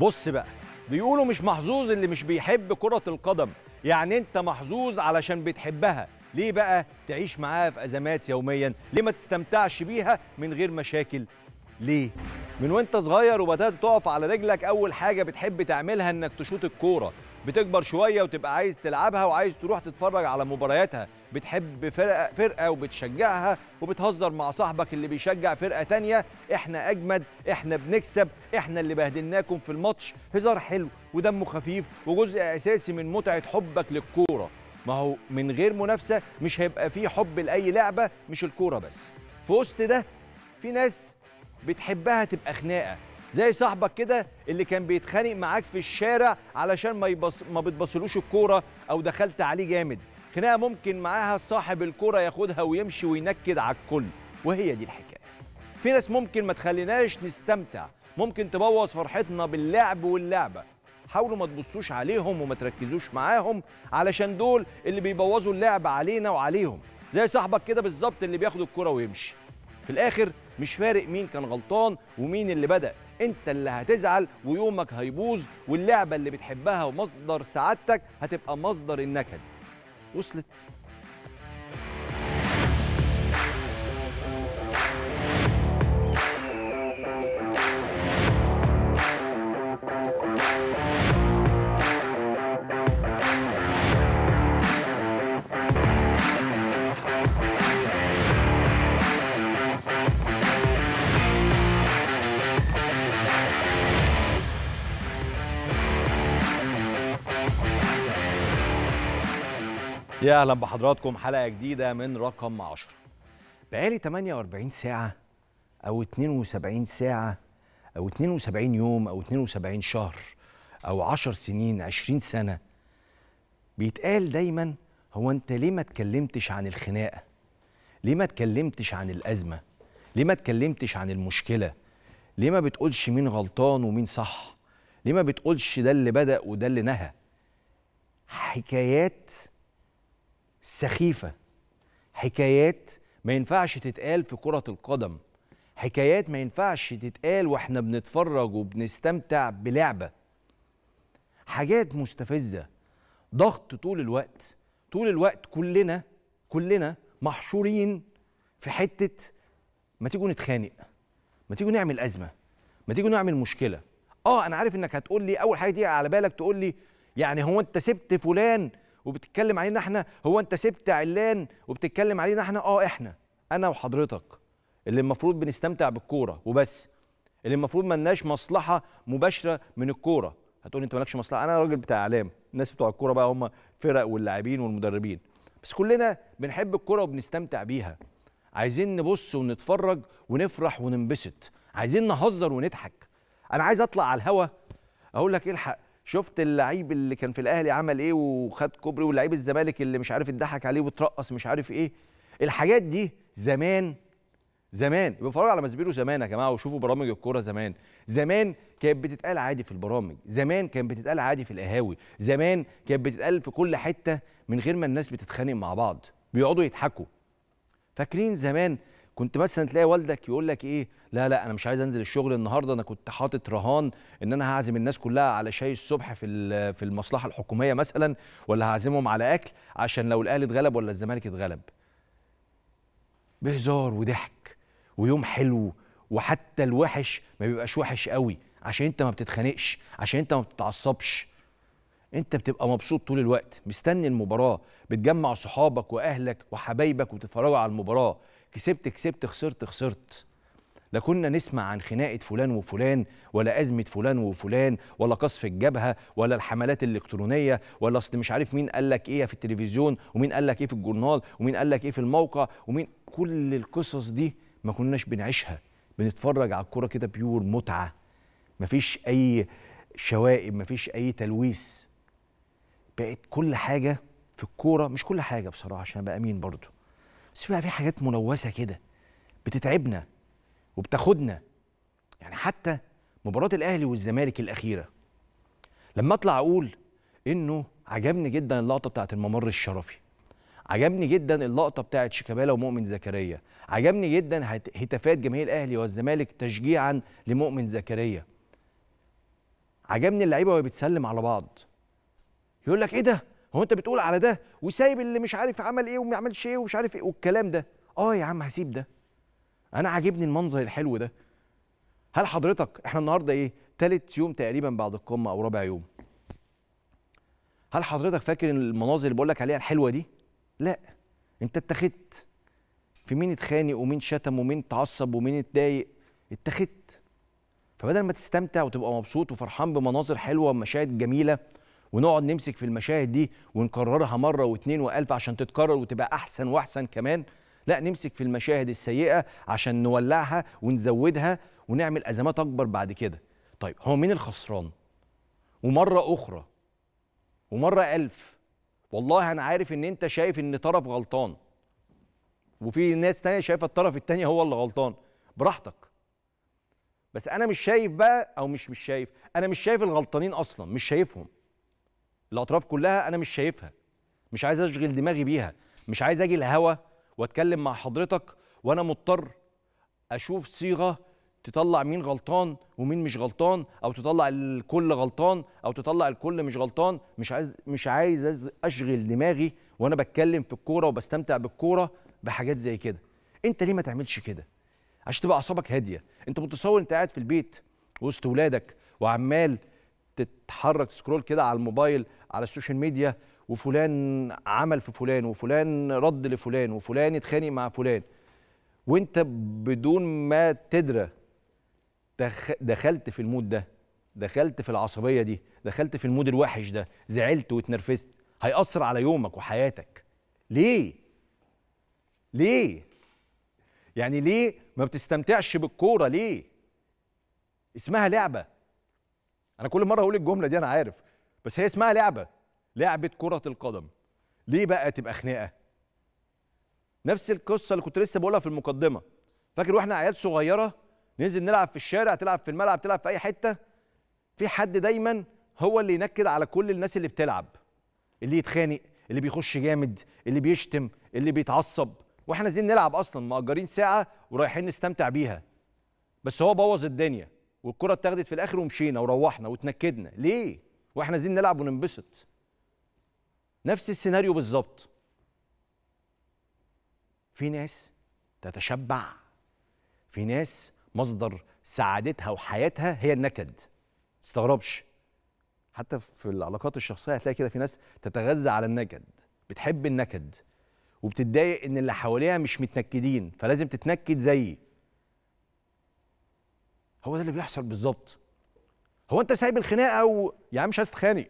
بص بقى بيقولوا مش محظوظ اللي مش بيحب كرة القدم يعني انت محظوظ علشان بتحبها ليه بقى تعيش معاها في أزمات يوميا ليه ما تستمتعش بيها من غير مشاكل ليه من وانت صغير وبدات تقف على رجلك اول حاجه بتحب تعملها انك تشوط الكوره بتكبر شويه وتبقى عايز تلعبها وعايز تروح تتفرج على مبارياتها بتحب فرقه فرقه وبتشجعها وبتهزر مع صاحبك اللي بيشجع فرقه تانية احنا اجمد احنا بنكسب احنا اللي بهدلناكم في الماتش هزار حلو ودمه خفيف وجزء اساسي من متعه حبك للكوره ما هو من غير منافسه مش هيبقى فيه حب لاي لعبه مش الكوره بس في وسط ده في ناس بتحبها تبقى خناقه زي صاحبك كده اللي كان بيتخانق معاك في الشارع علشان ما, يبص... ما بتبصلوش الكوره او دخلت عليه جامد خناقه ممكن معاها صاحب الكره ياخدها ويمشي وينكد على الكل وهي دي الحكايه في ناس ممكن ما تخليناش نستمتع ممكن تبوظ فرحتنا باللعب واللعبه حاولوا ما تبصوش عليهم وما تركزوش معاهم علشان دول اللي بيبوظوا اللعب علينا وعليهم زي صاحبك كده بالظبط اللي بياخد الكره ويمشي في الاخر مش فارق مين كان غلطان ومين اللي بدا انت اللي هتزعل ويومك هيبوظ واللعبه اللي بتحبها ومصدر سعادتك هتبقى مصدر النكد وصلت يا اهلا بحضراتكم حلقه جديده من رقم 10 بقالي 48 ساعه او 72 ساعه او 72 يوم او 72 شهر او 10 سنين 20 سنه بيتقال دايما هو انت ليه ما اتكلمتش عن الخناقه ليه ما اتكلمتش عن الازمه ليه ما اتكلمتش عن المشكله ليه ما بتقولش مين غلطان ومين صح ليه ما بتقولش ده اللي بدا وده اللي نهى حكايات سخيفه حكايات ما ينفعش تتقال في كره القدم حكايات ما ينفعش تتقال واحنا بنتفرج وبنستمتع بلعبه حاجات مستفزه ضغط طول الوقت طول الوقت كلنا كلنا محشورين في حته ما تيجوا نتخانق ما تيجوا نعمل ازمه ما تيجوا نعمل مشكله اه انا عارف انك هتقول لي اول حاجه دي على بالك تقول لي يعني هو انت سبت فلان وبتتكلم علينا احنا هو انت سبت علان وبتتكلم علينا احنا اه احنا انا وحضرتك اللي المفروض بنستمتع بالكوره وبس اللي المفروض ما لناش مصلحه مباشره من الكوره هتقول انت مالكش مصلحه انا راجل بتاع اعلام الناس بتوع الكوره بقى هم فرق واللاعبين والمدربين بس كلنا بنحب الكوره وبنستمتع بيها عايزين نبص ونتفرج ونفرح وننبسط عايزين نهزر ونضحك انا عايز اطلع على الهوا اقول لك الحق شفت اللعيب اللي كان في الاهلي عمل ايه وخد كوبري ولعيب الزمالك اللي مش عارف اتضحك عليه وترقص مش عارف ايه الحاجات دي زمان زمان يبقى على مزبيرو زمان يا جماعه وشوفوا برامج الكوره زمان زمان كانت بتتقال عادي في البرامج زمان كانت بتتقال عادي في القهاوي زمان كانت بتتقال في كل حته من غير ما الناس بتتخانق مع بعض بيقعدوا يضحكوا فاكرين زمان كنت مثلا تلاقي والدك يقول لك ايه لا لا انا مش عايز انزل الشغل النهارده انا كنت حاطط رهان ان انا هعزم الناس كلها على شاي الصبح في في المصلحه الحكوميه مثلا ولا هعزمهم على اكل عشان لو الاهلي اتغلب ولا الزمالك اتغلب بهزار وضحك ويوم حلو وحتى الوحش ما بيبقاش وحش قوي عشان انت ما بتتخانقش عشان انت ما بتتعصبش انت بتبقى مبسوط طول الوقت مستني المباراه بتجمع صحابك واهلك وحبايبك وتتفرجوا على المباراه كسبت كسبت خسرت خسرت لا كنا نسمع عن خناقة فلان وفلان ولا أزمة فلان وفلان ولا قصف الجبهة ولا الحملات الإلكترونية ولا أصل مش عارف مين قال لك إيه في التلفزيون ومين قال لك إيه في الجورنال ومين قال لك إيه في الموقع ومين كل القصص دي ما كناش بنعيشها بنتفرج على الكورة كده بيور متعة مفيش أي شوائب مفيش أي تلويث بقت كل حاجة في الكورة مش كل حاجة بصراحة عشان أبقى أمين برضه بس بقى في حاجات ملوثه كده بتتعبنا وبتاخدنا يعني حتى مباراه الاهلي والزمالك الاخيره لما اطلع اقول انه عجبني جدا اللقطه بتاعه الممر الشرفي عجبني جدا اللقطه بتاعه شيكابالا ومؤمن زكريا عجبني جدا هتافات جماهير الاهلي والزمالك تشجيعا لمؤمن زكريا عجبني اللعيبه وهي بتسلم على بعض يقول لك ايه ده هو انت بتقول على ده وسايب اللي مش عارف عمل ايه وما عملش ايه ومش عارف ايه والكلام ده اه يا عم هسيب ده انا عاجبني المنظر الحلو ده هل حضرتك احنا النهارده ايه تالت يوم تقريبا بعد القمه او رابع يوم هل حضرتك فاكر المناظر اللي بقول لك عليها الحلوه دي لا انت اتخذت في مين اتخانق ومين شتم ومين اتعصب ومين اتضايق اتخذت فبدل ما تستمتع وتبقى مبسوط وفرحان بمناظر حلوه ومشاهد جميله ونقعد نمسك في المشاهد دي ونكررها مره واثنين والف عشان تتكرر وتبقى احسن واحسن كمان لا نمسك في المشاهد السيئه عشان نولعها ونزودها ونعمل ازمات اكبر بعد كده طيب هو مين الخسران ومره اخرى ومره الف والله انا عارف ان انت شايف ان طرف غلطان وفي ناس تانية شايفه الطرف التاني هو اللي غلطان براحتك بس انا مش شايف بقى او مش مش شايف انا مش شايف الغلطانين اصلا مش شايفهم الاطراف كلها انا مش شايفها مش عايز اشغل دماغي بيها مش عايز اجي الهوا واتكلم مع حضرتك وانا مضطر اشوف صيغه تطلع مين غلطان ومين مش غلطان او تطلع الكل غلطان او تطلع الكل مش غلطان مش عايز مش عايز اشغل دماغي وانا بتكلم في الكوره وبستمتع بالكوره بحاجات زي كده انت ليه ما تعملش كده عشان تبقى اعصابك هاديه انت متصور انت قاعد في البيت وسط ولادك وعمال تتحرك سكرول كده على الموبايل على السوشيال ميديا وفلان عمل في فلان وفلان رد لفلان وفلان اتخانق مع فلان وانت بدون ما تدرى دخلت في المود ده دخلت في العصبيه دي دخلت في المود الوحش ده زعلت واتنرفزت هيأثر على يومك وحياتك ليه ليه يعني ليه ما بتستمتعش بالكوره ليه اسمها لعبه انا كل مره اقول الجمله دي انا عارف بس هي اسمها لعبه لعبه كره القدم ليه بقى تبقى خناقه نفس القصه اللي كنت لسه بقولها في المقدمه فاكر واحنا عيال صغيره ننزل نلعب في الشارع تلعب في الملعب تلعب في اي حته في حد دايما هو اللي ينكد على كل الناس اللي بتلعب اللي يتخانق اللي بيخش جامد اللي بيشتم اللي بيتعصب واحنا عايزين نلعب اصلا مأجرين ساعه ورايحين نستمتع بيها بس هو بوظ الدنيا والكره اتاخدت في الاخر ومشينا وروحنا واتنكدنا ليه واحنا عايزين نلعب وننبسط نفس السيناريو بالظبط في ناس تتشبع في ناس مصدر سعادتها وحياتها هي النكد تستغربش حتى في العلاقات الشخصيه هتلاقي كده في ناس تتغذى على النكد بتحب النكد وبتتضايق ان اللي حواليها مش متنكدين فلازم تتنكد زيي هو ده اللي بيحصل بالظبط هو انت سايب الخناقه و يا يعني عم مش عايز تتخانق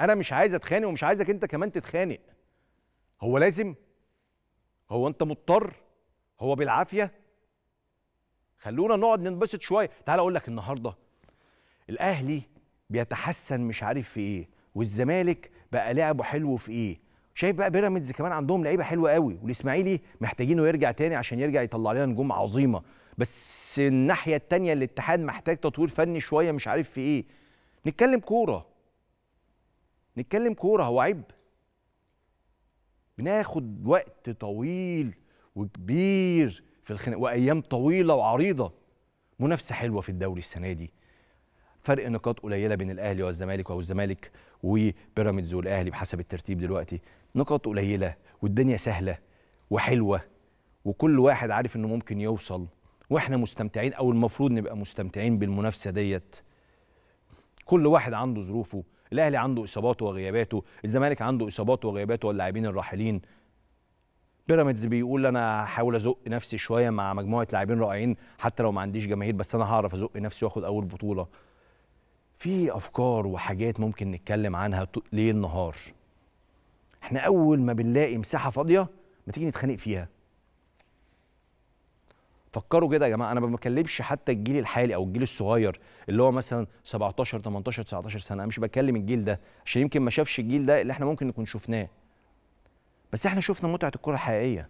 انا مش عايز اتخانق ومش عايزك انت كمان تتخانق هو لازم هو انت مضطر هو بالعافيه خلونا نقعد ننبسط شويه تعال اقول لك النهارده الاهلي بيتحسن مش عارف في ايه والزمالك بقى لعبه حلو في ايه شايف بقى بيراميدز كمان عندهم لعيبه حلوه قوي والاسماعيلي محتاجينه يرجع تاني عشان يرجع يطلع لنا نجوم عظيمه بس الناحيه الثانيه الاتحاد محتاج تطوير فني شويه مش عارف في ايه نتكلم كوره نتكلم كوره هو عيب بناخد وقت طويل وكبير في الخناق وايام طويله وعريضه منافسه حلوه في الدوري السنه دي فرق نقاط قليله بين الاهلي والزمالك او الزمالك وبيراميدز والاهلي بحسب الترتيب دلوقتي نقاط قليله والدنيا سهله وحلوه وكل واحد عارف انه ممكن يوصل واحنا مستمتعين او المفروض نبقى مستمتعين بالمنافسه ديت كل واحد عنده ظروفه الاهلي عنده اصاباته وغياباته الزمالك عنده اصاباته وغياباته واللاعبين الراحلين بيراميدز بيقول انا هحاول ازق نفسي شويه مع مجموعه لاعبين رائعين حتى لو ما عنديش جماهير بس انا هعرف ازق نفسي واخد اول بطوله في افكار وحاجات ممكن نتكلم عنها ليل نهار احنا اول ما بنلاقي مساحه فاضيه ما تيجي نتخانق فيها فكروا كده يا جماعه انا ما بكلمش حتى الجيل الحالي او الجيل الصغير اللي هو مثلا 17 18 19 سنه انا مش بكلم الجيل ده عشان يمكن ما شافش الجيل ده اللي احنا ممكن نكون شفناه بس احنا شفنا متعه الكره الحقيقيه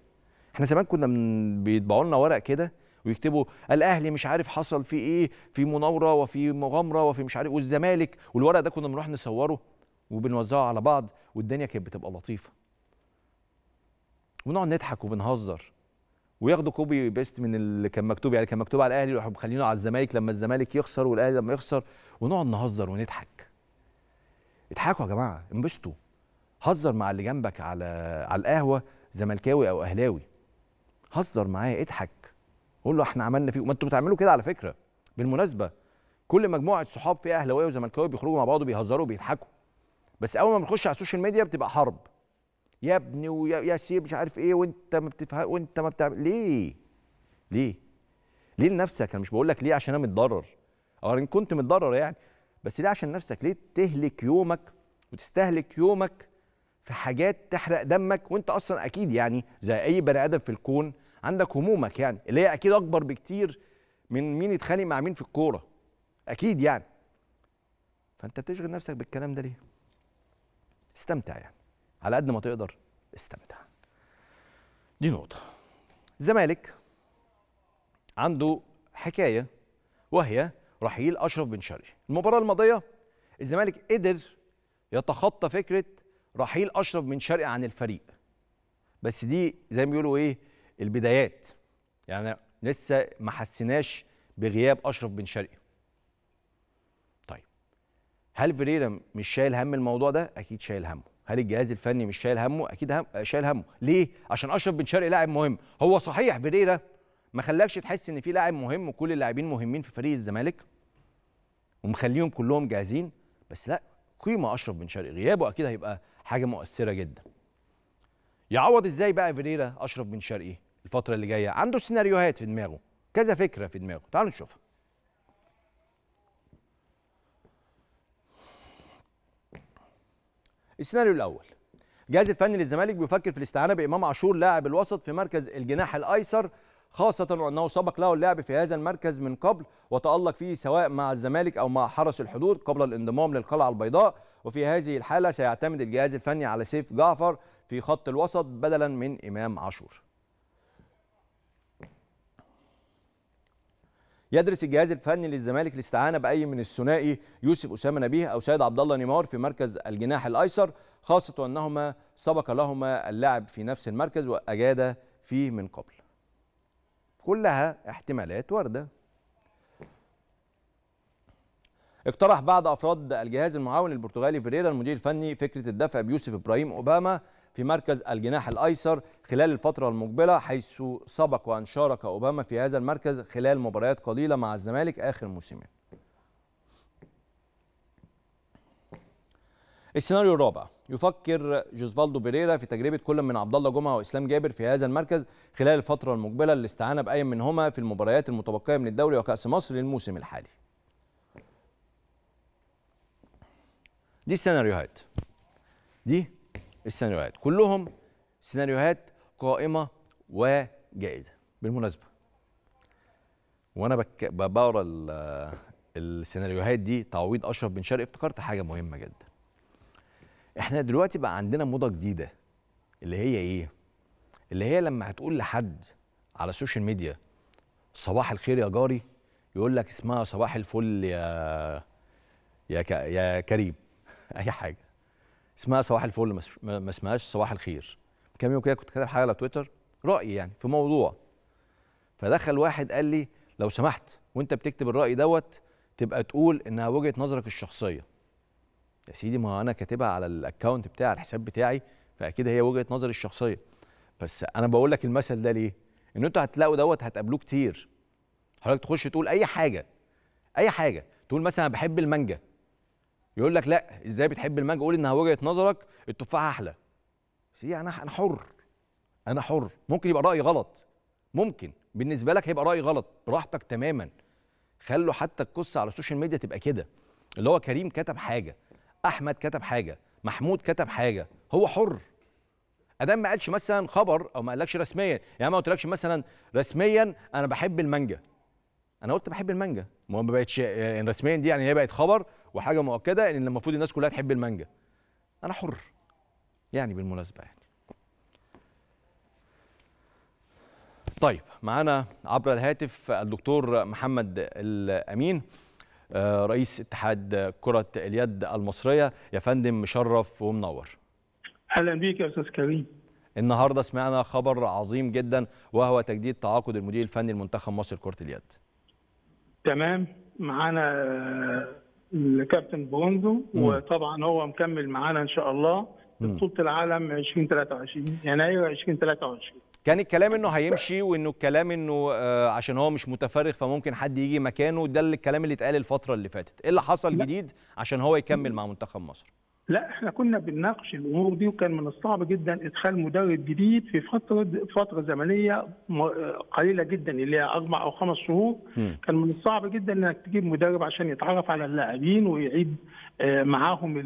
احنا زمان كنا بيطبعوا لنا ورق كده ويكتبوا الاهلي مش عارف حصل فيه ايه في مناوره وفي مغامره وفي مش عارف والزمالك والورق ده كنا بنروح نصوره وبنوزعه على بعض والدنيا كانت بتبقى لطيفه ونقعد نضحك وبنهزر وياخدوا كوبي بيست من اللي كان مكتوب يعني كان مكتوب على الاهلي يروحوا مخلينه على الزمالك لما الزمالك يخسر والاهلي لما يخسر ونقعد نهزر ونضحك اضحكوا يا جماعه انبسطوا هزر مع اللي جنبك على على القهوه زملكاوي او اهلاوي هزر معاه اضحك قول له احنا عملنا فيه ما انتوا بتعملوا كده على فكره بالمناسبه كل مجموعه صحاب فيها اهلاويه وزملكاويه بيخرجوا مع بعض وبيهزروا وبيضحكوا بس اول ما بنخش على السوشيال ميديا بتبقى حرب يا ابني ويا سيب مش عارف ايه وانت ما بتفهم وانت ما بتعمل ليه؟ ليه؟ ليه لنفسك؟ انا مش بقول لك ليه عشان انا متضرر او ان كنت متضرر يعني بس ليه عشان نفسك؟ ليه تهلك يومك وتستهلك يومك في حاجات تحرق دمك وانت اصلا اكيد يعني زي اي بني ادم في الكون عندك همومك يعني اللي هي اكيد اكبر بكتير من مين يتخانق مع مين في الكوره اكيد يعني فانت بتشغل نفسك بالكلام ده ليه؟ استمتع يعني على قد ما تقدر استمتع دي نقطة الزمالك عنده حكاية وهي رحيل أشرف بن شرقي المباراة الماضية الزمالك قدر يتخطى فكرة رحيل أشرف بن شرقي عن الفريق بس دي زي ما بيقولوا إيه البدايات يعني لسه ما حسيناش بغياب أشرف بن شرقي طيب هل فيريرا مش شايل هم الموضوع ده؟ أكيد شايل همه هل الجهاز الفني مش شايل همه اكيد هم شايل همه ليه عشان اشرف بن شرقي لاعب مهم هو صحيح فيريرا ما خلاكش تحس ان في لاعب مهم وكل اللاعبين مهمين في فريق الزمالك ومخليهم كلهم جاهزين بس لا قيمه اشرف بن شرقي غيابه اكيد هيبقى حاجه مؤثره جدا يعوض ازاي بقى فيريرا اشرف بن شرقي الفتره اللي جايه عنده سيناريوهات في دماغه كذا فكره في دماغه تعالوا نشوفها السيناريو الاول الجهاز الفني للزمالك بيفكر في الاستعانه بامام عاشور لاعب الوسط في مركز الجناح الايسر خاصة وأنه سبق له اللعب في هذا المركز من قبل وتألق فيه سواء مع الزمالك أو مع حرس الحدود قبل الانضمام للقلعة البيضاء وفي هذه الحالة سيعتمد الجهاز الفني على سيف جعفر في خط الوسط بدلا من إمام عاشور يدرس الجهاز الفني للزمالك الاستعانه باي من الثنائي يوسف اسامه نبيه او سيد عبد الله نيمار في مركز الجناح الايسر خاصه وانهما سبق لهما اللعب في نفس المركز واجاد فيه من قبل. كلها احتمالات وارده. اقترح بعض افراد الجهاز المعاون البرتغالي فيريرا المدير الفني فكره الدفع بيوسف ابراهيم اوباما في مركز الجناح الأيسر خلال الفترة المقبلة حيث سبق وأن شارك أوباما في هذا المركز خلال مباريات قليلة مع الزمالك آخر موسمين السيناريو الرابع يفكر جوزفالدو بيريرا في تجربه كل من عبد الله جمعه واسلام جابر في هذا المركز خلال الفتره المقبله للاستعانه باي منهما في المباريات المتبقيه من الدوري وكاس مصر للموسم الحالي. دي السيناريوهات. دي السيناريوهات كلهم سيناريوهات قائمه وجائزه بالمناسبه وانا بك... بقرا السيناريوهات دي تعويض اشرف بن شرقي افتكرت حاجه مهمه جدا احنا دلوقتي بقى عندنا موضه جديده اللي هي ايه اللي هي لما هتقول لحد على السوشيال ميديا صباح الخير يا جاري يقول لك اسمها صباح الفل يا يا ك... يا كريم اي حاجه اسمها صباح الفل ما اسمهاش صباح الخير كام يوم كده كنت كاتب حاجه على تويتر راي يعني في موضوع فدخل واحد قال لي لو سمحت وانت بتكتب الراي دوت تبقى تقول انها وجهه نظرك الشخصيه يا سيدي ما انا كاتبها على الاكونت بتاعي الحساب بتاعي فاكيد هي وجهه نظري الشخصيه بس انا بقول لك المثل ده ليه ان انتوا هتلاقوا دوت هتقابلوه كتير حضرتك تخش تقول اي حاجه اي حاجه تقول مثلا بحب المانجا يقول لك لا ازاي بتحب المانجا قول انها وجهه نظرك التفاحه احلى سي انا انا حر انا حر ممكن يبقى رايي غلط ممكن بالنسبه لك هيبقى رايي غلط براحتك تماما خلوا حتى القصه على السوشيال ميديا تبقى كده اللي هو كريم كتب حاجه احمد كتب حاجه محمود كتب حاجه هو حر ادام ما قالش مثلا خبر او ما قالكش رسميا يعني ما قلتلكش مثلا رسميا انا بحب المانجا انا قلت بحب المانجا ما بقتش يعني رسميا دي يعني هي بقت خبر وحاجه مؤكده ان المفروض الناس كلها تحب المانجا انا حر يعني بالمناسبه يعني طيب معانا عبر الهاتف الدكتور محمد الامين آه، رئيس اتحاد كرة اليد المصرية يا فندم مشرف ومنور أهلا بيك يا أستاذ كريم النهاردة سمعنا خبر عظيم جدا وهو تجديد تعاقد المدير الفني لمنتخب مصر كرة اليد تمام معانا الكابتن بونزو وطبعا هو مكمل معانا ان شاء الله بطوله العالم 2023 يناير 2023 كان الكلام انه هيمشي وانه الكلام انه آه، عشان هو مش متفرغ فممكن حد يجي مكانه ده الكلام اللي اتقال الفتره اللي فاتت ايه اللي حصل جديد عشان هو يكمل مع منتخب مصر لا احنا كنا بنناقش الامور دي وكان من الصعب جدا ادخال مدرب جديد في فتره فتره زمنيه قليله جدا اللي هي اربع او خمس شهور كان من الصعب جدا انك تجيب مدرب عشان يتعرف على اللاعبين ويعيد آه، معاهم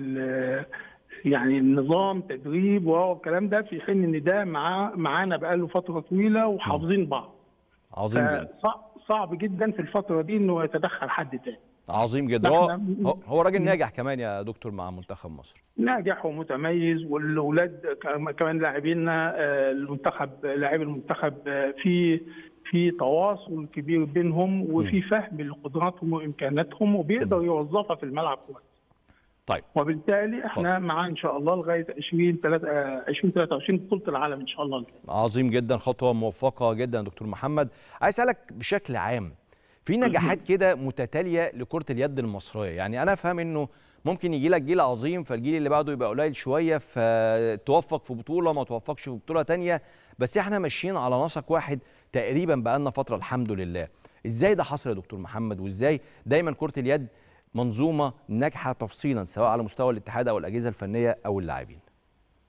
يعني النظام تدريب والكلام ده في حين ان ده مع معانا بقاله فتره طويله وحافظين بعض عظيم صعب جدا في الفتره دي انه يتدخل حد تاني عظيم جدا هو هو راجل ناجح كمان يا دكتور مع منتخب مصر ناجح ومتميز والاولاد كمان لاعبينا آه، المنتخب لاعبي المنتخب آه، في في تواصل كبير بينهم وفي فهم لقدراتهم وامكاناتهم وبيقدر يوظفها في الملعب كويس طيب وبالتالي احنا معاه ان شاء الله لغايه 20 20 23 بطوله العالم ان شاء الله عظيم جدا خطوه موفقه جدا دكتور محمد عايز اسالك بشكل عام في نجاحات كده متتاليه لكره اليد المصريه يعني انا افهم انه ممكن يجي لك جيل عظيم فالجيل اللي بعده يبقى قليل شويه فتوفق في بطوله ما توفقش في بطوله تانية بس احنا ماشيين على نسق واحد تقريبا بقالنا فتره الحمد لله ازاي ده حصل يا دكتور محمد وازاي دايما كره اليد منظومه ناجحه تفصيلا سواء على مستوى الاتحاد او الاجهزه الفنيه او اللاعبين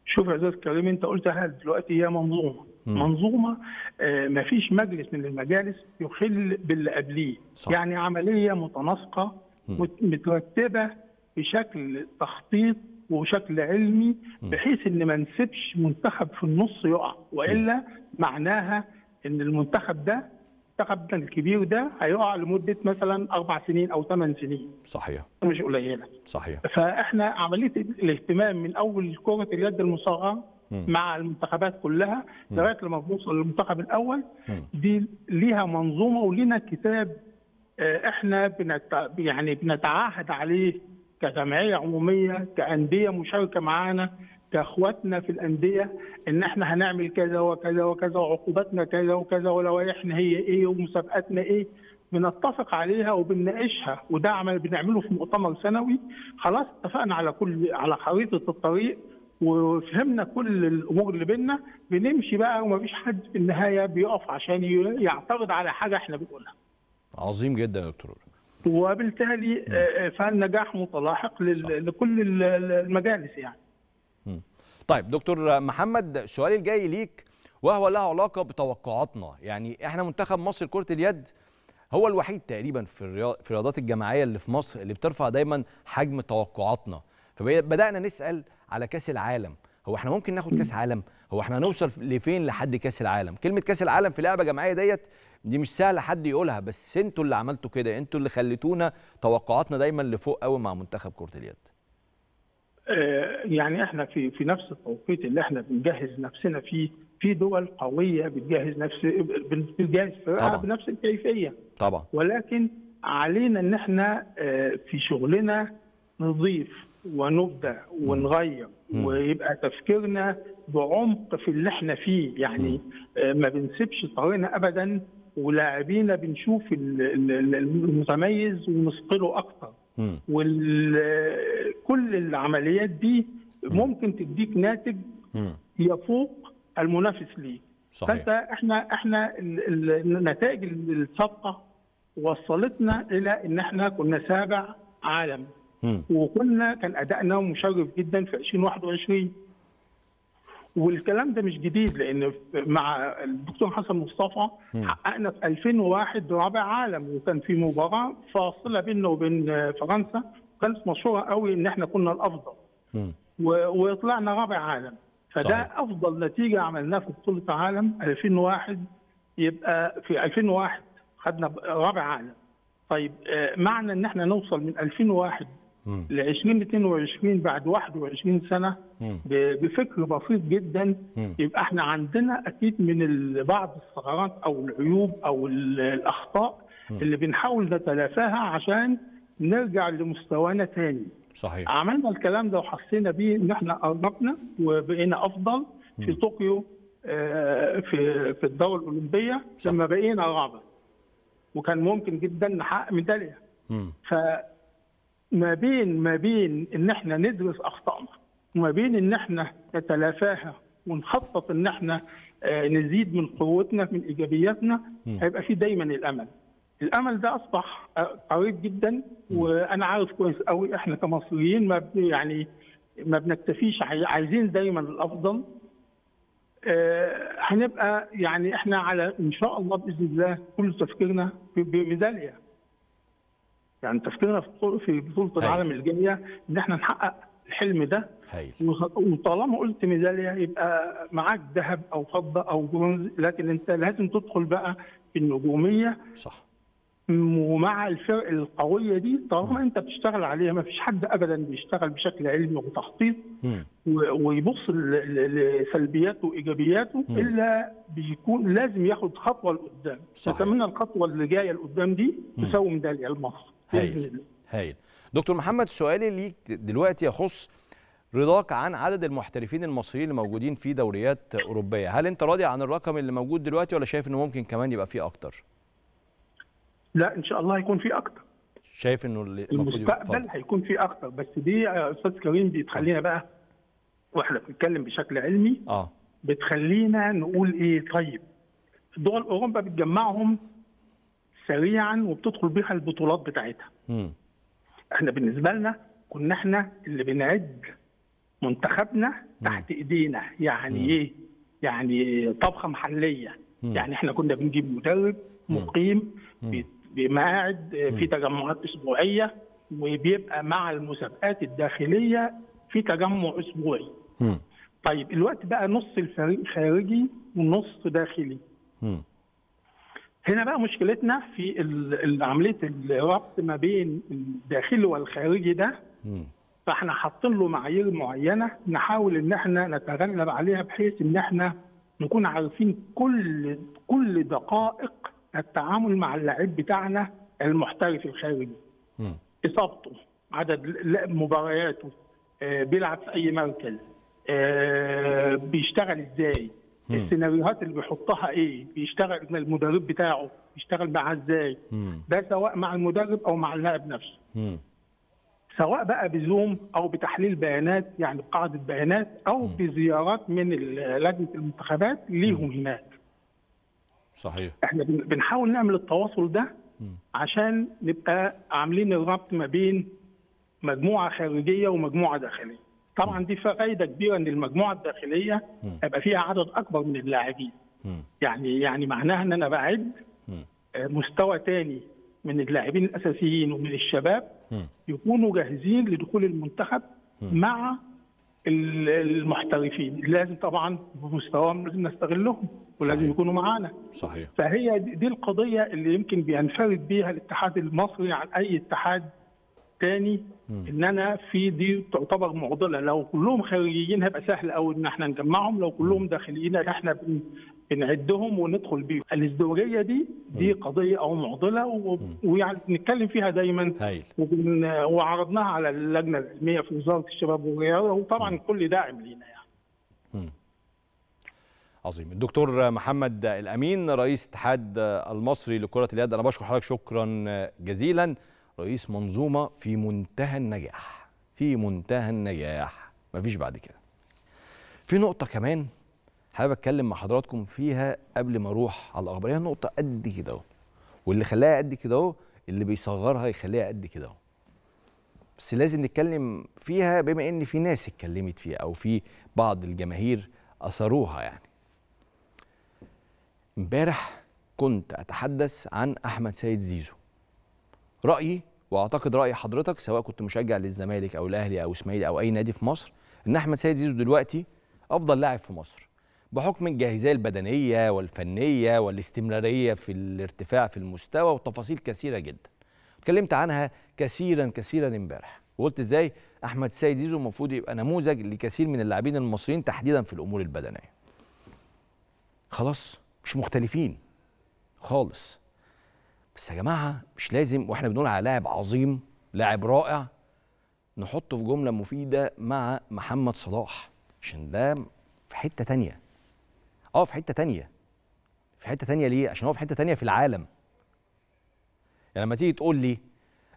شوف يا استاذ كريم انت قلت حاجه دلوقتي هي منظومه منظومه آه، ما فيش مجلس من المجالس يخل باللي قبليه يعني عمليه متناسقه مترتبه بشكل تخطيط وشكل علمي بحيث ان ما نسيبش منتخب في النص يقع والا معناها ان المنتخب ده منتخبنا الكبير ده هيقع لمده مثلا اربع سنين او ثمان سنين. صحيح. مش قليله. صحيح. فاحنا عمليه الاهتمام من اول كره اليد المصارعه مع المنتخبات كلها لغايه لما بنوصل للمنتخب الاول دي ليها منظومه ولينا كتاب آه، احنا بنت... يعني بنتعاهد عليه كجمعيه عموميه كانديه مشاركه معانا كاخواتنا في الانديه ان احنا هنعمل كذا وكذا وكذا وعقوباتنا كذا وكذا ولوائحنا هي ايه ومسابقاتنا ايه بنتفق عليها وبنناقشها وده عمل بنعمله في مؤتمر سنوي خلاص اتفقنا على كل على خريطه الطريق وفهمنا كل الامور اللي بينا بنمشي بقى ومفيش حد في النهايه بيقف عشان يعترض على حاجه احنا بنقولها. عظيم جدا يا دكتور. وبالتالي آه، آه، فالنجاح متلاحق لكل المجالس يعني. طيب دكتور محمد سؤالي الجاي ليك وهو له علاقه بتوقعاتنا، يعني احنا منتخب مصر كره اليد هو الوحيد تقريبا في في الرياضات الجماعيه اللي في مصر اللي بترفع دايما حجم توقعاتنا، فبدانا نسال على كاس العالم هو احنا ممكن ناخد كاس عالم هو احنا هنوصل لفين لحد كاس العالم كلمه كاس العالم في لعبه جماعيه ديت دي مش سهله حد يقولها بس انتوا اللي عملتوا كده انتوا اللي خليتونا توقعاتنا دايما لفوق قوي مع منتخب كره اليد آه، يعني احنا في في نفس التوقيت اللي احنا بنجهز نفسنا فيه في دول قويه بتجهز نفس بتجهز فرقها بنفس الكيفيه طبعا ولكن علينا ان احنا آه، في شغلنا نضيف ونبدع ونغير ويبقى تفكيرنا بعمق في اللي احنا فيه يعني آه، ما بنسيبش طريقنا ابدا ولاعبينا بنشوف المتميز ونثقله اكتر وكل العمليات دي ممكن تديك ناتج يفوق المنافس ليك صحيح. فانت احنا احنا نتائج الصفقه وصلتنا الى ان احنا كنا سابع عالم وكنا كان ادائنا مشرف جدا في 2021 والكلام ده مش جديد لان مع الدكتور حسن مصطفى حققنا في 2001 رابع عالم وكان في مباراه فاصله بيننا وبين فرنسا كانت مشهوره قوي ان احنا كنا الافضل وطلعنا رابع عالم فده صحيح. افضل نتيجه عملناها في بطوله العالم 2001 يبقى في 2001 خدنا رابع عالم طيب آه، معنى ان احنا نوصل من 2001 ل 2022 بعد 21 سنه بفكر بسيط جدا يبقى احنا عندنا اكيد من بعض الثغرات او العيوب او الاخطاء اللي بنحاول نتلافاها عشان نرجع لمستوانا تاني صحيح عملنا الكلام ده وحسينا بيه ان احنا قربنا وبقينا افضل في طوكيو آه، في في الدوره الاولمبيه لما بقينا رابع وكان ممكن جدا نحقق ميداليه ما بين ما بين ان احنا ندرس اخطائنا وما بين ان احنا نتلافاها ونخطط ان احنا آه، نزيد من قوتنا من ايجابياتنا هيبقى في دايما الامل. الامل ده اصبح آه، قريب جدا وانا عارف كويس قوي احنا كمصريين ما يعني ما بنكتفيش عايزين دايما الافضل آه، هنبقى يعني احنا على ان شاء الله باذن الله كل تفكيرنا ميداليه يعني تفكيرنا في بطوله العالم الجايه ان احنا نحقق الحلم ده هايل. وطالما قلت ميداليه يبقى معاك ذهب او فضه او برونز لكن انت لازم تدخل بقى في النجوميه صح ومع الفرق القويه دي طالما انت بتشتغل عليها ما فيش حد ابدا بيشتغل بشكل علمي وتخطيط ويبص لسلبياته وايجابياته الا بيكون لازم ياخد خطوه لقدام نتمنى الخطوه اللي جايه لقدام دي تساوي ميداليه لمصر هايل هايل دكتور محمد سؤالي ليك دلوقتي يخص رضاك عن عدد المحترفين المصريين اللي موجودين في دوريات اوروبيه هل انت راضي عن الرقم اللي موجود دلوقتي ولا شايف انه ممكن كمان يبقى فيه اكتر لا ان شاء الله هيكون فيه اكتر شايف انه المستقبل هيكون فيه اكتر بس دي يا استاذ كريم دي تخلينا بقى واحنا بنتكلم بشكل علمي اه بتخلينا نقول ايه طيب دول اوروبا بتجمعهم سريعا وبتدخل بيها البطولات بتاعتها. م. احنا بالنسبه لنا كنا احنا اللي بنعد منتخبنا تحت ايدينا يعني ايه؟ يعني طبخه محليه م. يعني احنا كنا بنجيب مدرب مقيم بمقاعد في تجمعات اسبوعيه وبيبقى مع المسابقات الداخليه في تجمع اسبوعي. م. طيب الوقت بقى نص الفريق خارجي ونص داخلي. م. هنا بقى مشكلتنا في عمليه الربط ما بين الداخلي والخارجي ده فاحنا حاطين له معايير معينه نحاول ان احنا نتغلب عليها بحيث ان احنا نكون عارفين كل كل دقائق التعامل مع اللعيب بتاعنا المحترف الخارجي اصابته عدد مبارياته آه، بيلعب في اي مركز آه، بيشتغل ازاي السيناريوهات اللي بيحطها ايه بيشتغل المدرب بتاعه بيشتغل معاه ازاي ده سواء مع المدرب او مع اللاعب نفسه سواء بقى بزوم او بتحليل بيانات يعني بقاعده بيانات او مم. بزيارات من لجنه المنتخبات ليهم هناك صحيح احنا بنحاول نعمل التواصل ده مم. عشان نبقى عاملين الربط ما بين مجموعه خارجيه ومجموعه داخليه طبعا دي فائده كبيره ان المجموعه الداخليه هيبقى فيها عدد اكبر من اللاعبين يعني يعني معناها ان انا بعد آه، مستوى ثاني من اللاعبين الاساسيين ومن الشباب يكونوا جاهزين لدخول المنتخب مع المحترفين لازم طبعا بمستواهم لازم نستغلهم ولازم صحيح. يكونوا معانا صحيح فهي دي القضيه اللي يمكن بينفرد بيها الاتحاد المصري عن اي اتحاد تاني ان انا في دي تعتبر معضله لو كلهم خارجيين هيبقى سهل قوي ان احنا نجمعهم لو كلهم داخليين احنا بنعدهم وندخل بيهم الازدواجيه دي دي قضيه او معضله ويعني بنتكلم فيها دايما وعرضناها على اللجنه العلميه في وزاره الشباب والرياضه وطبعا كل داعم لينا يعني عظيم الدكتور محمد الامين رئيس اتحاد المصري لكره اليد انا بشكر حضرتك شكرا جزيلا رئيس منظومه في منتهى النجاح في منتهى النجاح مفيش بعد كده في نقطه كمان حابب اتكلم مع حضراتكم فيها قبل ما اروح على الاخبار هي نقطه قد كده اهو واللي خلاها قد كده اهو اللي بيصغرها يخليها قد كده اهو بس لازم نتكلم فيها بما ان في ناس اتكلمت فيها او في بعض الجماهير اثروها يعني امبارح كنت اتحدث عن احمد سيد زيزو رايي واعتقد راي حضرتك سواء كنت مشجع للزمالك او الاهلي او اسماعيلي او اي نادي في مصر ان احمد سيد زيزو دلوقتي افضل لاعب في مصر بحكم الجاهزيه البدنيه والفنيه والاستمراريه في الارتفاع في المستوى وتفاصيل كثيره جدا اتكلمت عنها كثيرا كثيرا امبارح وقلت ازاي احمد سيد زيزو المفروض يبقى نموذج لكثير من اللاعبين المصريين تحديدا في الامور البدنيه خلاص مش مختلفين خالص بس يا جماعه مش لازم واحنا بنقول على لاعب عظيم لاعب رائع نحطه في جمله مفيده مع محمد صلاح عشان ده في حته تانية اه في حته تانية في حته تانية ليه عشان هو في حته تانية في العالم يعني لما تيجي تقول لي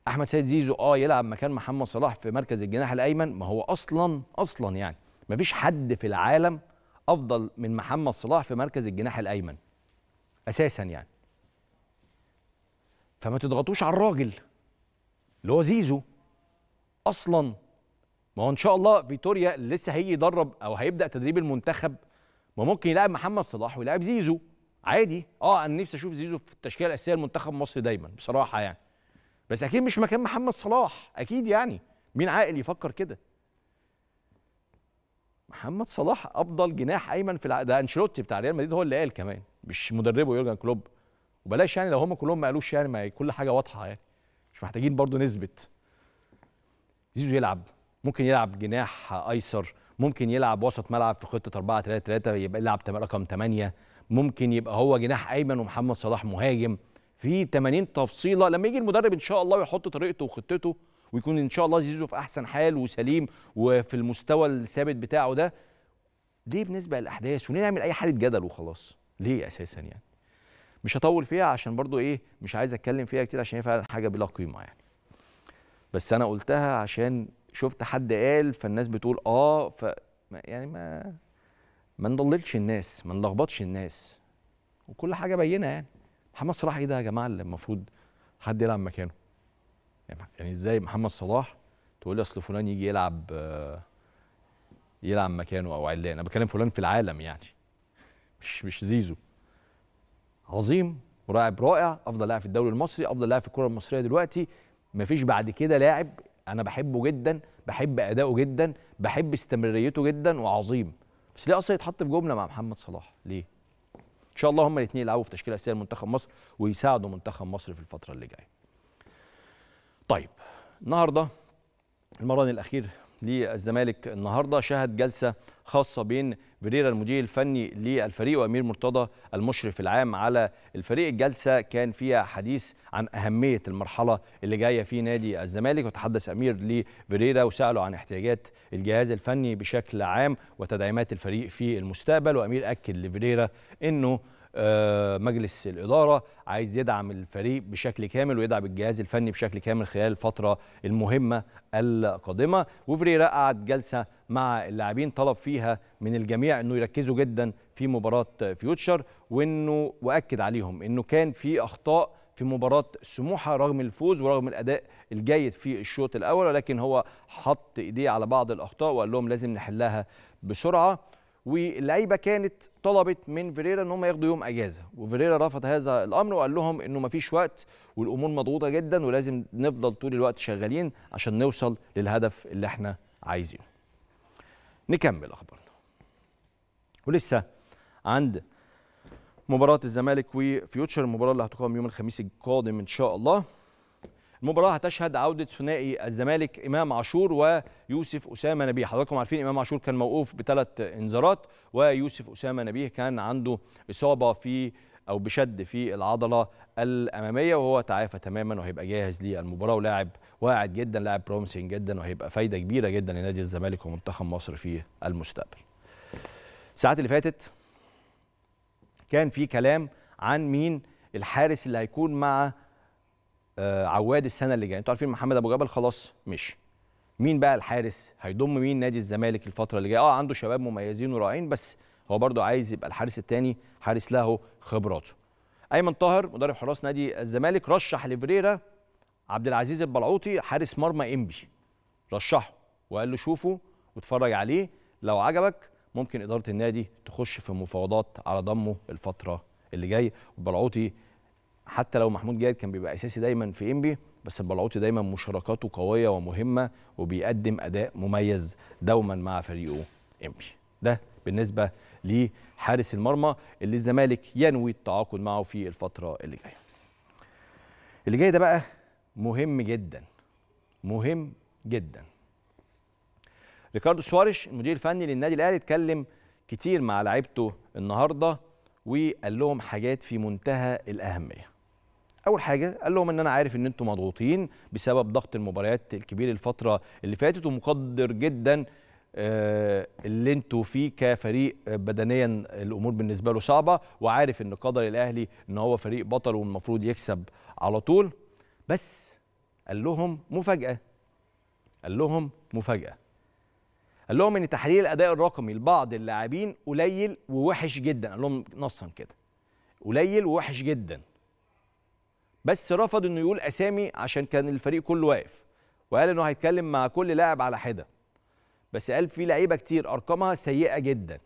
احمد سيد زيزو اه يلعب مكان محمد صلاح في مركز الجناح الايمن ما هو اصلا اصلا يعني مفيش حد في العالم افضل من محمد صلاح في مركز الجناح الايمن اساسا يعني فما تضغطوش على الراجل اللي هو زيزو اصلا ما هو ان شاء الله فيتوريا لسه هيجي يدرب او هيبدا تدريب المنتخب ما ممكن يلاعب محمد صلاح ويلاعب زيزو عادي اه انا نفسي اشوف زيزو في التشكيله الاساسيه المنتخب مصر دايما بصراحه يعني بس اكيد مش مكان محمد صلاح اكيد يعني مين عاقل يفكر كده محمد صلاح افضل جناح ايمن في الع... ده انشيلوتي بتاع ريال مدريد هو اللي قال كمان مش مدربه يورجن كلوب وبلاش يعني لو هم كلهم ما قالوش يعني ما كل حاجه واضحه يعني مش محتاجين برضو نثبت زيزو يلعب ممكن يلعب جناح ايسر ممكن يلعب وسط ملعب في خطه 4 3 3 يبقى يلعب رقم 8 ممكن يبقى هو جناح ايمن ومحمد صلاح مهاجم في 80 تفصيله لما يجي المدرب ان شاء الله يحط طريقته وخطته ويكون ان شاء الله زيزو في احسن حال وسليم وفي المستوى الثابت بتاعه ده ليه بنسبه الاحداث ونعمل اي حاله جدل وخلاص ليه اساسا يعني مش هطول فيها عشان برضو ايه مش عايز اتكلم فيها كتير عشان هي فعلا حاجه بلا قيمه يعني بس انا قلتها عشان شفت حد قال فالناس بتقول اه ف يعني ما ما نضللش الناس ما نلخبطش الناس وكل حاجه بينه يعني محمد صلاح ايه ده يا جماعه اللي المفروض حد يلعب مكانه يعني ازاي محمد صلاح تقول لي اصل فلان يجي يلعب يلعب مكانه او علان انا بتكلم فلان في العالم يعني مش مش زيزو عظيم ولاعب رائع افضل لاعب في الدوري المصري افضل لاعب في الكره المصريه دلوقتي مفيش بعد كده لاعب انا بحبه جدا بحب اداؤه جدا بحب استمراريته جدا وعظيم بس ليه اصلا يتحط في جمله مع محمد صلاح ليه ان شاء الله هما الاثنين يلعبوا في تشكيله اساسيه لمنتخب مصر ويساعدوا منتخب مصر في الفتره اللي جايه طيب النهارده المران الاخير للزمالك النهارده شهد جلسه خاصه بين فيريرا المدير الفني للفريق وامير مرتضى المشرف العام على الفريق الجلسه كان فيها حديث عن اهميه المرحله اللي جايه في نادي الزمالك وتحدث امير لفيريرا وساله عن احتياجات الجهاز الفني بشكل عام وتدعيمات الفريق في المستقبل وامير اكد لفيريرا انه آه، مجلس الإدارة عايز يدعم الفريق بشكل كامل ويدعم الجهاز الفني بشكل كامل خلال الفترة المهمة القادمة وفريرا قعد جلسة مع اللاعبين طلب فيها من الجميع أنه يركزوا جدا في مباراة فيوتشر وأنه وأكد عليهم أنه كان في أخطاء في مباراة سموحة رغم الفوز ورغم الأداء الجيد في الشوط الأول ولكن هو حط إيديه على بعض الأخطاء وقال لهم لازم نحلها بسرعة واللعيبه كانت طلبت من فيريرا ان هم ياخدوا يوم اجازه وفيريرا رفض هذا الامر وقال لهم انه ما فيش وقت والامور مضغوطه جدا ولازم نفضل طول الوقت شغالين عشان نوصل للهدف اللي احنا عايزينه نكمل اخبارنا ولسه عند مباراه الزمالك وفيوتشر المباراه اللي هتقام يوم الخميس القادم ان شاء الله المباراه هتشهد عوده ثنائي الزمالك امام عاشور ويوسف اسامه نبيه حضراتكم عارفين امام عاشور كان موقوف بثلاث انذارات ويوسف اسامه نبيه كان عنده اصابه في او بشد في العضله الاماميه وهو تعافى تماما وهيبقى جاهز للمباراه ولاعب واعد جدا لاعب بروميسنج جدا وهيبقى فايده كبيره جدا لنادي الزمالك ومنتخب مصر في المستقبل. الساعات اللي فاتت كان في كلام عن مين الحارس اللي هيكون مع آه، عواد السنه اللي جايه انتوا عارفين محمد ابو جبل خلاص مشي مين بقى الحارس هيضم مين نادي الزمالك الفتره اللي جايه اه عنده شباب مميزين ورائعين بس هو برضه عايز يبقى الحارس الثاني حارس له خبراته ايمن طاهر مدرب حراس نادي الزمالك رشح لفريرا عبد العزيز البلعوطي حارس مرمى انبي رشحه وقال له شوفه واتفرج عليه لو عجبك ممكن اداره النادي تخش في مفاوضات على ضمه الفتره اللي جايه البلعوطي حتى لو محمود جيد كان بيبقى اساسي دايما في انبي بس البلعوطي دايما مشاركاته قويه ومهمه وبيقدم اداء مميز دوما مع فريقه انبي ده بالنسبه لحارس المرمى اللي الزمالك ينوي التعاقد معه في الفتره اللي جايه اللي جاي ده بقى مهم جدا مهم جدا ريكاردو سواريش المدير الفني للنادي الاهلي اتكلم كتير مع لعيبته النهارده وقال لهم حاجات في منتهى الاهميه اول حاجه قال لهم ان انا عارف ان انتم مضغوطين بسبب ضغط المباريات الكبير الفتره اللي فاتت ومقدر جدا آه، اللي انتوا فيه كفريق بدنيا الامور بالنسبه له صعبه وعارف ان قدر الاهلي ان هو فريق بطل والمفروض يكسب على طول بس قال لهم مفاجاه قال لهم مفاجاه قال لهم ان تحليل الاداء الرقمي لبعض اللاعبين قليل ووحش جدا قال لهم نصا كده قليل ووحش جدا بس رفض انه يقول اسامي عشان كان الفريق كله واقف وقال انه هيتكلم مع كل لاعب على حده بس قال في لعيبه كتير ارقامها سيئه جدا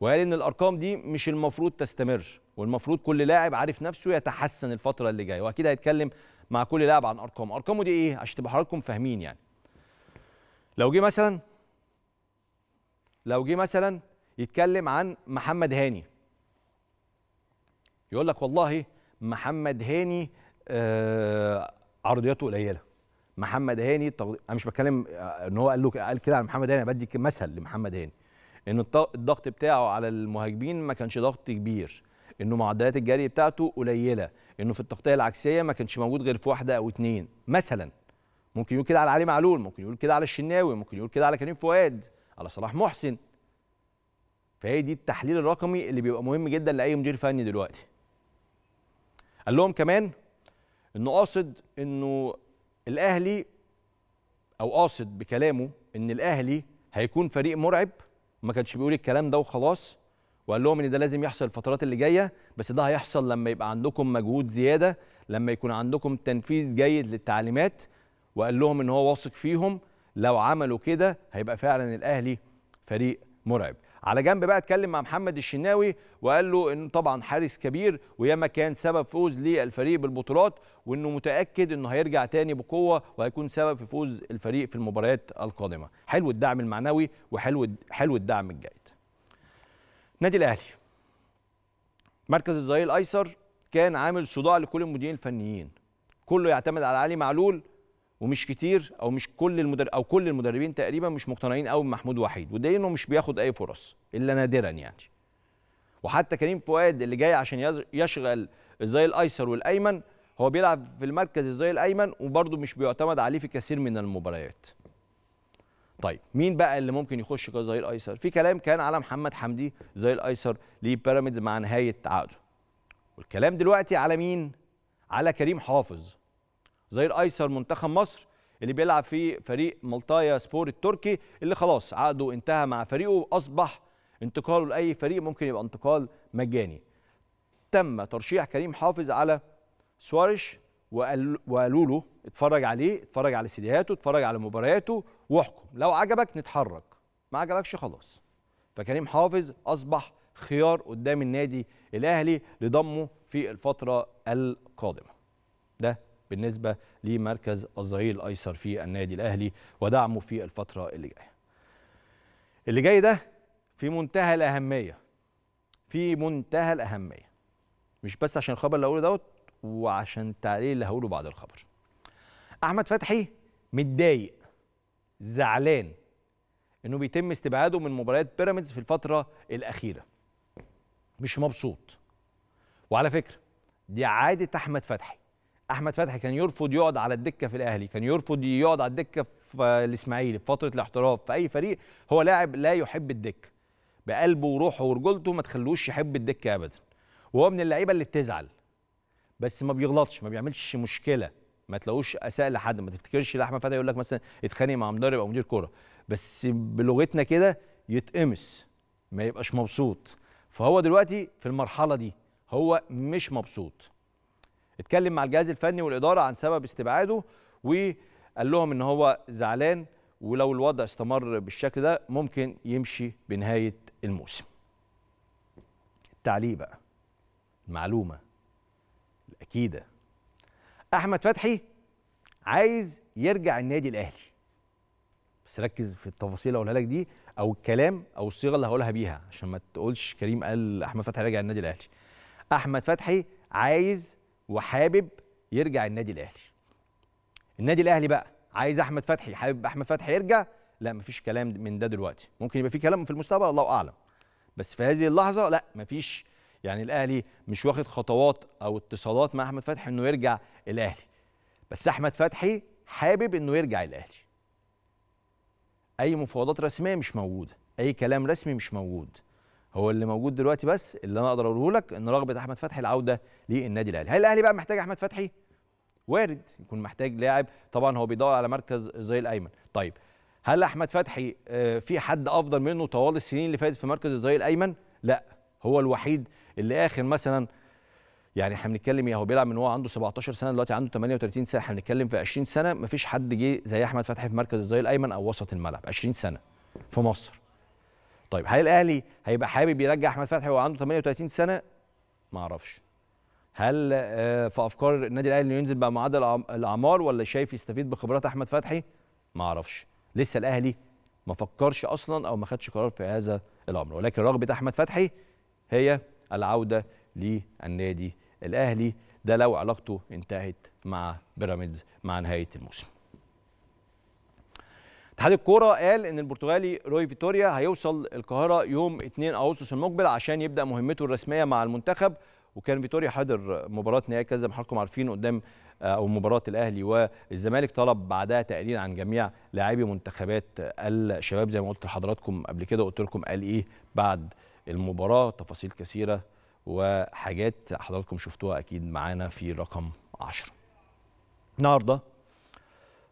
وقال ان الارقام دي مش المفروض تستمر والمفروض كل لاعب عارف نفسه يتحسن الفتره اللي جايه واكيد هيتكلم مع كل لاعب عن ارقامه ارقامه دي ايه عشان تبقى حضراتكم فاهمين يعني لو جه مثلا لو جه مثلا يتكلم عن محمد هاني يقول لك والله محمد هاني آه، عرضياته قليله محمد هاني انا مش بتكلم آه، ان هو قال له قال كده على محمد هاني بدي مثل لمحمد هاني ان الضغط بتاعه على المهاجمين ما كانش ضغط كبير انه معدلات الجري بتاعته قليله انه في التغطيه العكسيه ما كانش موجود غير في واحده او اتنين مثلا ممكن يقول كده على علي معلول ممكن يقول كده على الشناوي ممكن يقول كده على كريم فؤاد على صلاح محسن فهي دي التحليل الرقمي اللي بيبقى مهم جدا لاي مدير فني دلوقتي قال لهم كمان انه قاصد انه الاهلي او قاصد بكلامه ان الاهلي هيكون فريق مرعب ما كانش بيقول الكلام ده وخلاص وقال لهم ان ده لازم يحصل الفترات اللي جايه بس ده هيحصل لما يبقى عندكم مجهود زياده لما يكون عندكم تنفيذ جيد للتعليمات وقال لهم ان هو واثق فيهم لو عملوا كده هيبقى فعلا الاهلي فريق مرعب على جنب بقى اتكلم مع محمد الشناوي وقال له انه طبعا حارس كبير وياما كان سبب فوز للفريق بالبطولات وانه متاكد انه هيرجع تاني بقوه وهيكون سبب في فوز الفريق في المباريات القادمه حلو الدعم المعنوي وحلو حلو الدعم الجيد نادي الاهلي مركز الظهير الايسر كان عامل صداع لكل المديرين الفنيين كله يعتمد على علي معلول ومش كتير او مش كل المدرب او كل المدربين تقريبا مش مقتنعين قوي بمحمود وحيد وده انه مش بياخد اي فرص الا نادرا يعني وحتى كريم فؤاد اللي جاي عشان يشغل الزي الايسر والايمن هو بيلعب في المركز الزي الايمن وبرده مش بيعتمد عليه في كثير من المباريات طيب مين بقى اللي ممكن يخش كزي الايسر في كلام كان على محمد حمدي زي الايسر لبيراميدز مع نهايه عقده والكلام دلوقتي على مين على كريم حافظ ظهير ايسر منتخب مصر اللي بيلعب في فريق ملتايا سبور التركي اللي خلاص عقده انتهى مع فريقه واصبح انتقاله لاي فريق ممكن يبقى انتقال مجاني تم ترشيح كريم حافظ على سواريش وقالوا له اتفرج عليه اتفرج على سيديهاته اتفرج على مبارياته واحكم لو عجبك نتحرك ما عجبكش خلاص فكريم حافظ اصبح خيار قدام النادي الاهلي لضمه في الفتره القادمه ده بالنسبة لمركز الظهير الأيسر في النادي الأهلي ودعمه في الفترة اللي جاية اللي جاي ده في منتهى الأهمية في منتهى الأهمية مش بس عشان الخبر اللي هقوله دوت وعشان التعليق اللي هقوله بعد الخبر أحمد فتحي متضايق زعلان انه بيتم استبعاده من مباريات بيراميدز في الفتره الاخيره مش مبسوط وعلى فكره دي عاده احمد فتحي احمد فتحي كان يرفض يقعد على الدكه في الاهلي كان يرفض يقعد على الدكه في الاسماعيلي في فتره الاحتراف في اي فريق هو لاعب لا يحب الدكه بقلبه وروحه ورجولته ما تخلوش يحب الدكه ابدا وهو من اللعيبه اللي بتزعل بس ما بيغلطش ما بيعملش مشكله ما تلاقوش اساء لحد ما تفتكرش لاحمد فتحي يقول لك مثلا اتخانق مع مدرب او مدير كوره بس بلغتنا كده يتقمص ما يبقاش مبسوط فهو دلوقتي في المرحله دي هو مش مبسوط اتكلم مع الجهاز الفني والاداره عن سبب استبعاده وقال لهم ان هو زعلان ولو الوضع استمر بالشكل ده ممكن يمشي بنهايه الموسم. التعليق بقى المعلومه الاكيده احمد فتحي عايز يرجع النادي الاهلي. بس ركز في التفاصيل اللي هقولها لك دي او الكلام او الصيغه اللي هقولها بيها عشان ما تقولش كريم قال احمد فتحي راجع النادي الاهلي. احمد فتحي عايز وحابب يرجع النادي الاهلي النادي الاهلي بقى عايز احمد فتحي حابب احمد فتحي يرجع لا مفيش كلام من ده دلوقتي ممكن يبقى في كلام في المستقبل الله اعلم بس في هذه اللحظه لا مفيش يعني الاهلي مش واخد خطوات او اتصالات مع احمد فتحي انه يرجع الاهلي بس احمد فتحي حابب انه يرجع الاهلي اي مفاوضات رسميه مش موجوده اي كلام رسمي مش موجود هو اللي موجود دلوقتي بس اللي انا اقدر اقوله لك ان رغبه احمد فتحي العوده للنادي الاهلي هل الاهلي بقى محتاج احمد فتحي وارد يكون محتاج لاعب طبعا هو بيدور على مركز زي الايمن طيب هل احمد فتحي آه، في حد افضل منه طوال السنين اللي فاتت في مركز الظهير الايمن لا هو الوحيد اللي اخر مثلا يعني احنا بنتكلم ايه هو بيلعب من هو عنده 17 سنه دلوقتي عنده 38 سنه احنا بنتكلم في 20 سنه مفيش حد جه زي احمد فتحي في مركز الظهير الايمن او وسط الملعب 20 سنه في مصر طيب هل الاهلي هيبقى حابب يرجع احمد فتحي وعنده 38 سنه ما اعرفش هل آه، في افكار النادي الاهلي انه ينزل بقى معدل الاعمار ولا شايف يستفيد بخبرات احمد فتحي ما اعرفش لسه الاهلي ما فكرش اصلا او ما خدش قرار في هذا الامر ولكن رغبه احمد فتحي هي العوده للنادي الاهلي ده لو علاقته انتهت مع بيراميدز مع نهايه الموسم اتحاد الكوره قال ان البرتغالي روي فيتوريا هيوصل القاهره يوم 2 اغسطس المقبل عشان يبدا مهمته الرسميه مع المنتخب وكان فيتوريا حاضر مباراه نهائي كاس زي ما حضراتكم عارفين قدام آه، او مباراه الاهلي والزمالك طلب بعدها تقرير عن جميع لاعبي منتخبات الشباب زي ما قلت لحضراتكم قبل كده وقلت لكم قال ايه بعد المباراه تفاصيل كثيره وحاجات حضراتكم شفتوها اكيد معانا في رقم 10 النهارده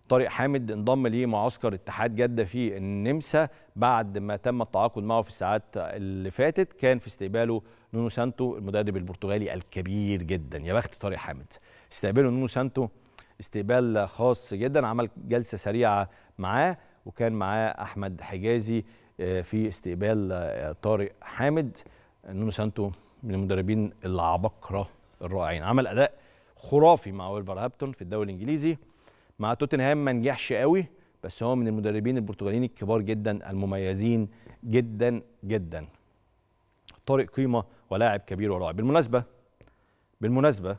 طارق حامد انضم لمعسكر معسكر اتحاد جده في النمسا بعد ما تم التعاقد معه في الساعات اللي فاتت كان في استقباله نونو سانتو المدرب البرتغالي الكبير جدا يا بخت طارق حامد استقبله نونو سانتو استقبال خاص جدا عمل جلسه سريعه معاه وكان معاه احمد حجازي آه، في استقبال آه، طارق حامد نونو سانتو من المدربين العباقره الرائعين عمل اداء خرافي مع ولفرهامبتون في الدوري الانجليزي مع توتنهام ما نجحش قوي بس هو من المدربين البرتغاليين الكبار جدا المميزين جدا جدا طارق قيمه ولاعب كبير ورائع بالمناسبه بالمناسبه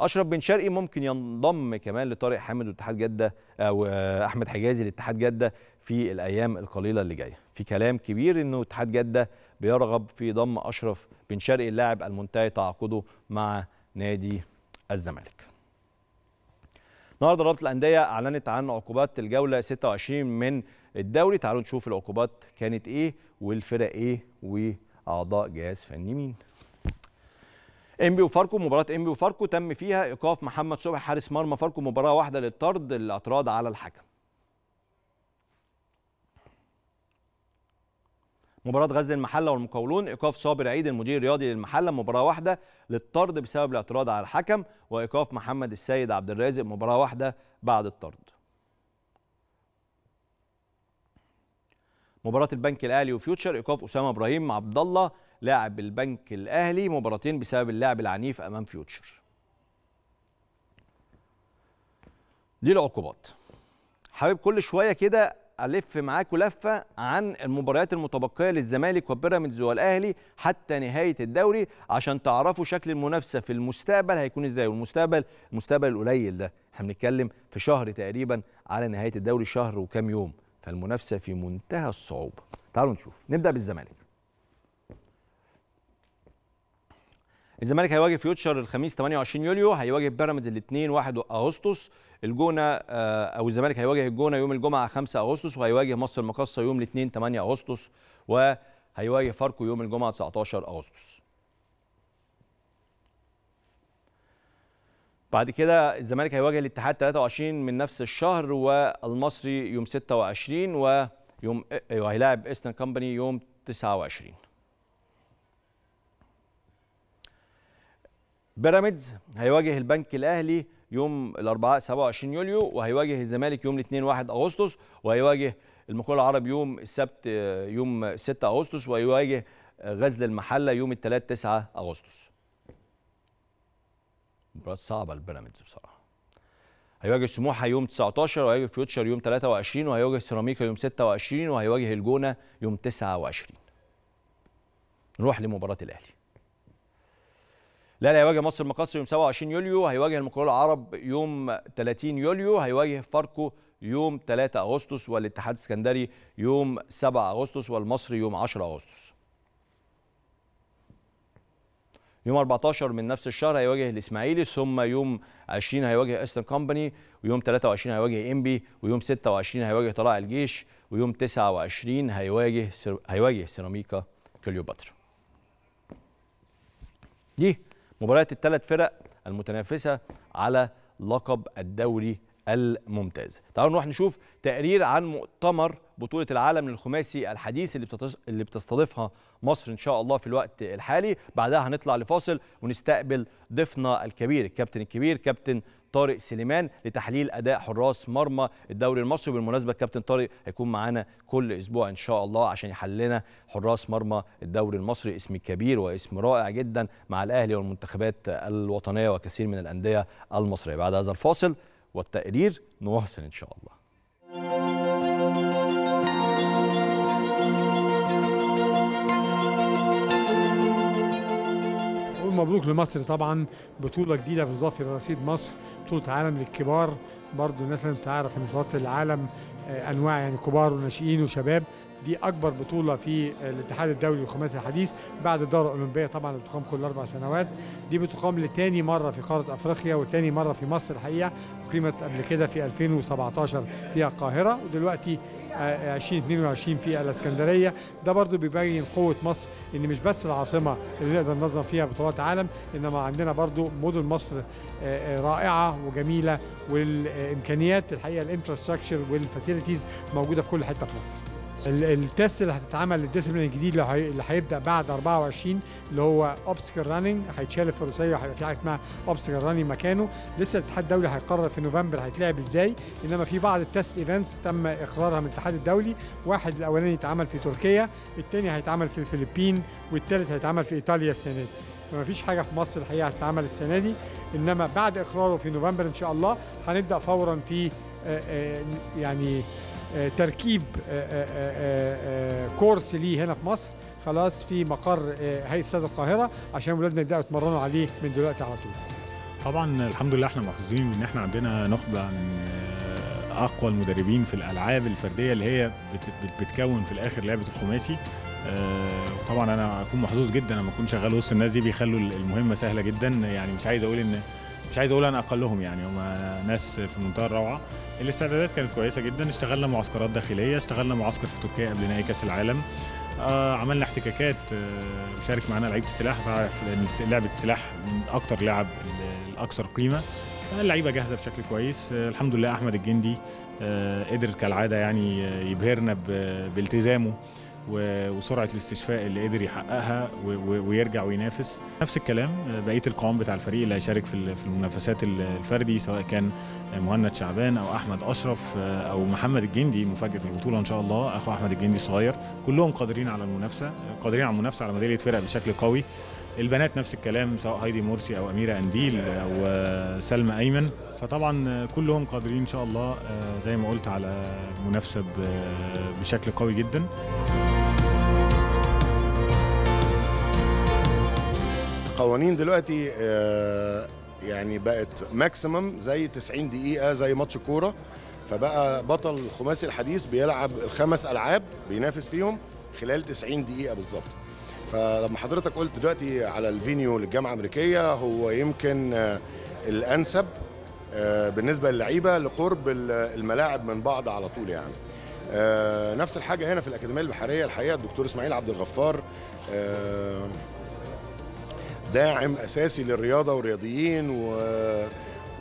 اشرف بن شرقي ممكن ينضم كمان لطارق حامد واتحاد جده او آه، احمد حجازي لاتحاد جده في الايام القليله اللي جايه في كلام كبير انه اتحاد جده بيرغب في ضم اشرف بن شرقي اللاعب المنتهي تعاقده مع نادي الزمالك النهارده رابطه الانديه اعلنت عن عقوبات الجوله 26 من الدوري تعالوا نشوف العقوبات كانت ايه والفرق ايه واعضاء جهاز فني مين انبي وفاركو مباراه انبي وفاركو تم فيها ايقاف محمد صبحي حارس مرمى فاركو مباراه واحده للطرد الاعتراض على الحكم مباراة غزل المحلة والمقاولون إيقاف صابر عيد المدير الرياضي للمحلة مباراة واحدة للطرد بسبب الاعتراض على الحكم وإيقاف محمد السيد عبد الرازق مباراة واحدة بعد الطرد مباراة البنك الأهلي وفيوتشر إيقاف أسامة إبراهيم عبد الله لاعب البنك الأهلي مباراتين بسبب اللعب العنيف أمام فيوتشر دي العقوبات حابب كل شوية كده الف معاكم لفه عن المباريات المتبقيه للزمالك وبيراميدز والاهلي حتى نهايه الدوري عشان تعرفوا شكل المنافسه في المستقبل هيكون ازاي والمستقبل المستقبل القليل ده احنا بنتكلم في شهر تقريبا على نهايه الدوري شهر وكام يوم فالمنافسه في منتهى الصعوبه تعالوا نشوف نبدا بالزمالك الزمالك هيواجه فيوتشر الخميس 28 يوليو هيواجه بيراميدز الاثنين 1 اغسطس الجونه آه، او الزمالك هيواجه الجونه يوم الجمعه 5 اغسطس وهيواجه مصر المقاصه يوم الاثنين 8 اغسطس وهيواجه فاركو يوم الجمعه 19 اغسطس بعد كده الزمالك هيواجه الاتحاد 23 من نفس الشهر والمصري يوم 26 ويوم آه، وهيلاعب ايستن كومباني يوم 29 بيراميدز هيواجه البنك الاهلي يوم الاربعاء 27 يوليو وهيواجه الزمالك يوم الاثنين 1 اغسطس وهيواجه المقاول العرب يوم السبت يوم 6 اغسطس وهيواجه غزل المحله يوم الثلاث 9 اغسطس مباراه صعبه لبيراميدز بصراحه هيواجه سموحه يوم 19 وهيواجه فيوتشر يوم 23 وهيواجه سيراميكا يوم 26 وهيواجه الجونه يوم 29 نروح لمباراه الاهلي الاهلي هيواجه مصر المقص يوم 27 يوليو هيواجه المقاولون العرب يوم 30 يوليو هيواجه فاركو يوم 3 اغسطس والاتحاد السكندري يوم 7 اغسطس والمصري يوم 10 اغسطس يوم 14 من نفس الشهر هيواجه الاسماعيلي ثم يوم 20 هيواجه استن كومباني ويوم 23 هيواجه انبي ويوم 26 هيواجه طلائع الجيش ويوم 29 هيواجه سر... هيواجه سيراميكا كليوباترا. دي مباريات الثلاث فرق المتنافسه على لقب الدوري الممتاز. تعالوا نروح نشوف تقرير عن مؤتمر بطوله العالم للخماسي الحديث اللي اللي بتستضيفها مصر ان شاء الله في الوقت الحالي، بعدها هنطلع لفاصل ونستقبل ضيفنا الكبير الكابتن الكبير كابتن طارق سليمان لتحليل اداء حراس مرمى الدوري المصري بالمناسبه كابتن طارق هيكون معانا كل اسبوع ان شاء الله عشان يحلل لنا حراس مرمى الدوري المصري اسم كبير واسم رائع جدا مع الاهلي والمنتخبات الوطنيه وكثير من الانديه المصريه بعد هذا الفاصل والتقرير نواصل ان شاء الله مبروك لمصر طبعا بطوله جديده بتضاف الى رصيد مصر بطوله عالم للكبار برضه الناس تعرف ان بطولات العالم آه، انواع يعني كبار وناشئين وشباب دي اكبر بطوله في الاتحاد الدولي للخماسي الحديث بعد الدوره الاولمبيه طبعا اللي بتقام كل اربع سنوات دي بتقام لتاني مره في قاره افريقيا وتاني مره في مصر الحقيقه اقيمت قبل كده في 2017 في القاهره ودلوقتي 2022 آه، آه، في الاسكندريه ده برضو بيبين قوه مصر ان مش بس العاصمه اللي نقدر ننظم فيها بطولات عالم انما عندنا برضو مدن مصر آه، رائعه وجميله والامكانيات الحقيقه الانفراستراكشر والفاسيلتيز موجوده في كل حته في مصر التست اللي هتتعمل للديسبلين الجديد اللي هيبدا بعد 24 اللي هو اوبسكال راننج هيتشال الفروسيه وهيبقى في حاجه اسمها اوبسكال راننج مكانه لسه الاتحاد الدولي هيقرر في نوفمبر هيتلعب ازاي انما في بعض التست ايفنتس تم اقرارها من الاتحاد الدولي واحد الاولاني يتعمل في تركيا الثاني هيتعمل في الفلبين والثالث هيتعمل في ايطاليا السنه دي فما فيش حاجه في مصر الحقيقه هتتعمل السنه دي انما بعد اقراره في نوفمبر ان شاء الله هنبدا فورا في يعني تركيب آه، آه، آه، كورس ليه هنا في مصر خلاص في مقر هيئه استاذ القاهره عشان ولادنا يبداوا يتمرنوا عليه من دلوقتي على طول. طبعا الحمد لله احنا محظوظين ان احنا عندنا نخبه من اقوى المدربين في الالعاب الفرديه اللي هي بتكون في الاخر لعبه الخماسي طبعا انا اكون محظوظ جدا لما اكون شغال وسط الناس دي بيخلوا المهمه سهله جدا يعني مش عايز اقول ان مش عايز اقول انا اقلهم يعني هم ناس في منتهى الروعه الاستعدادات كانت كويسه جدا اشتغلنا معسكرات داخليه اشتغلنا معسكر في تركيا قبل نهائي كاس العالم آه عملنا احتكاكات آه شارك معانا لعيبه السلاح يعني لعبه السلاح من اكتر لعب الاكثر قيمه اللعيبه جاهزه بشكل كويس آه الحمد لله احمد الجندي آه قدر كالعاده يعني يبهرنا بالتزامه وسرعه الاستشفاء اللي قدر يحققها ويرجع وينافس نفس الكلام بقيه القوام بتاع الفريق اللي هيشارك في المنافسات الفردي سواء كان مهند شعبان او احمد اشرف او محمد الجندي مفاجاه البطوله ان شاء الله اخو احمد الجندي الصغير كلهم قادرين على المنافسه قادرين على المنافسه على ميداليه فرق بشكل قوي البنات نفس الكلام سواء هايدي مرسي او اميره انديل او سلمى ايمن فطبعا كلهم قادرين ان شاء الله آه، زي ما قلت على منافسه بشكل قوي جدا القوانين دلوقتي آه، يعني بقت ماكسيمم زي 90 دقيقه زي ماتش كوره فبقى بطل الخماسي الحديث بيلعب الخمس العاب بينافس فيهم خلال 90 دقيقه بالظبط فلما حضرتك قلت دلوقتي على الفينيو للجامعه الامريكيه هو يمكن آه، الانسب آه، بالنسبه للعيبه لقرب الملاعب من بعض على طول يعني نفس الحاجه هنا في الاكاديميه البحريه الحقيقه الدكتور اسماعيل عبد الغفار داعم اساسي للرياضه والرياضيين و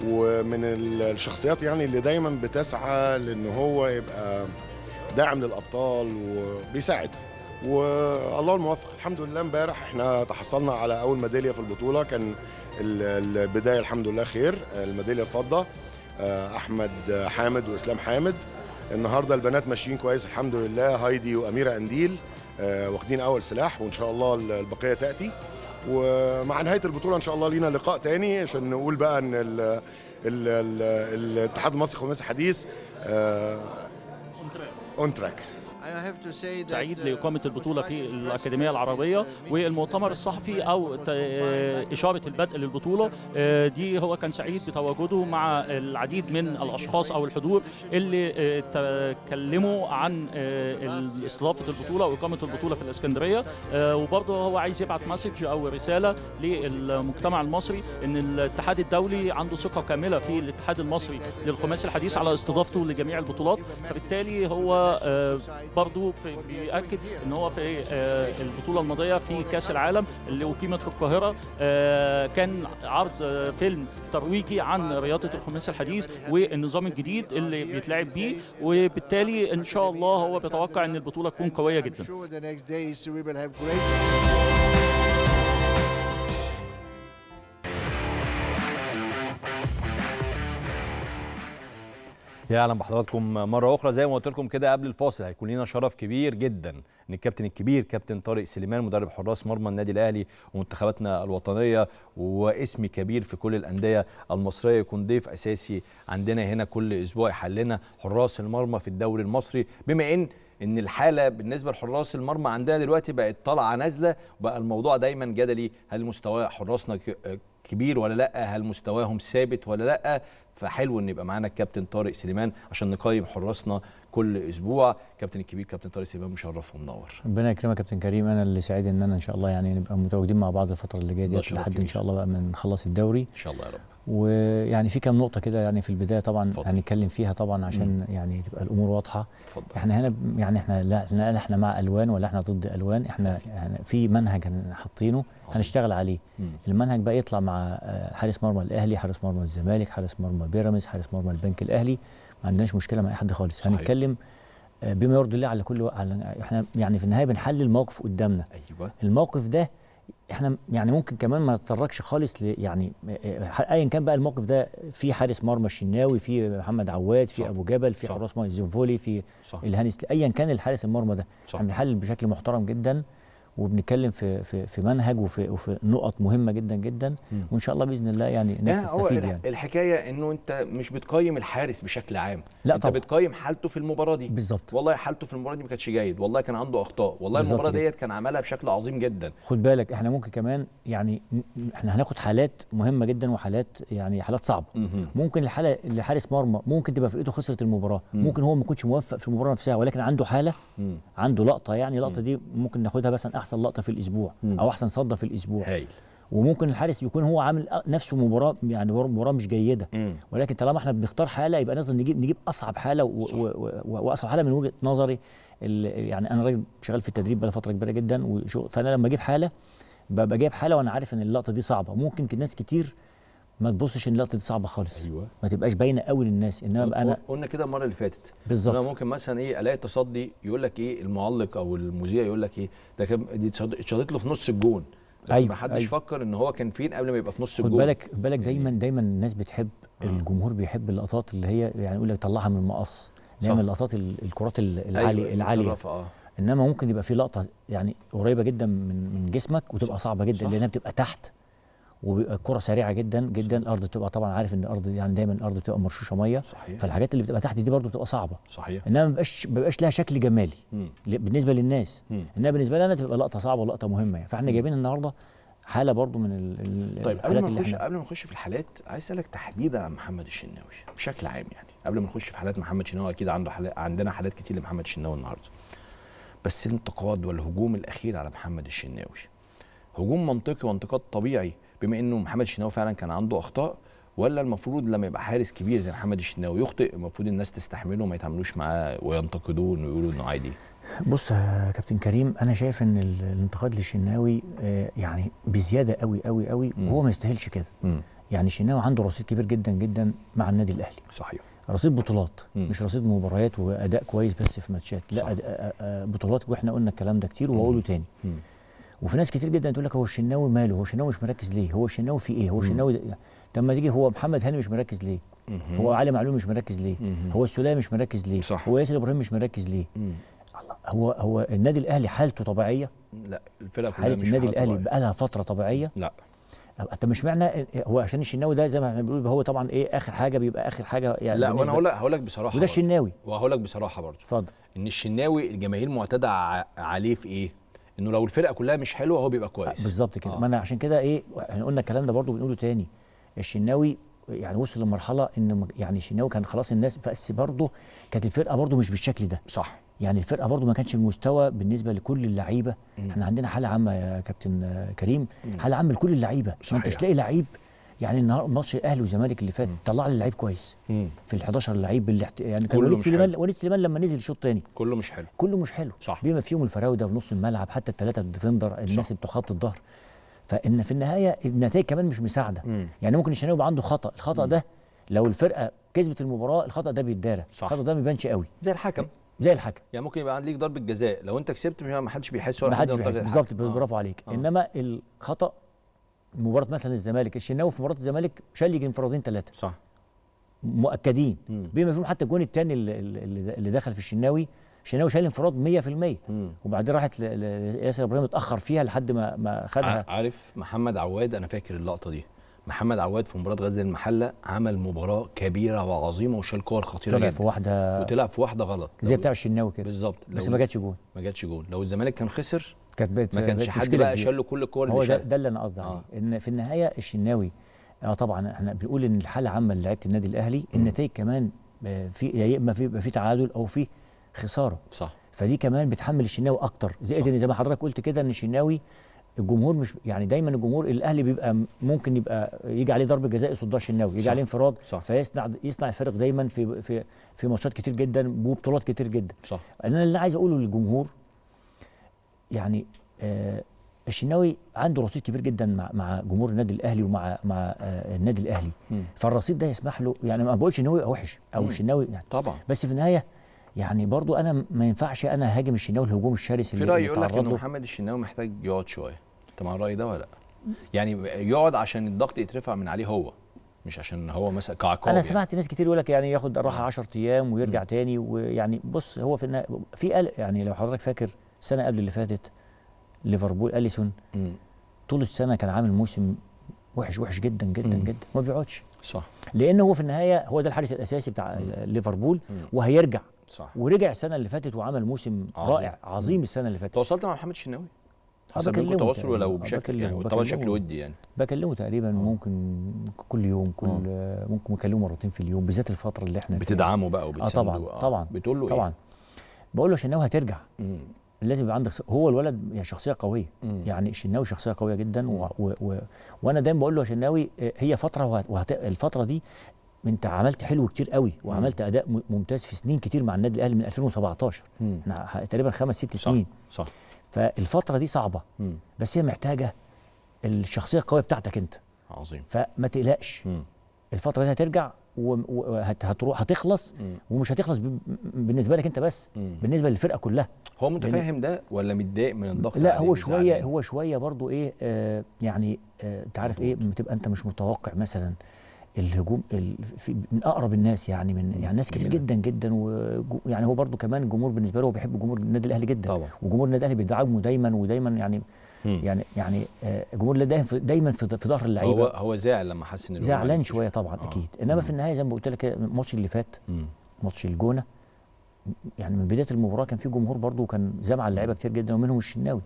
ومن الشخصيات يعني اللي دايما بتسعى لان هو يبقى داعم للابطال وبيساعد والله الموفق الحمد لله امبارح احنا تحصلنا على اول ميداليه في البطوله كان البدايه الحمد لله خير الميداليه الفضه آه، احمد حامد واسلام حامد النهارده البنات ماشيين كويس الحمد لله هايدي واميره انديل آه، واخدين اول سلاح وان شاء الله البقيه تاتي ومع نهايه البطوله ان شاء الله لينا لقاء تاني عشان نقول بقى ان الـ الـ الـ الاتحاد المصري الخماسي الحديث اون آه، تراك تعيد uh, لإقامة البطولة في الأكاديمية العربية والمؤتمر الصحفي أو آه، إشارة البدء للبطولة آه، دي هو كان سعيد بتواجده مع العديد من الأشخاص أو الحضور اللي آه، تكلموا عن استضافة البطولة وإقامة البطولة في الإسكندرية وبرضه هو عايز يبعت مسج أو رسالة للمجتمع المصري إن الاتحاد الدولي عنده ثقة كاملة في الاتحاد المصري للخماسي الحديث على استضافته لجميع البطولات فبالتالي هو برضو بيأكد ان هو في آه، البطوله الماضيه في كاس العالم اللي اقيمت في القاهره آه، كان عرض آه، فيلم ترويجي عن رياضه الخماس الحديث والنظام الجديد اللي بيتلعب بيه وبالتالي ان شاء الله هو بيتوقع ان البطوله تكون قويه جدا يا اهلا بحضراتكم مره اخرى زي ما قلت لكم كده قبل الفاصل هيكون لنا شرف كبير جدا ان الكابتن الكبير كابتن طارق سليمان مدرب حراس مرمى النادي الاهلي ومنتخباتنا الوطنيه واسم كبير في كل الانديه المصريه يكون ضيف اساسي عندنا هنا كل اسبوع يحل لنا حراس المرمى في الدوري المصري بما ان ان الحاله بالنسبه لحراس المرمى عندنا دلوقتي بقت طالعه نازله وبقى الموضوع دايما جدلي هل مستوى حراسنا كبير ولا لا هل مستواهم ثابت ولا لا فحلو ان يبقى معانا الكابتن طارق سليمان عشان نقيم حراسنا كل اسبوع كابتن الكبير كابتن طارق سيبان مشرف ومنور ربنا يكرمك كابتن كريم انا اللي سعيد ان انا ان شاء الله يعني نبقى متواجدين مع بعض الفتره اللي جايه ديت لحد ان شاء الله بقى ما نخلص الدوري ان شاء الله يا رب ويعني في كام نقطه كده يعني في البدايه طبعا هنتكلم فيها طبعا عشان مم. يعني تبقى الامور واضحه فضل. احنا هنا يعني احنا لا, لا احنا مع الوان ولا احنا ضد الوان احنا يعني في منهج حاطينه هنشتغل عليه مم. المنهج بقى يطلع مع آه، حارس مرمى الاهلي حارس مرمى الزمالك حارس مرمى بيراميدز حارس مرمى البنك الاهلي ما عندناش مشكله مع اي حد خالص صحيح. هنتكلم آه، بما يرضي الله على كل على احنا يعني في النهايه بنحلل الموقف قدامنا ايوه الموقف ده احنا يعني ممكن كمان ما نتطرقش خالص ل يعني آه، آه، ايا كان بقى الموقف ده في حارس مرمى الشناوي في محمد عواد في صح. ابو جبل في حراس مرمى زنفولي في الهاني ايا كان الحارس المرمى ده صح. احنا بنحلل بشكل محترم جدا وبنتكلم في في في منهج وفي وفي نقط مهمه جدا جدا وان شاء الله باذن الله يعني الناس تستفيد يعني الحكايه انه انت مش بتقيم الحارس بشكل عام لا انت طبعا. بتقيم حالته في المباراه دي بالظبط والله حالته في المباراه دي ما كانتش جيد والله كان عنده اخطاء والله المباراه ديت كان عملها بشكل عظيم جدا خد بالك احنا ممكن كمان يعني احنا هناخد حالات مهمه جدا وحالات يعني حالات صعبه مم. ممكن الحاله اللي حارس مرمى ممكن تبقى في ايده خسرت المباراه مم. ممكن هو ما يكونش موفق في المباراه نفسها ولكن عنده حاله مم. عنده لقطه يعني اللقطه دي ممكن ناخدها مثلا احسن لقطه في الاسبوع او احسن صده في الاسبوع هايل وممكن الحارس يكون هو عامل نفسه مباراه يعني مباراه مش جيده مم. ولكن طالما احنا بنختار حاله يبقى نقدر نجيب نجيب اصعب حاله واصعب حاله من وجهه نظري يعني انا راجل شغال في التدريب بقى فتره كبيره جدا فانا لما اجيب حاله ببقى جايب حاله وانا عارف ان اللقطه دي صعبه ممكن ناس كتير ما تبصش ان اللقطه دي صعبه خالص أيوة. ما تبقاش باينه قوي للناس انما انا قلنا كده المره اللي فاتت بالظبط انا ممكن مثلا ايه الاقي تصدي يقول لك ايه المعلق او المذيع يقول لك ايه ده كان دي اتشاطت له في نص الجون بس أيوة. ما حدش أيوة. فكر ان هو كان فين قبل ما يبقى في نص الجون خد بالك خد بالك يعني دايما دايما الناس بتحب الجمهور بيحب اللقطات اللي هي يعني يقول لك طلعها من المقص نعمل لقطات الكرات العالي أيوة. العاليه آه. انما ممكن يبقى في لقطه يعني قريبه جدا من من جسمك وتبقى صعبه جدا صح. لانها بتبقى تحت وبيبقى سريعه جدا جدا الارض بتبقى طبعا عارف ان الارض يعني دايما الارض بتبقى مرشوشه ميه صحيح. فالحاجات اللي بتبقى تحت دي برضو بتبقى صعبه صحيح انما ما بيبقاش ما بيبقاش لها شكل جمالي مم. بالنسبه للناس مم. انما بالنسبه لنا تبقى لقطه صعبه ولقطه مهمه يعني فاحنا جايبين النهارده حاله برضو من ال طيب قبل ما نخش قبل ما نخش في الحالات عايز اسالك تحديدا عن محمد الشناوي بشكل عام يعني قبل ما نخش في حالات محمد الشناوي اكيد عنده حالات عندنا حالات كتير لمحمد الشناوي النهارده بس الانتقاد والهجوم الاخير على محمد الشناوي هجوم منطقي وانتقاد طبيعي بما انه محمد الشناوي فعلا كان عنده اخطاء ولا المفروض لما يبقى حارس كبير زي محمد الشناوي يخطئ المفروض الناس تستحمله وما يتعاملوش معاه وينتقدون ويقولوا انه عادي بص يا كابتن كريم انا شايف ان الانتقاد للشناوي آه، يعني بزياده قوي قوي قوي وهو ما يستاهلش كده يعني الشناوي عنده رصيد كبير جدا جدا مع النادي الاهلي صحيح رصيد بطولات مم. مش رصيد مباريات واداء كويس بس في ماتشات لا بطولات واحنا قلنا الكلام ده كتير وهقوله تاني مم. وفي ناس كتير جدا تقول لك هو الشناوي ماله هو الشناوي مش مركز ليه هو الشناوي في ايه هو الشناوي طب ما تيجي هو محمد هاني مش مركز ليه هو علي معلول مش مركز ليه هو السلاي مش مركز ليه صح. هو ياسر ابراهيم مش مركز ليه الله هو هو النادي الاهلي حالته طبيعيه لا الفرقه كلها حاله النادي الاهلي بقى لها فتره طبيعيه لا طب مش معنى إيه، هو عشان الشناوي ده زي ما احنا بنقول هو طبعا ايه اخر حاجه بيبقى اخر حاجه يعني لا وانا هقول لك هقول لك بصراحه وده الشناوي وهقول لك بصراحه برضه اتفضل ان الشناوي الجماهير معتاده عليه في ايه؟ انه لو الفرقه كلها مش حلوه هو بيبقى كويس آه، بالظبط كده آه. ما انا عشان كده ايه احنا قلنا الكلام ده برضو بنقوله تاني الشناوي يعني وصل لمرحله ان يعني الشناوي كان خلاص الناس بس برضه كانت الفرقه برضه مش بالشكل ده صح يعني الفرقه برضه ما كانش المستوى بالنسبه لكل اللعيبه احنا عندنا حاله عامه يا كابتن كريم حاله عامه لكل اللعيبه ما انتش تلاقي لعيب يعني النهارده ماتش الاهلي والزمالك اللي فات طلع لي لعيب كويس مم. في ال 11 لعيب اللي احت... يعني كان وليد سليمان وليد سليمان لما نزل الشوط الثاني كله مش حلو كله مش حلو صح بما فيهم الفراوده ونص الملعب حتى الثلاثه الديفندر الناس اللي خط الظهر فان في النهايه النتائج كمان مش مساعده مم. يعني ممكن الشناوي يبقى عنده خطا الخطا مم. ده لو الفرقه كسبت المباراه الخطا ده بيتدارى الخطا ده ما بيبانش قوي زي الحكم زي الحكم يعني ممكن يبقى ليك ضربه جزاء لو انت كسبت ما حدش بيحس ولا حد بيحس بالظبط اه. برافو عليك آه. انما الخطا مباراه مثلا الزمالك الشناوي في مباراه الزمالك شال يجي انفرادين ثلاثه صح مؤكدين مم. بما فيهم حتى الجون الثاني اللي دخل في الشناوي الشناوي شال انفراد 100% وبعدين راحت ياسر ابراهيم اتاخر فيها لحد ما ما خدها عارف محمد عواد انا فاكر اللقطه دي محمد عواد في مباراه غزل المحله عمل مباراه كبيره وعظيمه وشال كور خطيره طلع في واحده وطلع في واحده غلط زي بتاع الشناوي كده بالظبط بس ما جاتش جون ما جاتش جون لو الزمالك كان خسر كانت بقت ما كانش حد بقى شال له كل الكور هو ده, ده اللي انا قصدي عليه آه. ان في النهايه الشناوي اه طبعا احنا بنقول ان الحاله عامه لعيبه النادي الاهلي النتائج كمان آه في يا اما في في تعادل او في خساره صح فدي كمان بتحمل الشناوي اكتر زائد ان زي ما حضرتك قلت كده ان الشناوي الجمهور مش يعني دايما الجمهور الاهلي بيبقى ممكن يبقى يجي عليه ضربه جزاء يصدها الشناوي يجي عليه انفراد صح. فيصنع يصنع الفارق دايما في في في ماتشات كتير جدا وبطولات كتير جدا صح. انا اللي عايز اقوله للجمهور يعني آه، الشناوي عنده رصيد كبير جدا مع مع جمهور النادي الاهلي ومع مع آه، النادي الاهلي م. فالرصيد ده يسمح له يعني ما بقولش ان هو وحش او الشناوي يعني طبعا بس في النهايه يعني برضو انا ما ينفعش انا هاجم الشناوي الهجوم الشرس اللي في راي يقول لك ان محمد الشناوي محتاج يقعد شويه انت مع الراي ده ولا لا؟ يعني يقعد عشان الضغط يترفع من عليه هو مش عشان هو مثلا كعقاب انا يعني. سمعت يعني. ناس كتير يقول لك يعني ياخد راحه 10 ايام ويرجع م. تاني ويعني بص هو في في قلق يعني لو حضرتك فاكر السنه قبل اللي فاتت ليفربول اليسون طول السنه كان عامل موسم وحش وحش جدا جدا مم. جدا ما بيقعدش صح لان هو في النهايه هو ده الحارس الاساسي بتاع ليفربول وهيرجع صح ورجع السنه اللي فاتت وعمل موسم عظيم. رائع عظيم مم. السنه اللي فاتت تواصلت مع محمد الشناوي آه، حسب منكم تواصل ولو بشكل آه، يعني طبعا شكل ودي يعني بكلمه تقريبا ممكن كل يوم كل مم. ممكن اكلمه مرتين في اليوم بالذات الفتره اللي احنا بتدعمه بقى وبتسنده آه طبعا آه. طبعا بتقول له إيه؟ طبعا إيه؟ بقول له الشناوي هترجع مم. لازم يبقى عندك هو الولد يعني شخصيه قويه مم. يعني الشناوي شخصيه قويه جدا و... و... و... وانا دايما بقول له يا شناوي آه، هي فتره وهت... وهت... الفتره دي انت عملت حلو كتير قوي وعملت اداء ممتاز في سنين كتير مع النادي الاهلي من 2017 احنا تقريبا خمس ست سنين صح. صح فالفتره دي صعبه مم. بس هي محتاجه الشخصيه القويه بتاعتك انت عظيم فما تقلقش مم. الفتره دي هترجع وهتروح هتخلص ومش هتخلص بالنسبه لك انت بس بالنسبه للفرقه كلها هو متفاهم ده ولا متضايق من الضغط لا هو شويه هو شويه برضو ايه آه يعني آه، انت آه عارف ايه بتبقى انت مش متوقع مثلا الهجوم في من اقرب الناس يعني من يعني ناس كتير جدا جدا ويعني هو برضو كمان الجمهور بالنسبه له هو بيحب جمهور النادي الاهلي جدا طبعا وجمهور النادي الاهلي بيدعمه دايما ودايما يعني يعني يعني الجمهور آه، دايما في ظهر اللعيبه هو هو زعل لما حس ان زعلان شويه طبعا آه. اكيد انما مم. في النهايه زي ما قلت لك الماتش اللي فات ماتش الجونه يعني من بدايه المباراه كان في جمهور برده كان على اللعيبه كتير جدا ومنهم الشناوي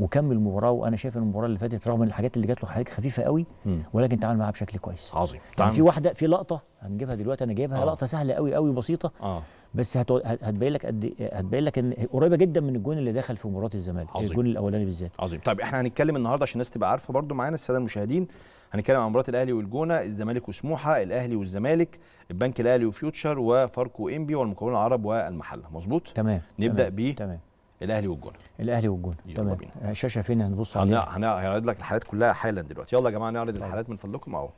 وكمل المباراه وانا شايف المباراه اللي فاتت رغم الحاجات اللي جات له حاجات خفيفه قوي مم. ولكن تعامل معاها بشكل كويس عظيم يعني في واحده في لقطه هنجيبها دلوقتي انا جايبها آه. لقطه سهله قوي قوي بسيطه آه. بس هتبين لك قد إيه- هتبين لك ان قريبه جدا من الجون اللي دخل في مباراه الزمالك الجون الاولاني بالذات عظيم طيب احنا هنتكلم النهارده عشان الناس تبقى عارفه برده معانا الساده المشاهدين هنتكلم عن مباراه الاهلي والجونه الزمالك وسموحه الاهلي والزمالك البنك الاهلي وفيوتشر وفاركو انبي والمكون العرب والمحله مظبوط تمام نبدا ب تمام الاهلي والجونه الاهلي والجونه تمام بينا. الشاشه آه، فين هنبص عليها هنعرض لك الحالات كلها حالا دلوقتي يلا يا جماعه نعرض طيب. الحالات من فضلكم اهو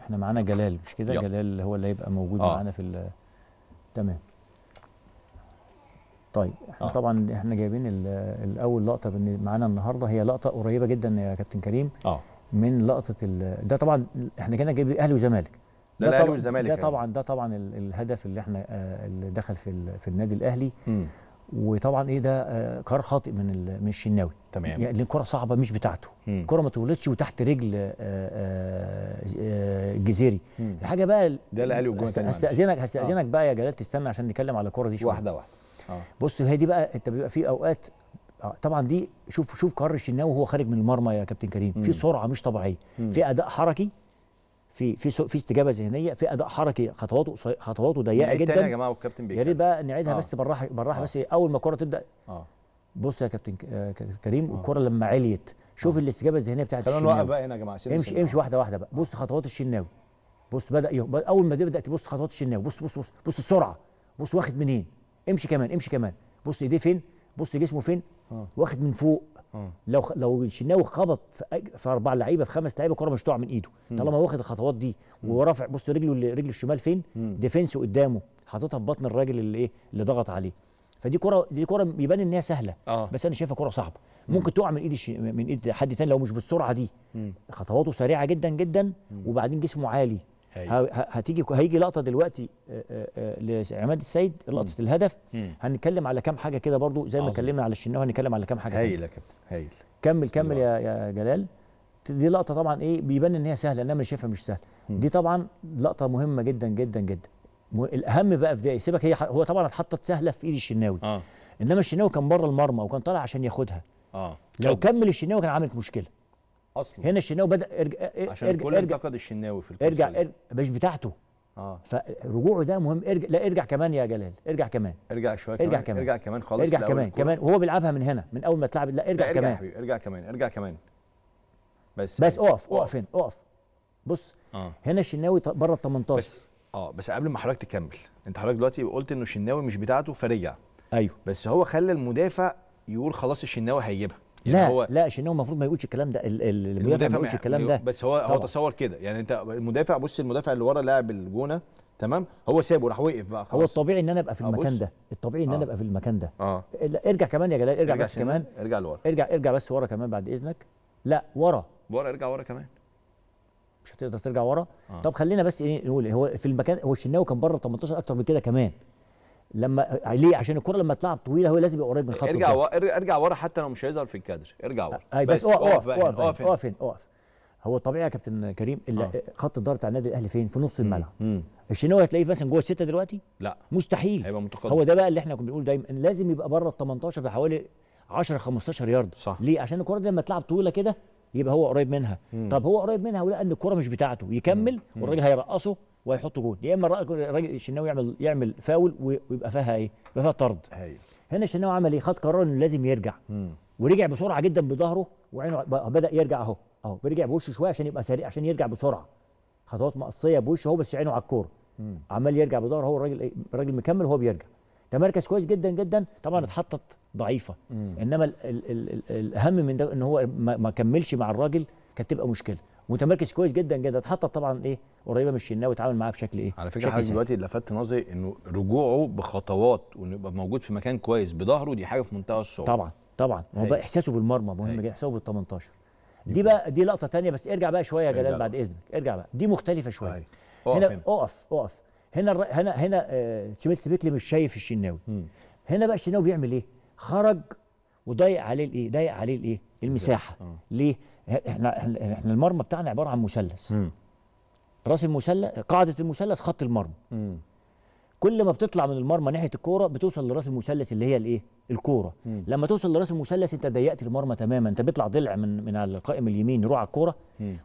احنا معانا جلال مش كده جلال هو اللي هيبقى موجود آه. معانا في تمام طيب احنا آه. طبعا احنا جايبين الاول لقطه معانا النهارده هي لقطه قريبه جدا يا كابتن كريم اه من لقطه ده طبعا احنا كنا جايبين اهلي وزمالك ده, الاهلي والزمالك ده يعني. طبعا ده طبعا الهدف اللي احنا آه، اللي دخل في في النادي الاهلي م. وطبعا ايه ده قرار آه، خاطئ من من الشناوي تمام يعني الكره صعبه مش بتاعته الكره ما تولدش وتحت رجل آه، جزيري الحاجه بقى ده الاهلي والجون هستاذنك هستاذنك بقى يا جلال تستنى عشان نتكلم على الكره دي شويه واحده واحده آه. بص هي دي بقى انت بيبقى في اوقات آه، طبعا دي شوف شوف قرار الشناوي وهو خارج من المرمى يا كابتن كريم في سرعه مش طبيعيه في اداء حركي في في في استجابه ذهنيه في اداء حركي خطواته خطواته ضيقه جدا يا جماعه والكابتن يا ريت بقى نعيدها آه. بس بالراحه بالراحه آه. بس اول ما الكره تبدا آه. بص يا كابتن آه، كريم آه. الكره لما عليت شوف آه. الاستجابه الذهنيه بتاعت الشناوي خلونا نوقف بقى هنا يا جماعه امشي امشي واحده واحده بقى آه. بص خطوات الشناوي بص بدا اول ما تبدا تبص خطوات الشناوي بص بص بص بص السرعه بص واخد منين امشي كمان امشي كمان بص ايديه فين بص جسمه فين آه. واخد من فوق آه. لو لو شناوي خبط في, اربع لعيبه في خمس لعيبه الكره مش تقع من ايده طالما واخد الخطوات دي ورافع بص رجله رجله الشمال فين ديفنس قدامه حاططها في بطن الراجل اللي ايه اللي ضغط عليه فدي كره دي كره بيبان ان هي سهله آه. بس انا شايفها كره صعبه ممكن تقع من ايد الش... من ايد حد تاني لو مش بالسرعه دي خطواته سريعه جدا جدا وبعدين جسمه عالي هتيجي هيجي لقطه دلوقتي لعماد السيد لقطه الهدف هنتكلم على كام حاجه كده برضو زي ما اتكلمنا على الشناوي هنتكلم على كام حاجه هايل يا كابتن هايل كمل كمل يا يا جلال دي لقطه طبعا ايه بيبان ان هي سهله انما انا شايفها مش سهله دي طبعا لقطه مهمه جدا جدا جدا الاهم بقى في ده سيبك هي هو طبعا اتحطت سهله في ايد الشناوي آه. انما الشناوي كان بره المرمى وكان طالع عشان ياخدها اه لو كمل الشناوي كان عامل مشكله اصلا هنا الشناوي بدا ارجع عشان ارجع الكل انتقد الشناوي في القصه ارجع, ارجع مش بتاعته اه فرجوعه ده مهم ارجع لا ارجع كمان يا جلال ارجع كمان ارجع شويه ارجع كمان ارجع كمان خالص ارجع كمان كمان وهو بيلعبها من هنا من اول ما تلعب لا ارجع, ارجع كمان ارجع ارجع كمان ارجع كمان بس بس اقف اقف هنا اقف بص آه. هنا الشناوي بره ال 18 بس اه بس قبل ما حضرتك تكمل انت حضرتك دلوقتي قلت انه الشناوي مش بتاعته فرجع ايوه بس هو خلى المدافع يقول خلاص الشناوي هيجيبها يعني لا هو لا شنو المفروض ما يقولش الكلام ده المدافع ما يقولش الكلام ده بس هو هو تصور كده يعني انت المدافع بص المدافع اللي ورا لاعب الجونه تمام هو سابه راح وقف بقى خلاص هو الطبيعي ان انا ابقى في آه، المكان ده الطبيعي ان انا آه. ابقى في المكان ده آه. ارجع كمان يا جلال ارجع, ارجع بس كمان ارجع لورا ارجع ارجع بس ورا كمان بعد اذنك لا ورا ورا ارجع ورا كمان مش هتقدر ترجع ورا آه. طب خلينا بس ايه نقول هو في المكان هو الشناوي كان بره 18 اكتر من كده كمان لما آه، ليه عشان الكره لما تلعب طويله هو لازم يبقى قريب من خط ارجع و... ارجع ورا حتى لو مش هيظهر في الكادر ارجع ورا آه. بس, اقف اقف اقف اقف اقف هو طبيعي يا كابتن كريم اللي آه. خط الضهر بتاع النادي الاهلي فين في نص الملعب الشناوي هتلاقيه مثلا جوه السته دلوقتي لا مستحيل هيبقى متقدم هو ده بقى اللي احنا كنا بنقول دايما لازم يبقى بره ال 18 بحوالي 10 15 يارد صح ليه عشان الكره دي لما تلعب طويله كده يبقى هو قريب منها مم. طب هو قريب منها ولقى ان الكره مش بتاعته يكمل والراجل هيرقصه ويحط جون يا اما الراجل الشناوي يعمل يعمل فاول ويبقى فيها ايه؟ يبقى فيها طرد هي. هنا الشناوي عمل ايه؟ خد قرار انه لازم يرجع م. ورجع بسرعه جدا بظهره وعينه بدا يرجع اهو اهو بيرجع بوشه شويه عشان يبقى سريع عشان يرجع بسرعه خطوات مقصيه بوشه هو بس عينه على الكوره عمال يرجع بظهره هو الراجل ايه؟ الراجل مكمل وهو بيرجع تمركز كويس جدا جدا طبعا اتحطت ضعيفه م. انما الـ الـ الـ الاهم من ده ان هو ما كملش مع الراجل كانت تبقى مشكله متمركز كويس جدا جدا اتحطت طبعا ايه قريبه من الشناوي اتعامل معاه بشكل ايه على فكره حاسس دلوقتي لفت نظري انه رجوعه بخطوات وانه يبقى موجود في مكان كويس بظهره دي حاجه في منتهى الصعوبه طبعا طبعا هو بقى أيوة. احساسه بالمرمى مهم أيوة. جدا احساسه بال 18 دي بقى دي لقطه ثانيه بس ارجع بقى شويه يا جلال بعد اذنك ارجع بقى دي مختلفه شويه طيب. هنا اقف هنا اقف اقف هنا هنا هنا آه بيكلي مش شايف الشناوي هنا بقى الشناوي بيعمل ايه خرج وضايق عليه الايه ضايق عليه الايه المساحه آه. ليه احنا احنا المرمى بتاعنا عباره عن مثلث راس المثلث قاعده المثلث خط المرمى كل ما بتطلع من المرمى ناحيه الكوره بتوصل لراس المثلث اللي هي الايه الكوره لما توصل لراس المثلث انت ضيقت المرمى تماما انت بيطلع ضلع من من على القائم اليمين يروح على الكوره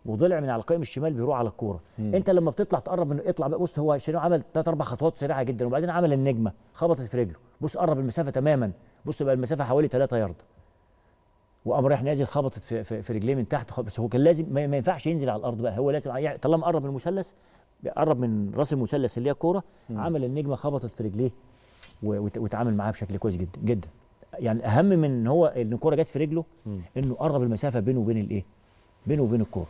وضلع من على القائم الشمال بيروح على الكوره انت لما بتطلع تقرب من اطلع بص هو شنو عمل ثلاث اربع خطوات سريعه جدا وبعدين عمل النجمه خبطت في رجله بص قرب المسافه تماما بص بقى المسافه حوالي 3 يارده وقام رايح نازل خبطت في, في, في رجليه من تحت بس هو كان لازم ما ينفعش ينزل على الارض بقى هو لازم طالما قرب من المثلث قرب من راس المثلث اللي هي الكوره عمل النجمه خبطت في رجليه واتعامل معاها بشكل كويس جدا جدا يعني اهم من ان هو ان الكوره جت في رجله انه قرب المسافه بينه وبين الايه؟ بينه وبين الكوره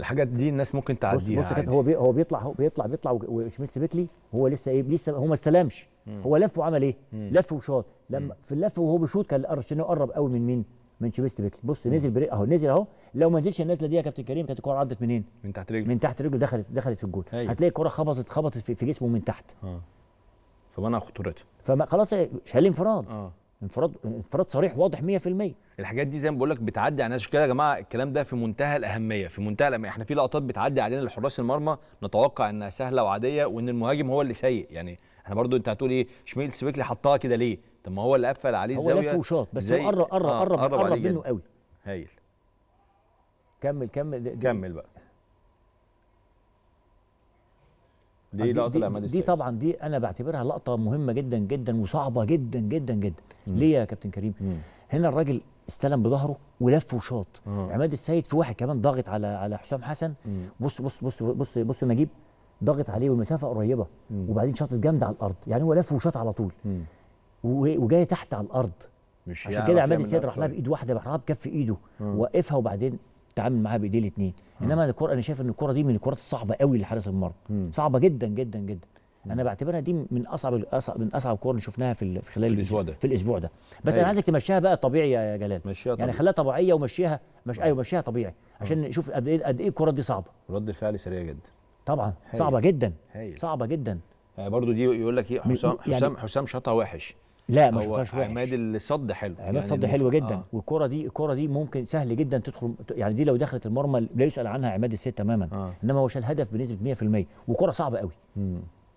الحاجات دي الناس ممكن تعديها بص بص هو بي هو بيطلع هو بيطلع بيطلع وشميتس بيتلي هو لسه ايه لسه هو ما استلمش هو لف وعمل ايه؟ لف وشاط لما في اللف وهو بيشوط كان قرب قوي من مين؟ من تشيبيستي بيكلي بص نزل بري اهو نزل اهو لو ما نزلش النزله دي يا كابتن كريم كانت الكوره عدت منين؟ من تحت رجله من تحت رجله دخلت دخلت في الجول أيوه. هتلاقي الكوره خبطت خبطت في جسمه من تحت اه فمنع خطورته فما خلاص شال انفراد اه انفراد انفراد صريح واضح 100% الحاجات دي زي ما بقول لك بتعدي على عشان كده يا جماعه الكلام ده في منتهى الاهميه في منتهى الأهمية. احنا في لقطات بتعدي علينا لحراس المرمى نتوقع انها سهله وعاديه وان المهاجم هو اللي سيء يعني احنا برضو انت هتقول ايه شميل سبيكلي حطها كده ليه طب ما هو اللي قفل عليه الزاويه هو لف وشاط بس هو قرب قرب آه، قرب قرب, قرب منه جدا. قوي هايل كمل كمل دي كمل بقى آه، دي لقطه لعماد دي طبعا دي انا بعتبرها لقطه مهمه جدا جدا وصعبه جدا جدا جدا مم. ليه يا كابتن كريم مم. هنا الراجل استلم بظهره ولف وشاط عماد السيد في واحد كمان ضاغط على على حسام حسن مم. بص بص بص بص بص نجيب ضاغط عليه والمسافه قريبه مم. وبعدين شاطت جامده على الارض يعني هو لف وشاط على طول مم. وجايه تحت على الارض مش عشان كده عماد السيد راح لها بايد واحده راح لها بكف ايده وقفها وبعدين تعامل معاها بايديه الاثنين انما الكره انا شايف ان الكره دي من الكرات الصعبه قوي لحارس المرمى صعبه جدا جدا جدا انا بعتبرها دي من اصعب من اصعب كور اللي شفناها في خلال في الاسبوع ده في الاسبوع ده بس انا أيوة. عايزك تمشيها بقى طبيعي يا جلال مشيها طبيعي. يعني خليها طبيعيه ومشيها مش ايوه مشيها طبيعي عشان نشوف قد ايه قد ايه الكره دي صعبه رد فعل سريع جدا طبعا هي. صعبه جدا هي. صعبه جدا يعني برضه دي يقول لك ايه حسام يعني حسام حسام شطها وحش لا ما شفتهاش وحش عماد الصد حلو عماد يعني صد حلو جدا آه. والكره دي الكره دي ممكن سهل جدا تدخل يعني دي لو دخلت المرمى لا يسال عنها عماد السيد تماما آه. انما هو شال هدف بنسبه 100% وكره صعبه قوي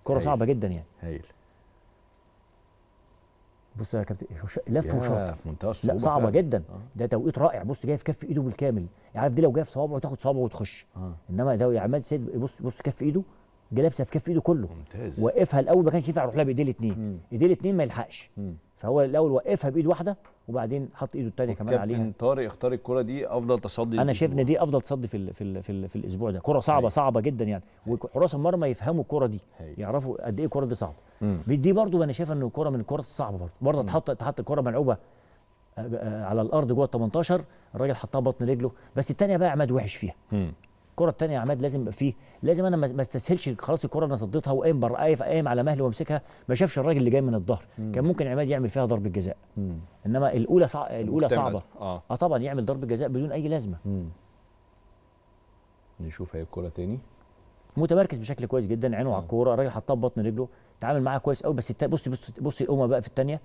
كره صعبه جدا يعني هايل بص يا كابتن لف وشاط في منتهى الصعوبه لا صعبه فعلا. جدا آه. ده توقيت رائع بص جاي في كف ايده بالكامل يعني عارف دي لو جايه في صوابعه تاخد صوابعه وتخش آه. انما ده يا عماد السيد بص بص كف ايده جلبسها في كف ايده كله ممتاز وقفها الاول ما كانش ينفع يروح لها بايديه الاثنين ايديه الاثنين ما يلحقش فهو الاول وقفها بايد واحده وبعدين حط ايده الثانيه كمان عليها كابتن طارق اختار الكره دي افضل تصدي انا شايف ان دي افضل تصدي في الـ في الـ في, الـ في الاسبوع ده كره صعبه هي. صعبه جدا يعني وحراس المرمى يفهموا الكره دي هي. يعرفوا قد ايه الكره دي صعبه مم. دي برضو انا شايف ان الكره من الكرات الصعبه برضو برضه اتحط اتحط الكره ملعوبه آه، آه، على الارض جوه ال 18 الراجل حطها بطن رجله بس الثانيه بقى عماد وحش فيها الكره الثانيه يا عماد لازم يبقى فيه لازم انا ما استسهلش خلاص الكره انا صديتها وقايم بره قايم قايم على مهلي وامسكها ما شافش الراجل اللي جاي من الظهر كان ممكن عماد يعمل فيها ضربه جزاء انما الاولى صع... الاولى صعبه آه. اه طبعا يعمل ضربه جزاء بدون اي لازمه مم. نشوف هي الكره ثاني متمركز بشكل كويس جدا عينه آه. على الكوره الراجل حطها ببطن رجله تعامل معاها كويس قوي بس بص بص بص القومه بقى في الثانيه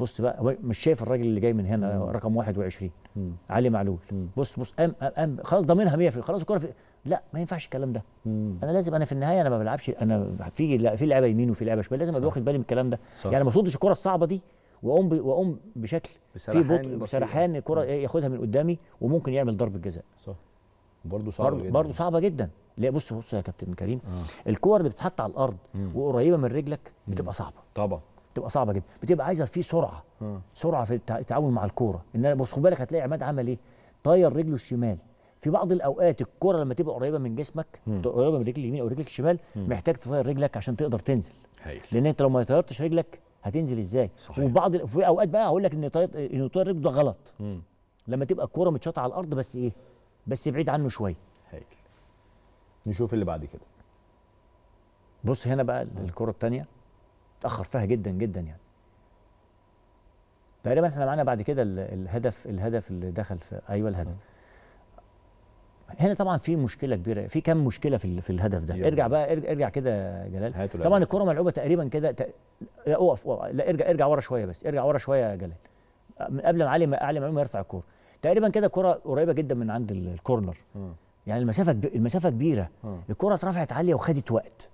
بص بقى مش شايف الراجل اللي جاي من هنا مم. رقم 21 مم. علي معلول مم. بص بص قام قام خلاص ضامنها 100% خلاص الكره في لا ما ينفعش الكلام ده مم. انا لازم انا في النهايه انا ما بلعبش انا في لا في لعيبه يمين وفي لعيبه شمال لازم ابقى واخد بالي من الكلام ده صح. يعني ما اصدش الكره الصعبه دي واقوم واقوم بشكل في بطء بسرحان الكره ياخدها من قدامي وممكن يعمل ضربه جزاء صح برضه صعبه برضو جدا برضه صعبه جدا لا بص بص يا كابتن كريم آه. الكور اللي بتتحط على الارض مم. وقريبه من رجلك بتبقى صعبه طبعا تبقى صعبه جدا بتبقى عايزه في سرعه اه. سرعه في التعامل مع الكوره ان بص خد بالك هتلاقي عماد عمل ايه طاير رجله الشمال في بعض الاوقات الكره لما تبقى قريبه من جسمك قريبه من رجل اليمين او رجلك الشمال م. محتاج تطير رجلك عشان تقدر تنزل هيل. لان انت لو ما طيرتش رجلك هتنزل ازاي صحيح. وبعض في اوقات بقى هقول لك ان طير ان طير رجله ده غلط م. لما تبقى الكوره متشاطه على الارض بس ايه بس بعيد عنه شويه نشوف اللي بعد كده بص هنا بقى الكره الثانيه اتاخر فيها جدا جدا يعني تقريبا احنا معانا بعد كده الهدف الهدف اللي دخل في ايوه الهدف هنا طبعا في مشكله كبيره في كم مشكله في في الهدف ده ارجع بقى ارجع كده يا جلال طبعا الكره ملعوبه تقريبا كده ت... لا اقف لا ارجع ارجع ورا شويه بس ارجع ورا شويه يا جلال من قبل ما علي ما علي معلوم يرفع الكوره تقريبا كده كره قريبه جدا من عند الكورنر اه. يعني المسافه المسافه كبيره اه. الكره اترفعت عاليه وخدت وقت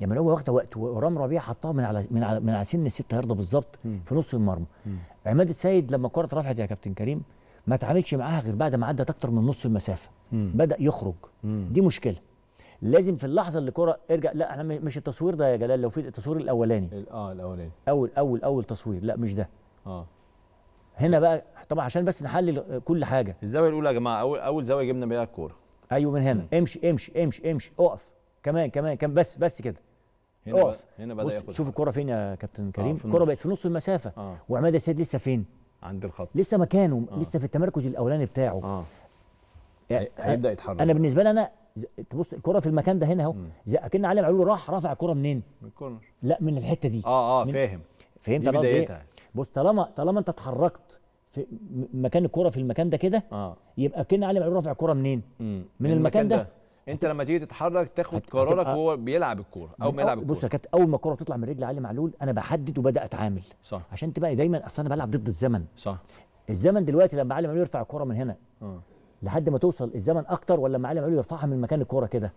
يعني هو واخده وقت ورام ربيع حطها من على من على من على سن الست يارده بالظبط في نص المرمى عماد السيد لما الكره اترفعت يا كابتن كريم ما اتعاملش معاها غير بعد ما عدت اكتر من نص المسافه مم. بدا يخرج مم. دي مشكله لازم في اللحظه اللي الكره ارجع لا احنا مش التصوير ده يا جلال لو في التصوير الاولاني اه الاولاني اول اول اول تصوير لا مش ده اه هنا بقى طبعا عشان بس نحلل كل حاجه الزاويه الاولى يا جماعه اول اول زاويه جبنا بيها الكوره ايوه من هنا امشي امشي امشي امشي اقف كمان كمان كان بس بس كده هنا اقف هنا بدا ياخد شوف الكره فين يا كابتن اه، كريم آه الكره بقت في نص المسافه آه. وعماد السيد لسه فين عند الخط لسه مكانه آه. لسه في التمركز الاولاني بتاعه اه يعني هيبدا يتحرك انا بالنسبه لي انا تبص الكره في المكان ده هنا اهو اكن علي معلول راح رافع الكره منين من الكورنر لا من الحته دي اه اه فاهم فهمت انا قصدي إيه؟ بص طالما طالما انت اتحركت في مكان الكره في المكان ده كده آه. يبقى كان علي معلول رافع الكره منين من, من, المكان, المكان ده, ده. انت لما تيجي تتحرك تاخد قرارك وهو بيلعب الكوره او ما يلعب الكوره بص يا كابتن اول ما الكوره تطلع من رجل علي معلول انا بحدد وبدا اتعامل صح عشان تبقى دايما اصل انا بلعب ضد الزمن صح الزمن دلوقتي لما علي معلول يرفع الكوره من هنا م. آه. لحد ما توصل الزمن اكتر ولا لما علي معلول يرفعها من مكان الكوره كده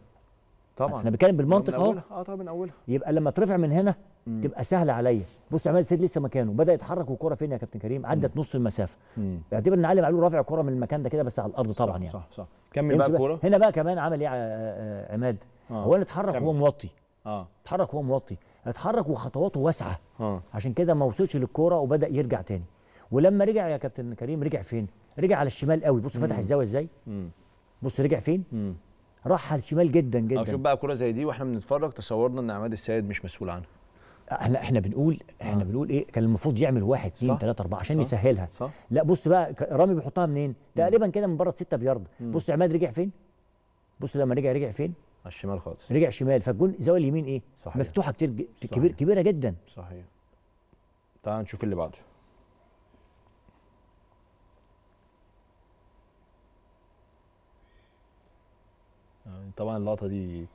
طبعا احنا بنتكلم بالمنطق اهو اه طبعا من اولها يبقى لما ترفع من هنا مم. تبقى سهله عليا بص عماد السيد لسه مكانه بدا يتحرك والكره فين يا كابتن كريم عدت نص المسافه اعتبر ان علي معلول رافع الكره من المكان ده كده بس على الارض طبعا صح يعني صح صح كمل بقى الكوره هنا بقى كمان عمل ايه آه، آه، عماد آه. هو اتحرك وهو موطي اه اتحرك وهو موطي اتحرك وخطواته واسعه آه. عشان كده ما وصلش للكوره وبدا يرجع تاني ولما رجع يا كابتن كريم رجع فين رجع على الشمال قوي بص فتح الزاويه ازاي بص رجع فين مم. راح على الشمال جدا جدا شوف بقى كوره زي دي واحنا بنتفرج تصورنا ان عماد السيد مش مسؤول عنها هلا احنا بنقول احنا آه. بنقول ايه كان المفروض يعمل واحد اثنين ثلاثه اربعه عشان صح. يسهلها صح. لا بص بقى رامي بيحطها منين؟ تقريبا كده من بره السته بيارد بص عماد رجع فين؟ بص لما رجع رجع فين؟ على الشمال خالص رجع شمال فالجون زاوية اليمين ايه؟ صحيح. مفتوحه كتير صحيح. كبير كبيره جدا صحيح تعال نشوف اللي بعده آه، طبعا اللقطه دي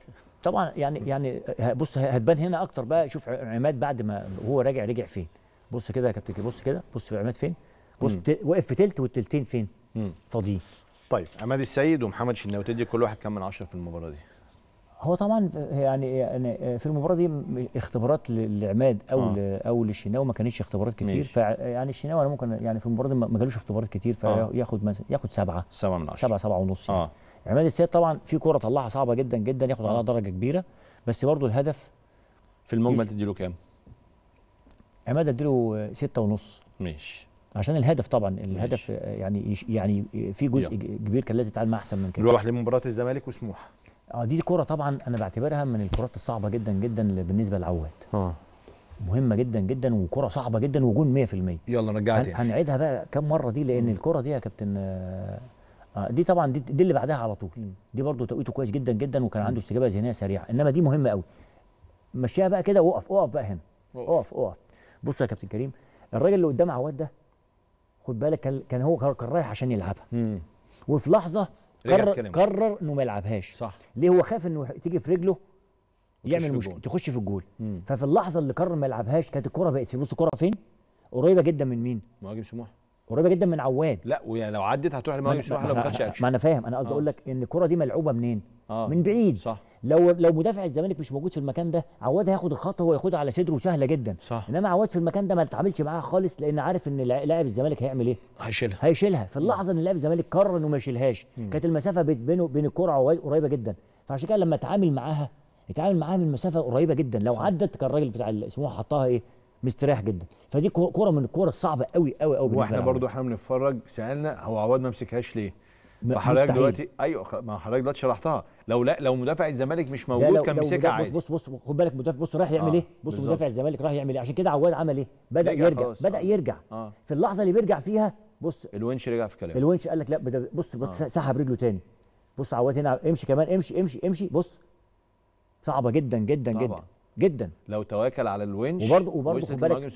طبعا يعني يعني آه، بص هتبان هنا اكتر بقى شوف عماد بعد ما هو راجع رجع فين بص كده يا كابتن بص كده بص في عماد فين بص واقف في تلت والتلتين فين فاضيين طيب عماد السيد ومحمد شناوي تدي كل واحد كام من 10 في المباراه دي هو طبعا يعني يعني آه، في المباراه دي اختبارات لعماد او آه. او للشناوي ما كانتش اختبارات كتير فيعني الشناوي انا ممكن يعني في المباراه دي ما جالوش اختبارات كتير فياخد آه. ياخد سبعه سبعه من عشره سبعه سبعه ونص يعني. آه. عماد السيد طبعا في كوره طلعها صعبه جدا جدا ياخد عليها آه. درجه كبيره بس برضه الهدف في المجمل تديله كام؟ عماد اديله ستة ونص ماشي عشان الهدف طبعا الهدف ماشي. يعني يعني في جزء يلا. كبير كان لازم يتعامل معاه احسن من كده نروح لمباراه الزمالك وسموحه اه دي كوره طبعا انا بعتبرها من الكرات الصعبه جدا جدا بالنسبه لعواد اه مهمه جدا جدا وكره صعبه جدا وجون 100% يلا رجعها تاني هنعيدها بقى كم مره دي لان الكره دي يا كابتن آه، آه دي طبعا دي, دي اللي بعدها على طول دي برضه توقيته كويس جدا جدا وكان عنده استجابه ذهنيه سريعه انما دي مهمه قوي مشيها بقى كده وقف اقف بقى هنا اقف اقف بص يا كابتن كريم الراجل اللي قدام عواد ده خد بالك كان هو كان رايح عشان يلعبها مم. وفي لحظه قرر قرر انه ما يلعبهاش صح ليه هو خاف انه تيجي في رجله يعمل مشكله تخش في الجول مم. ففي اللحظه اللي قرر ما يلعبهاش كانت الكره بقت في بص الكره فين قريبه جدا من مين مهاجم سموحه قريبه جدا من عواد لا ويعني لو عدت هتروح لمروان يوسف لو ما ما انا فاهم انا قصدي آه. اقول لك ان الكره دي ملعوبه منين آه. من بعيد صح لو لو مدافع الزمالك مش موجود في المكان ده عواد هياخد الخطوه هو ياخدها على صدره سهله جدا صح. انما عواد في المكان ده ما تتعاملش معاها خالص لان عارف ان لاعب الزمالك هيعمل ايه هيشيلها هيشيلها في اللحظه ان لاعب الزمالك قرر انه ما يشيلهاش كانت المسافه بينه وبين الكره وعواد قريبه جدا فعشان كده لما اتعامل معاها اتعامل معاها من مسافه قريبه جدا لو صح. عدت كان الراجل بتاع السموحه حطها ايه مستريح جدا فدي كوره من الكوره الصعبه قوي قوي قوي واحنا برضو احنا بنتفرج سالنا هو عواد ما مسكهاش ليه فحضرتك دلوقتي ايوه ما حضرتك دلوقتي شرحتها لو لا لو مدافع الزمالك مش موجود لو كان مسكها عادي بص بص بص خد بالك مدافع بص رايح يعمل آه ايه بص مدافع الزمالك رايح يعمل ايه عشان كده عواد عمل ايه بدا يرجع خلاص. بدا آه. يرجع آه. في اللحظه اللي بيرجع فيها بص الونش رجع في كلامه الونش قال لك لا بص آه. سحب رجله تاني بص عواد هنا امشي كمان امشي امشي امشي بص صعبه جدا جدا جدا جدا لو تواكل على الونش وبرده وبرده خد بالك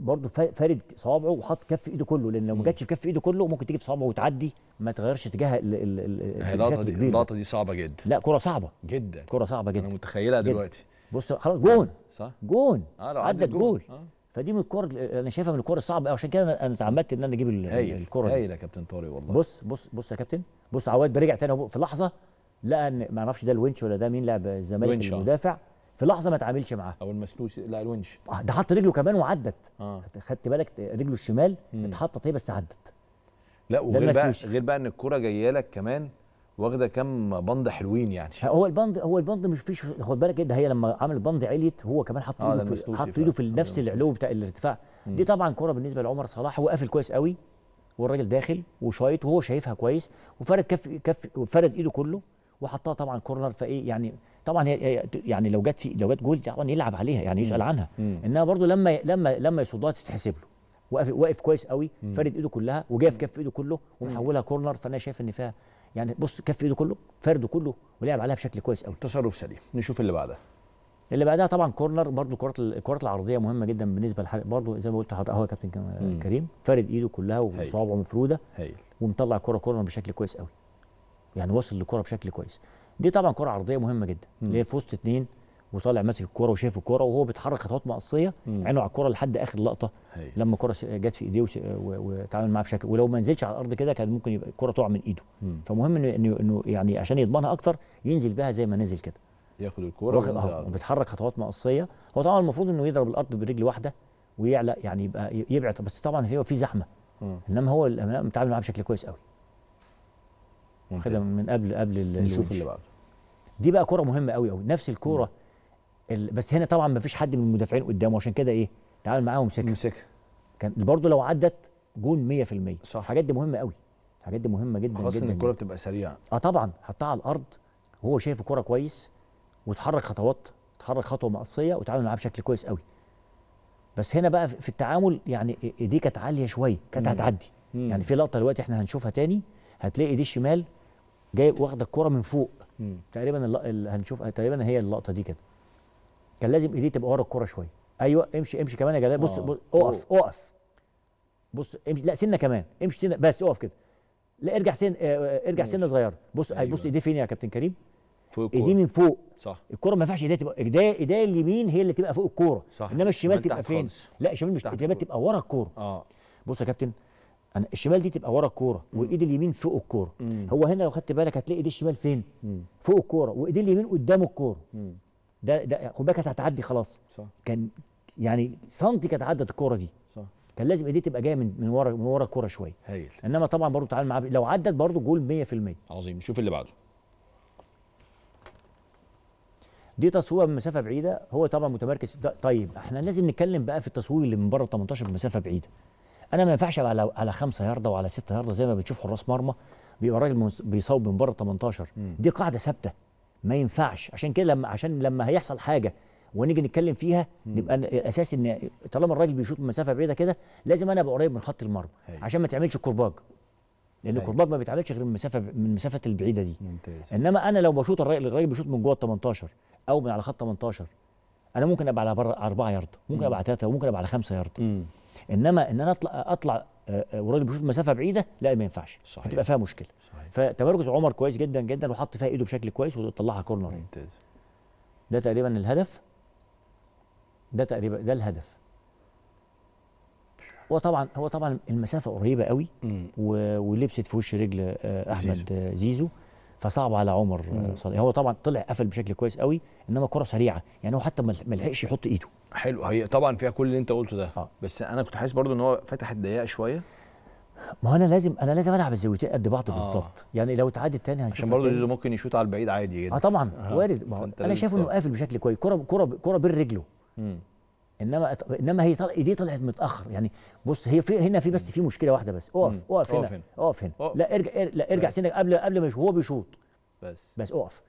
برده فارد صوابعه وحط كف ايده كله لان لو ما جاتش في كف ايده كله ممكن تيجي في صوابعه وتعدي ما تغيرش اتجاه اللقطه دي اللقطه دي صعبه جدا لا كره صعبه جدا كره صعبه جدا انا متخيلها دلوقتي بص خلاص جون صح جون اه عدت جول آه. فدي من الكور انا شايفها من الكور الصعبه عشان كده انا اتعمدت ان انا اجيب الكره دي هايل يا كابتن طارق والله بص بص بص يا كابتن بص عواد برجع تاني في لحظه لقى ان ما اعرفش ده الونش ولا ده مين لعب الزمالك آه. المدافع في لحظه ما اتعاملش معاه او المسلوس لا الونش اه ده حط رجله كمان وعدت آه. خدت بالك رجله الشمال اتحطت هي بس عدت لا وغير بقى غير بقى ان الكوره جايه لك كمان واخده كام بند حلوين يعني هو البند هو البند مش فيش خد بالك إيه؟ ده هي لما عمل بند عليت هو كمان حط آه، ايده آه حط ايده في نفس العلو بتاع الارتفاع مم. دي طبعا كوره بالنسبه لعمر صلاح هو قافل كويس قوي والراجل داخل وشايط وهو شايفها كويس وفرد كف كف وفرد ايده كله وحطها طبعا كورنر فايه يعني طبعا هي يعني لو جت في لو جت جول طبعا يلعب عليها يعني يسال عنها انما برضو لما لما لما يصدها تتحسب له واقف واقف كويس قوي فارد ايده كلها في كف ايده كله ومحولها كورنر فانا شايف ان فيها يعني بص كف ايده كله فرده كله ولعب عليها بشكل كويس قوي تصرف سليم نشوف اللي بعدها اللي بعدها طبعا كورنر برضو الكرات الكرات العرضيه مهمه جدا بالنسبه لحاجة برضو زي ما قلت هو اهو كابتن كريم فارد ايده كلها وصوابعه مفروده هيل. ومطلع كره كورنر بشكل كويس قوي يعني وصل للكره بشكل كويس دي طبعا كره عرضيه مهمه جدا هي في وسط اتنين وطالع ماسك الكوره وشايف الكوره وهو بيتحرك خطوات مقصيه عينه على الكوره لحد اخر لقطه هي. لما الكوره جت في ايديه وتعامل معاها بشكل ولو ما نزلش على الارض كده كان ممكن يبقى الكوره تقع من ايده مم. فمهم انه انه يعني عشان يضمنها اكتر ينزل بها زي ما نزل كده ياخد الكوره وبيتحرك خطوات مقصيه هو طبعا المفروض انه يضرب الارض برجل واحده ويعلق يعني يبقى يبعد بس طبعا في في زحمه مم. انما هو متعامل معاها بشكل كويس قوي واخدها من قبل قبل نشوف اللي بعده دي بقى كوره مهمه قوي قوي نفس الكوره بس هنا طبعا ما فيش حد من المدافعين قدامه عشان كده ايه تعامل معاها ومسكها مسكها كان برضه لو عدت جون 100% صح الحاجات دي مهمه قوي الحاجات دي مهمه جدا خاصة جدا ان الكوره بتبقى سريعه اه طبعا حطها على الارض وهو شايف الكوره كويس وتحرك خطوات تحرك خطوه مقصيه وتعامل معاها بشكل كويس قوي بس هنا بقى في التعامل يعني ايديه كانت عاليه شويه كانت هتعدي يعني في لقطه دلوقتي احنا هنشوفها تاني هتلاقي ايديه الشمال جاي واخده الكوره من فوق مم. تقريبا هنشوف تقريبا هي اللقطه دي كده كان لازم ايديه تبقى ورا الكوره شويه ايوه امشي امشي كمان يا جدع بص, آه، بص اقف اقف بص امشي لا سنه كمان امشي سنه بس اقف كده لا ارجع سن اه, آه، ارجع سنه صغيره بص آه، أيوة. بص ايديه فين يا كابتن كريم فوق ايديه من فوق صح الكوره ما ينفعش ايديها تبقى ايديها اليمين هي اللي تبقى فوق الكوره صح انما الشمال تبقى فين؟ لا الشمال مش تبقى ورا الكوره اه بص يا كابتن انا الشمال دي تبقى ورا الكوره والايد اليمين فوق الكوره هو هنا لو خدت بالك هتلاقي ايد الشمال فين مم. فوق الكوره وايد اليمين قدام الكوره ده ده خد بالك هتعدي خلاص صح. كان يعني سنتي كانت عدت الكوره دي صح. كان لازم ايديه تبقى جايه من من ورا من ورا الكوره شويه هايل انما طبعا برضه تعال معاه لو عدت برضه جول 100% عظيم شوف اللي بعده دي تصويره من مسافه بعيده هو طبعا متمركز طيب احنا لازم نتكلم بقى في التصوير اللي من بره 18 بمسافه بعيده انا ما ينفعش ابقى على على خمسه يارده وعلى سته يارده زي ما بتشوف حراس مرمى بيبقى الراجل بيصوب من بره 18 دي قاعده ثابته ما ينفعش عشان كده لما عشان لما هيحصل حاجه ونيجي نتكلم فيها نبقى الاساس ان طالما الراجل بيشوط من مسافه بعيده كده لازم انا ابقى قريب من خط المرمى عشان ما تعملش كرباج لان الكرباج ما بيتعملش غير من المسافه من المسافه البعيده دي ممتاز. انما انا لو بشوط الراجل الراجل بيشوط من جوه ال 18 او من على خط 18 انا ممكن ابقى على بره 4 يارد ممكن ابقى على 3 وممكن ابقى على 5 يارده انما ان انا اطلع اطلع آه، آه، وراجل بيشوط مسافه بعيده لا ما ينفعش صحيح. هتبقى فيها مشكله صحيح. فتمركز عمر كويس جدا جدا وحط فيها ايده بشكل كويس وطلعها كورنر ممتاز ده تقريبا الهدف ده تقريبا ده الهدف وطبعا هو طبعا المسافه قريبه قوي ولبست في وش رجل آه، احمد زيزو, زيزو فصعب على عمر صالح يعني هو طبعا طلع قفل بشكل كويس قوي انما كره سريعه يعني هو حتى ما لحقش يحط ايده حلو هي طبعا فيها كل اللي انت قلته ده آه. بس انا كنت حاسس برضو ان هو فتح الضيقه شويه ما هو انا لازم انا لازم العب الزاويتين قد بعض آه. بالظبط يعني لو اتعادت تاني هنشوف عشان برضه جوزو ممكن يشوط على البعيد عادي جدا اه طبعا آه. وارد ما هو انا شايف انه قافل بشكل كويس كره كره كره بين رجله انما انما هي طل... ايديه طلعت متاخر يعني بص هي في هنا في بس في مشكله واحده بس اقف اقف هنا اقف هنا لا ارجع إر... لا ارجع سنك قبل قبل ما هو بيشوط بس بس اقف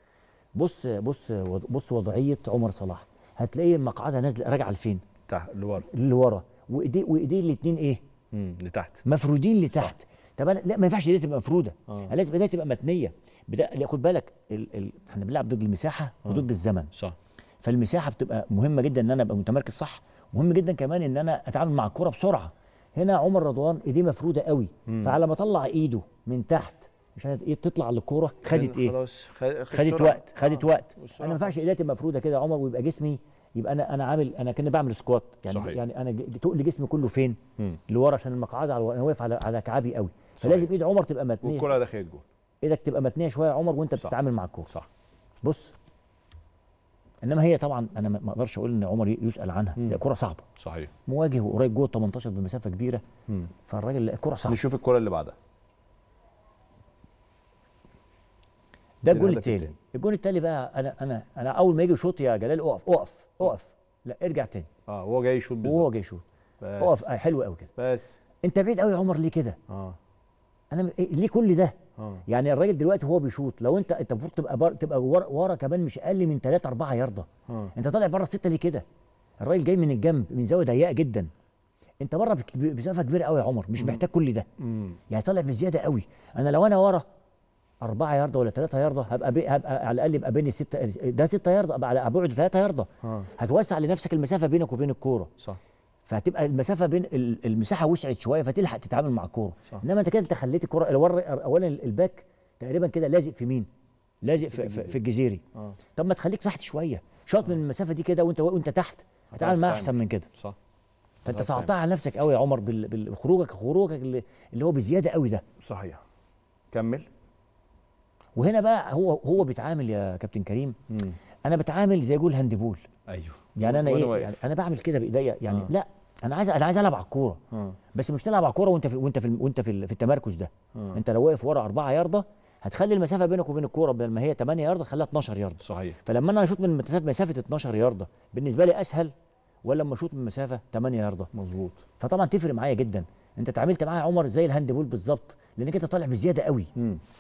بص بص بص وضعيه عمر صلاح هتلاقي المقعده نازله راجعه لفين؟ تحت لورا لورا وايديه وايديه الاثنين ايه؟ امم لتحت مفرودين لتحت صح. طب انا لا ما ينفعش ايديه تبقى مفروده آه. لازم ايديها تبقى متنيه بدا... خد بالك ال... ال... احنا بنلعب ضد المساحه آه. وضد الزمن صح فالمساحه بتبقى مهمه جدا ان انا ابقى متمركز صح مهم جدا كمان ان انا اتعامل مع الكره بسرعه هنا عمر رضوان ايديه مفروده قوي مم. فعلى ما طلع ايده من تحت مش عارف ايه تطلع للكوره خدت ايه خلاص خدت وقت خدت آه. وقت انا ما ينفعش ايداتي مفروده كده يا عمر ويبقى جسمي يبقى انا انا عامل انا كاني بعمل سكوات يعني صحيح. يعني انا تقل جسمي كله فين لورا عشان المقعد على انا واقف على على كعبي قوي فلازم ايد عمر تبقى متنيه والكره دخلت جول ايدك تبقى متنيه شويه يا عمر وانت صح. بتتعامل مع الكوره صح بص انما هي طبعا انا ما اقدرش اقول ان عمر يسال عنها هي كره صعبه صحيح مواجه وقريب جوه 18 بمسافه كبيره مم. فالراجل الكره صعبه نشوف الكره اللي بعدها ده الجون التاني الجون التاني بقى انا انا انا اول ما يجي شوط يا جلال اقف اقف اقف لا ارجع تاني اه هو جاي يشوط بالظبط وهو جاي يشوط بس اقف آه حلو قوي كده بس انت بعيد قوي يا عمر ليه كده اه انا إيه، ليه كل ده آه. يعني الراجل دلوقتي هو بيشوط لو انت انت المفروض تبقى بار تبقى ورا, ورا كمان مش اقل من 3 4 يارده آه. انت طالع بره السته ليه كده الراجل جاي من الجنب من زاويه ضيقه جدا انت بره بمسافه كبيره قوي يا عمر مش محتاج كل ده مم. يعني طالع بزياده قوي انا لو انا ورا أربعة ياردة ولا ثلاثة ياردة هبقى بي هبقى على الاقل يبقى بيني ستة ده ستة ياردة ابقى على بعد ثلاثة ياردة آه. هتوسع لنفسك المسافة بينك وبين الكورة صح فهتبقى المسافه بين المساحه وسعت شويه فتلحق تتعامل مع الكوره انما انت كده انت خليت الكوره اولا الباك تقريبا كده لازق في مين لازق في, في, في الجزيري آه. طب ما تخليك تحت شويه شاط آه. من المسافه دي كده وانت وانت تحت هتعامل معاها احسن من كده صح فانت صعبتها على نفسك قوي يا عمر بخروجك خروجك اللي هو بزياده قوي ده صحيح كمل وهنا بقى هو هو بيتعامل يا كابتن كريم مم. انا بتعامل زي جول هاندبول ايوه يعني انا ايه يعني انا بعمل كده بايديا يعني آه. لا انا عايز انا عايز العب على الكوره آه. بس مش تلعب على الكوره وانت في وانت في وانت في, في التمركز ده آه. انت لو واقف ورا أربعة يارده هتخلي المسافه بينك وبين الكوره بدل ما هي 8 يارده خليها 12 يارده صحيح فلما انا اشوط من مسافه مسافه 12 يارده بالنسبه لي اسهل ولا لما اشوط من مسافه 8 يارده مظبوط فطبعا تفرق معايا جدا انت اتعاملت معايا عمر زي الهاند بول بالظبط لانك انت طالع بزياده قوي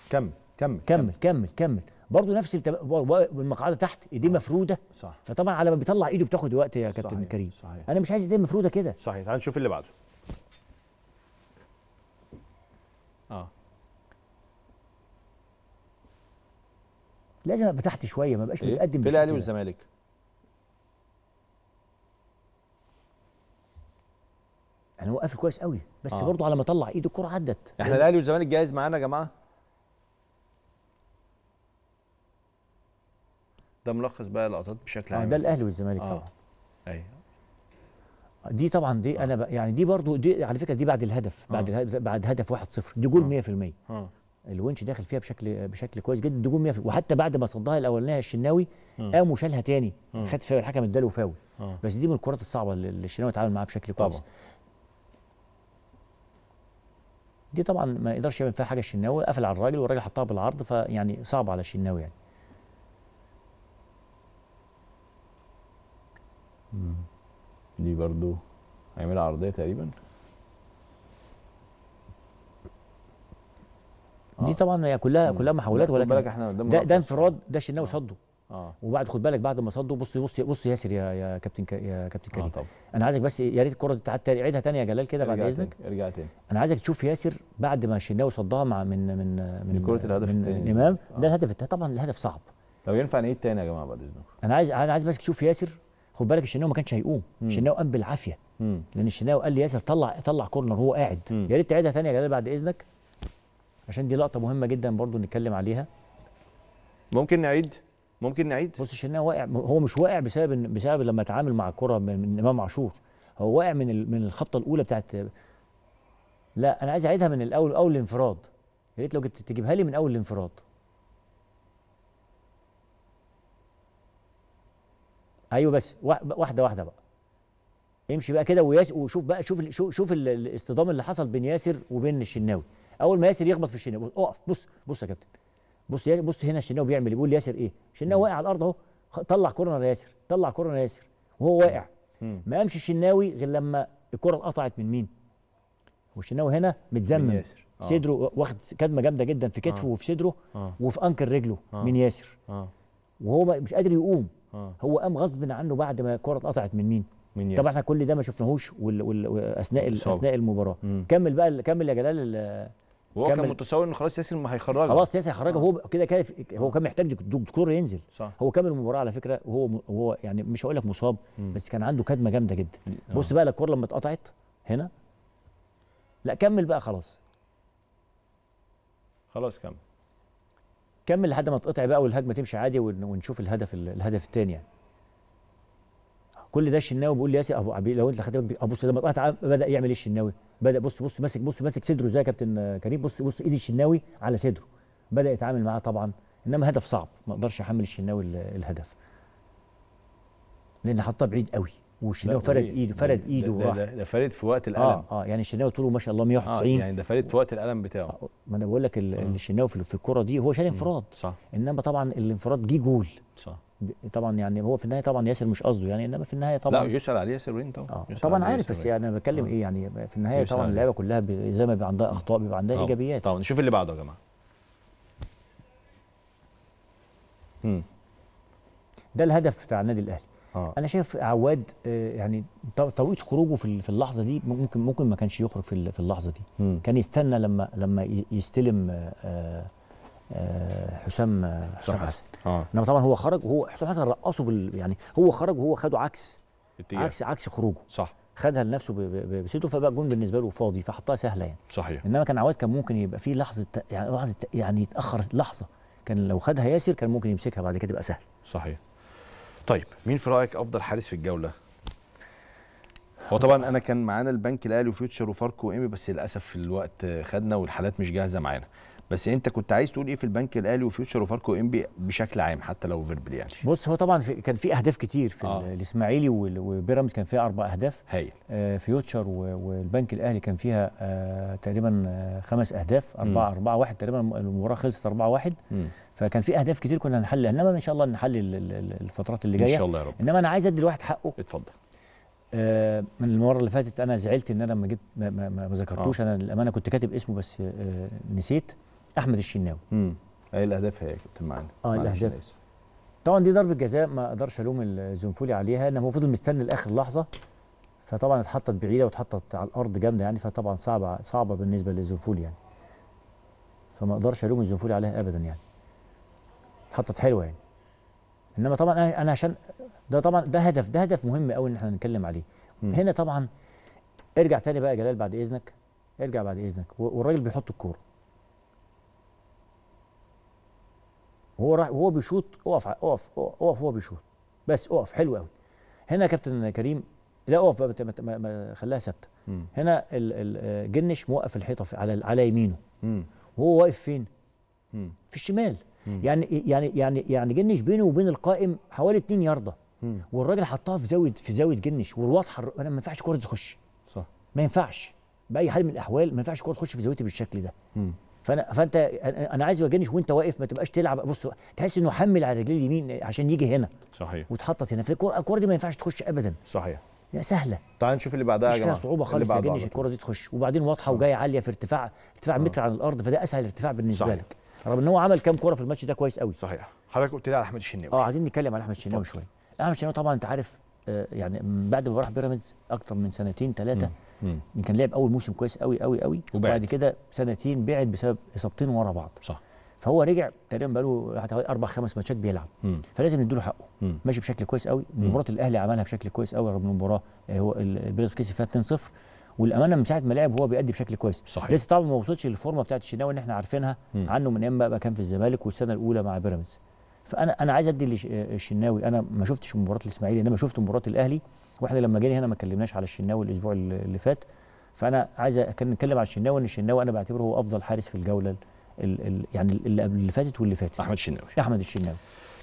كم كمل كمل كمل كمل برضه نفس التب... والمقعده تحت ايديه آه. مفروده صح فطبعا على ما بيطلع ايده بتاخد وقت يا كابتن كريم صحيح. انا مش عايز ايديه مفروده كده صحيح تعال نشوف اللي بعده اه لازم ابقى تحت شويه ما بقاش إيه؟ متقدم في الاهلي والزمالك انا واقف كويس قوي بس آه. برضه على ما اطلع ايده الكره عدت احنا الاهلي والزمالك جاهز معانا يا جماعه ده ملخص بقى لقطات بشكل آه، عام ده الاهلي والزمالك آه. طبعا ايوه دي طبعا دي آه. انا ب... يعني دي برضو دي على فكره دي بعد الهدف بعد آه. الهدف بعد هدف 1-0 دي جول 100% آه. آه. الونش داخل فيها بشكل بشكل كويس جدا دي جول 100% وحتى بعد ما صدها الاولانيه الشناوي قام وشالها تاني خد فاول الحكم اداله فاول بس دي من الكرات الصعبه اللي الشناوي اتعامل معاها بشكل كويس طبعا دي طبعا ما يقدرش يعمل فيها حاجه الشناوي قفل على الراجل والراجل حطها بالعرض فيعني صعب على الشناوي يعني دي برضو هيعملها عرضيه تقريبا آه. دي طبعا هي كلها مم. كلها محاولات ولكن بالك احنا ده, ده انفراد ده الشناوي آه. صده آه. وبعد خد بالك بعد ما صده بص بص بص ياسر يا يا كابتن ك... يا كابتن آه، كريم آه انا عايزك بس يا ريت الكره دي عيدها تاني يا جلال كده بعد اذنك ارجع تاني انا عايزك تشوف ياسر بعد ما الشناوي صدها مع من من من كره الهدف الثاني امام آه. ده الهدف طبعا الهدف صعب لو ينفع نعيد تاني يا جماعه بعد اذنكم انا عايز انا عايز بس تشوف ياسر خد بالك الشناوي ما كانش هيقوم الشناوي قام بالعافيه مم. لان الشناوي قال لي ياسر طلع طلع كورنر وهو قاعد يا ريت تعيدها ثانيه يا جلال بعد اذنك عشان دي لقطه مهمه جدا برضو نتكلم عليها ممكن نعيد ممكن نعيد بص الشناوي واقع هو مش واقع بسبب بسبب لما اتعامل مع الكره من امام عاشور هو واقع من من الخبطه الاولى بتاعت لا انا عايز اعيدها من الاول اول الانفراد يا ريت لو جبت تجيبها لي من اول الانفراد ايوه بس واحده واحده بقى امشي بقى كده وياس وشوف بقى شوف شوف, شوف الاصطدام اللي حصل بين ياسر وبين الشناوي اول ما ياسر يخبط في الشناوي اقف بص بص يا كابتن بص بص هنا الشناوي بيعمل ايه بيقول ياسر ايه الشناوي واقع على الارض اهو طلع كورنر ياسر طلع كورنر ياسر وهو واقع ما قامش الشناوي غير لما الكره اتقطعت من مين والشناوي هنا متزمن ياسر آه. صدره واخد كدمه جامده جدا في كتفه آه. وفي صدره آه. وفي انكر رجله آه. من ياسر آه. وهو مش قادر يقوم آه. هو قام غصب عنه بعد ما الكره اتقطعت من مين من طبعا احنا كل ده ما شفناهوش واثناء اثناء اثناء المباراه مم. كمل بقى كمل يا جلال هو كان متصور انه خلاص ياسر ما هيخرجه خلاص ياسر هيخرجه آه. هو كده كده هو كان محتاج دكتور ينزل صح. هو كمل المباراه على فكره وهو وهو يعني مش هقول لك مصاب مم. بس كان عنده كدمه جامده جدا آه. بص بقى الكره لما اتقطعت هنا لا كمل بقى خلاص خلاص كمل كمل لحد ما تقطع بقى والهجمه تمشي عادي ونشوف الهدف الهدف الثاني يعني كل ده الشناوي بيقول لي ياسر ابو عبي لو انت خدت ابص لما قطع بدا يعمل ايه الشناوي بدا بص بص ماسك بص ماسك صدره زي كابتن كريم بص بص ايد الشناوي على صدره بدا يتعامل معاه طبعا انما هدف صعب ما اقدرش احمل الشناوي الهدف لان حطها بعيد قوي وشناوي فرد ايده يعني فرد ايده ده, ده, ده فرد في وقت الالم اه اه يعني الشناوي طوله ما شاء الله 190 آه يعني ده فرد في وقت الالم بتاعه آه ما انا بقول لك آه. الشناوي في الكره دي هو شال انفراد صح انما طبعا الانفراد جه جول صح طبعا يعني هو في النهايه طبعا ياسر مش قصده يعني انما في النهايه طبعا لا يسال عليه ياسر وين طبعا آه. طبعا عارف بس يعني انا بتكلم آه. ايه يعني في النهايه طبعا اللعيبه كلها زي ما بيبقى عندها آه. اخطاء بيبقى عندها آه. ايجابيات طبعا نشوف اللي بعده يا جماعه ده الهدف بتاع النادي الاهلي آه. انا شايف عواد آه، يعني توقيت خروجه في اللحظه دي ممكن ممكن ما كانش يخرج في اللحظه دي م. كان يستنى لما لما يستلم آه، آه، حسام حسام حسن آه. انما طبعا هو خرج وهو حسام حسن رقصه بال يعني هو خرج وهو خده عكس التجاه. عكس عكس خروجه صح خدها لنفسه بسيته فبقى الجون بالنسبه له فاضي فحطها سهله يعني صحيح انما كان عواد كان ممكن يبقى في لحظه يعني لحظه يعني يتاخر لحظه كان لو خدها ياسر كان ممكن يمسكها بعد كده تبقى سهل صحيح طيب مين في رايك افضل حارس في الجوله هو طبعا انا كان معانا البنك الاهلي وفيوتشر وفاركو وامي بس للاسف الوقت خدنا والحالات مش جاهزه معانا بس انت كنت عايز تقول ايه في البنك الاهلي وفيوتشر وفاركو امبي بشكل عام حتى لو فيربل يعني بص هو طبعا في كان في اهداف كتير في آه. الاسماعيلي وبيراميدز كان فيها اربع اهداف هايل آه فيوتشر والبنك الاهلي كان فيها آه تقريبا آه، خمس اهداف اربعه 4 1 تقريبا المباراه خلصت 4 1 فكان في اهداف كتير كنا هنحلها انما ان شاء الله نحل الفترات اللي جايه ان شاء الله يا رب انما انا عايز ادي الواحد حقه اتفضل آه من المره اللي فاتت انا زعلت ان انا ما جبت ما, ما, ما ذكرتوش آه. انا للامانه كنت كاتب اسمه بس آه نسيت احمد الشناوي امم اي الاهداف هي يا كابتن معانا اه الاهداف طبعا دي ضربه جزاء ما اقدرش الوم الزنفولي عليها ان هو فضل مستني لاخر لحظه فطبعا اتحطت بعيده واتحطت على الارض جامده يعني فطبعا صعبه صعبه بالنسبه للزنفولي يعني فما اقدرش الوم الزنفولي عليها ابدا يعني خطط حلوه يعني انما طبعا انا عشان ده طبعا ده هدف ده هدف مهم قوي ان احنا نتكلم عليه م. هنا طبعا ارجع تاني بقى يا جلال بعد اذنك ارجع بعد اذنك والراجل بيحط الكوره وهو راح وهو بيشوط اقف اقف اقف وهو بيشوط بس اقف حلو قوي هنا يا كابتن كريم لا اقف بقى ما, خليها ثابته هنا الجنش موقف الحيطه على على يمينه وهو واقف فين؟ في الشمال يعني يعني يعني يعني جنش بينه وبين القائم حوالي 2 يارده والراجل حطها في زاويه في زاويه جنش والواضحه انا ما ينفعش كوره تخش صح ما ينفعش باي حال من الاحوال ما ينفعش كوره تخش في زاويتي بالشكل ده فانا فانت انا عايز جنش وانت واقف ما تبقاش تلعب بص تحس انه حمل على رجلي اليمين عشان يجي هنا صحيح وتحطت هنا فالكوره الكوره دي ما ينفعش تخش ابدا صحيح لا سهله تعال نشوف اللي بعدها يا جماعه صعوبه خالص يا جنش الكوره دي تخش وبعدين واضحه آه. وجايه عاليه في ارتفاع ارتفاع آه. متر عن الارض فده اسهل ارتفاع بالنسبه صحيح. لك رغم ان هو عمل كام كوره في الماتش ده كويس قوي صحيح حضرتك قلت لي على احمد الشناوي اه عايزين نتكلم على احمد الشناوي شويه احمد الشناوي طبعا انت عارف آه، يعني بعد ما راح بيراميدز اكتر من سنتين ثلاثه يعني كان لعب اول موسم كويس قوي قوي قوي وبعد كده سنتين بعد بسبب اصابتين ورا بعض صح فهو رجع تقريبا بقاله له اربع خمس ماتشات بيلعب مم. فلازم نديله حقه مم. ماشي بشكل كويس قوي مباراه الاهلي عملها بشكل كويس قوي رغم المباراه آه، هو البيراميدز كسب فيها 2-0 والامانه من ساعه ما لعب هو بيأدي بشكل كويس صحيح لسه طبعا ما وصلش للفورمه بتاعت الشناوي اللي احنا عارفينها م. عنه من ايام بقى كان في الزمالك والسنه الاولى مع بيراميدز فانا انا عايز ادي للشناوي انا ما شفتش مباراه الاسماعيلي انما شفت مباراه الاهلي واحنا لما جينا هنا ما اتكلمناش على الشناوي الاسبوع اللي فات فانا عايز اتكلم على الشناوي ان الشناوي انا بعتبره هو افضل حارس في الجوله الـ الـ يعني اللي قبل اللي فاتت واللي فاتت احمد الشناوي احمد الشناوي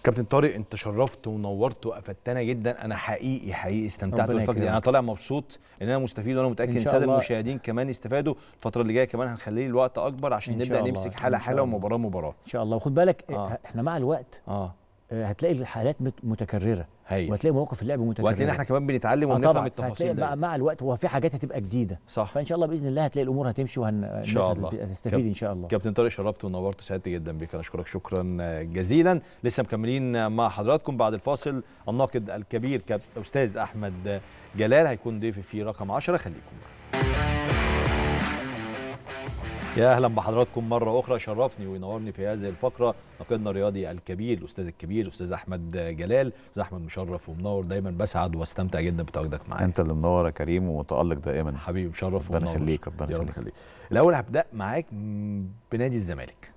كابتن طارق انت شرفت ونورت وافدتنا جدا انا حقيقي حقيقي استمتعت بالفقره يعني انا طالع مبسوط ان انا مستفيد وانا متاكد ان الساده المشاهدين كمان استفادوا الفتره اللي جايه كمان هنخليه الوقت اكبر عشان نبدا الله. نمسك حاله حاله ومباراه مباراه ان شاء الله وخد بالك آه. احنا مع الوقت آه. آه، هتلاقي الحالات متكرره هي. وهتلاقي مواقف اللعب متكرره وهتلاقي احنا كمان بنتعلم آه ونفهم التفاصيل مع, مع الوقت هو في حاجات هتبقى جديده صح فان شاء الله باذن الله هتلاقي الامور هتمشي وهن ان شاء الله هتستفيد ان شاء الله كابتن طارق شرفت ونورت وسعدت جدا بيك انا اشكرك شكرا آه، جزيلا لسه مكملين مع حضراتكم بعد الفاصل الناقد الكبير كابتن استاذ احمد جلال هيكون ضيفي في رقم 10 خليكم معانا يا اهلا بحضراتكم مره اخرى شرفني وينورني في هذه الفقره ناقدنا الرياضي الكبير الاستاذ الكبير الاستاذ احمد جلال استاذ احمد مشرف ومنور دايما بسعد واستمتع جدا بتواجدك معايا انت اللي منور يا كريم ومتالق دائما حبيبي مشرف ومنور ربنا يخليك ربنا يخليك الاول هبدا معاك بنادي الزمالك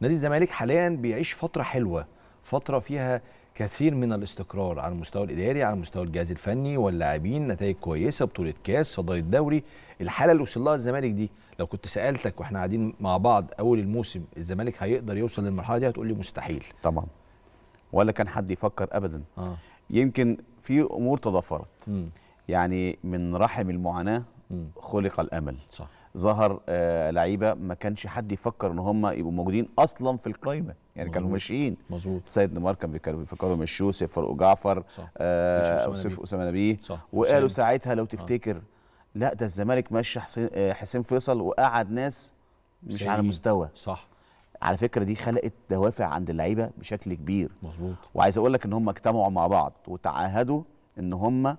نادي الزمالك حاليا بيعيش فتره حلوه فتره فيها كثير من الاستقرار على المستوى الاداري على مستوى الجهاز الفني واللاعبين نتائج كويسه بطوله كاس صدر الدوري الحاله اللي وصل لها الزمالك دي لو كنت سالتك واحنا قاعدين مع بعض اول الموسم الزمالك هيقدر يوصل للمرحله دي هتقول لي مستحيل طبعا ولا كان حد يفكر ابدا آه. يمكن في امور تضافرت يعني من رحم المعاناه م. خلق الامل صح ظهر آه لعيبه ما كانش حد يفكر ان هم يبقوا موجودين اصلا في القايمه يعني مزبوط. كانوا ماشيين مظبوط سيد نمار كان بيفكروا يمشوه سيف فاروق جعفر آه اسامه نبيه وقالوا ساعتها لو آه. تفتكر آه. لا ده الزمالك مشى آه، حسين فيصل وقعد ناس مش على مستوى صح على فكره دي خلقت دوافع عند اللعيبه بشكل كبير مظبوط وعايز اقول لك ان هم اجتمعوا مع بعض وتعاهدوا ان هم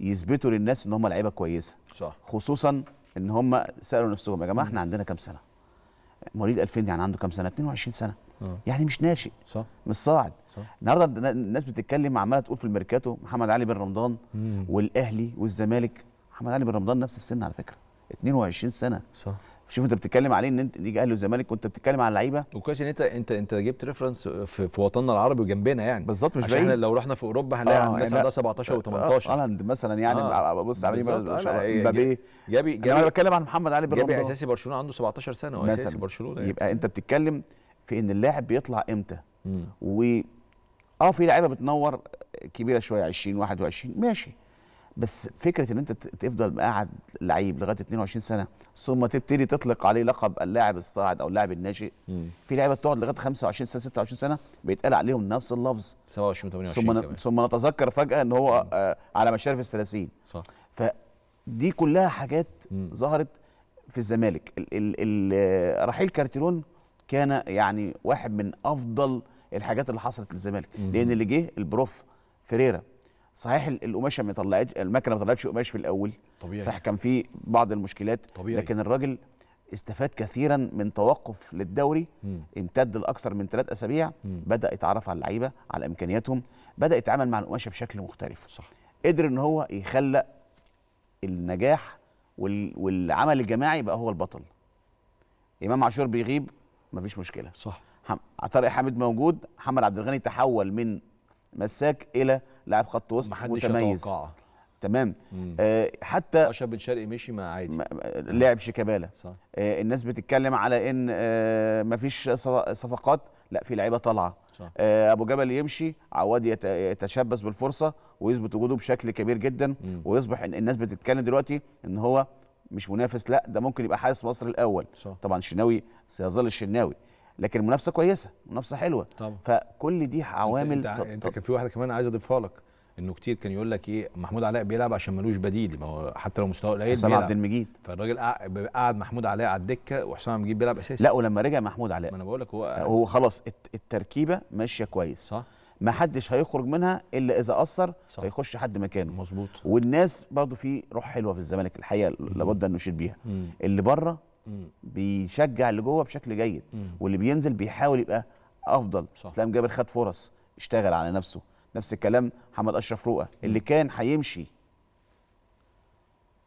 يثبتوا للناس ان هم لعيبه كويسه صح خصوصا ان هم سالوا نفسهم يا جماعه احنا عندنا كام سنه مواليد 2000 يعني عنده كام سنه 22 سنه أه. يعني مش ناشئ صح مش صاعد النهارده الناس بتتكلم عماله تقول في الميركاتو محمد علي بن رمضان مم. والاهلي والزمالك محمد علي بن رمضان نفس السن على فكره 22 سنه صح شوف انت بتتكلم عليه ان انت نيجي اهلي وزمالك وانت بتتكلم على اللعيبه وكويس ان انت انت انت جبت ريفرنس في, في وطننا العربي وجنبنا يعني بالظبط مش بعيد لو رحنا في اوروبا هنلاقي آه الناس عندها 17 و18 هالاند مثلا يعني آه بص عاملين مبابي جابي جابي انا بتكلم عن محمد علي بن جابي اساسي برشلونه عنده 17 سنه واساسي برشلونه يعني. يبقى انت بتتكلم في ان اللاعب بيطلع امتى و اه في لعيبه بتنور كبيره شويه 20 21 ماشي بس فكره ان انت تفضل قاعد لعيب لغايه 22 سنه ثم تبتدي تطلق عليه لقب اللاعب الصاعد او اللاعب الناشئ في لعيبه بتقعد لغايه 25 سنه 26 سنه بيتقال عليهم نفس اللفظ 27 28 ثم ثم نتذكر فجاه ان هو آه على مشارف ال 30 صح فدي كلها حاجات مم. ظهرت في الزمالك ال ال ال آه، رحيل كارتيرون كان يعني واحد من افضل الحاجات اللي حصلت للزمالك لان اللي جه البروف فيريرا صحيح القماشه ما طلعتش المكنه ما طلعتش قماش في الاول طبيعي صح كان في بعض المشكلات طبيعي. لكن الراجل استفاد كثيرا من توقف للدوري م. امتد لاكثر من ثلاث اسابيع م. بدا يتعرف على اللعيبه على امكانياتهم بدا يتعامل مع القماشه بشكل مختلف صح قدر ان هو يخلق النجاح والعمل الجماعي بقى هو البطل امام عاشور بيغيب مفيش مشكله صح طارق حامد موجود محمد عبد الغني تحول من مساك الى لاعب خط وسط متميز تمام مم. آه حتى اشرف بن شرقي مشي مع عادي لعب شيكابالا آه الناس بتتكلم على ان آه مفيش صفقات لا في لعيبه طالعه آه ابو جبل يمشي عواد يتشبث بالفرصه ويثبت وجوده بشكل كبير جدا مم. ويصبح الناس بتتكلم دلوقتي ان هو مش منافس لا ده ممكن يبقى حارس مصر الاول صح. طبعا الشناوي سيظل الشناوي لكن المنافسه كويسه منافسه حلوه طبعا. فكل دي عوامل انت, انت, انت كان في واحده كمان عايز اضيفها لك انه كتير كان يقول لك ايه محمود علاء بيلعب عشان ملوش بديل ما هو حتى لو مستواه قليل حسام عبد المجيد فالراجل قعد محمود علاء على الدكه وحسام عبد المجيد بيلعب اساسي لا ولما رجع محمود علاء ما انا بقول لك هو آه، هو خلاص التركيبه ماشيه كويس صح ما حدش هيخرج منها الا اذا اثر صح. هيخش حد مكانه مظبوط والناس برضو في روح حلوه في الزمالك الحقيقه لابد ان نشيد بيها مم. اللي بره بيشجع اللي جوه بشكل جيد واللي بينزل بيحاول يبقى افضل صح. اسلام جابر خد فرص اشتغل على نفسه نفس الكلام محمد اشرف رؤى اللي كان هيمشي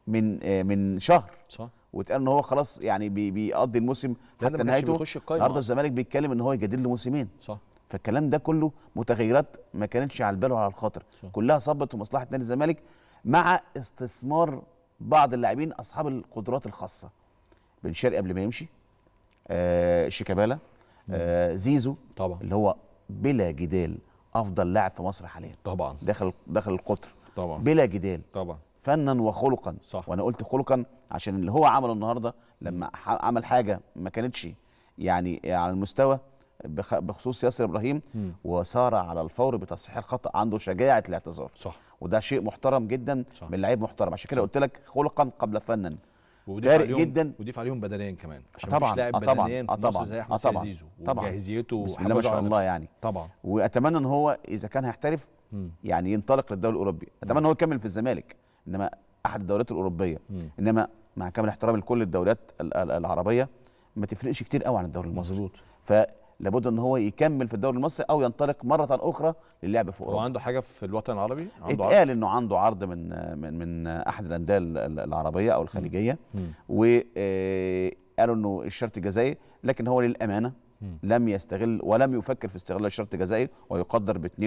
من آه، من شهر صح واتقال ان هو خلاص يعني بيقضي الموسم حتى نهايته النهارده الزمالك بيتكلم ان هو يجدد له موسمين صح فالكلام ده كله متغيرات ما كانتش على البال وعلى الخاطر صح. كلها صبت في مصلحه نادي الزمالك مع استثمار بعض اللاعبين اصحاب القدرات الخاصه بن شرقي قبل ما يمشي آه شيكابالا آه زيزو طبعا اللي هو بلا جدال افضل لاعب في مصر حاليا طبعا داخل داخل القطر طبعا بلا جدال طبعا فنا وخلقا صح. وانا قلت خلقا عشان اللي هو عمله النهارده لما عمل حاجه ما كانتش يعني على المستوى بخصوص ياسر ابراهيم وسار على الفور بتصحيح الخطا عنده شجاعه الاعتذار صح وده شيء محترم جدا صح. من لعيب محترم عشان كده قلت لك خلقا قبل فنا وضيف فارق جدا وضيف عليهم بدنيا كمان عشان طبعا مش لاعب آه، بدنيا آه، طبعا زي احمد آه، طبعا زيزو طبعا جاهزيته بسم الله ما شاء الله يعني طبعا واتمنى ان هو اذا كان هيحترف يعني ينطلق للدوري الاوروبي اتمنى ان هو يكمل في الزمالك انما احد الدوريات الاوروبيه انما مع كامل احترامي لكل الدوريات العربيه ما تفرقش كتير قوي عن الدوري المصري مظبوط لابد ان هو يكمل في الدوري المصري او ينطلق مره اخرى للعب في اوروبا هو عنده حاجه في الوطن العربي عنده اتقال انه عنده عرض من من من احد الانديه العربيه او الخليجيه وقالوا آه، انه الشرط الجزائي لكن هو للامانه مم. لم يستغل ولم يفكر في استغلال الشرط الجزائي ويقدر ب 2.4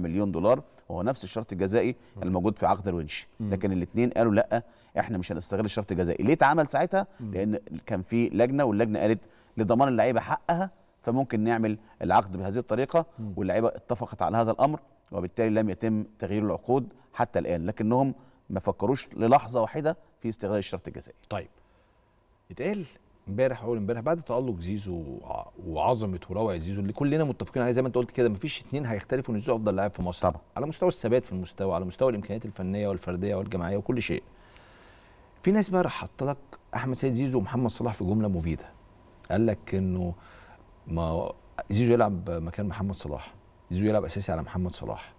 مليون دولار وهو نفس الشرط الجزائي الموجود في عقد الونش مم. لكن الاثنين قالوا لا احنا مش هنستغل الشرط الجزائي ليه اتعمل ساعتها لان كان في لجنه واللجنه قالت لضمان اللعيبه حقها فممكن نعمل العقد بهذه الطريقه واللعيبه اتفقت على هذا الامر وبالتالي لم يتم تغيير العقود حتى الان لكنهم ما فكروش للحظه واحده في استغلال الشرط الجزائي طيب اتقال امبارح اول امبارح بعد تالق زيزو وعظمه وروعه زيزو اللي كلنا متفقين عليه زي ما انت قلت كده مفيش اثنين هيختلفوا ان زيزو افضل لاعب في مصر طبعا على مستوى الثبات في المستوى على مستوى الامكانيات الفنيه والفرديه والجماعيه وكل شيء في ناس بقى راح حاطه لك احمد سيد زيزو ومحمد صلاح في جمله مفيده قال لك انه ما زيزو يلعب مكان محمد صلاح زيزو يلعب اساسي على محمد صلاح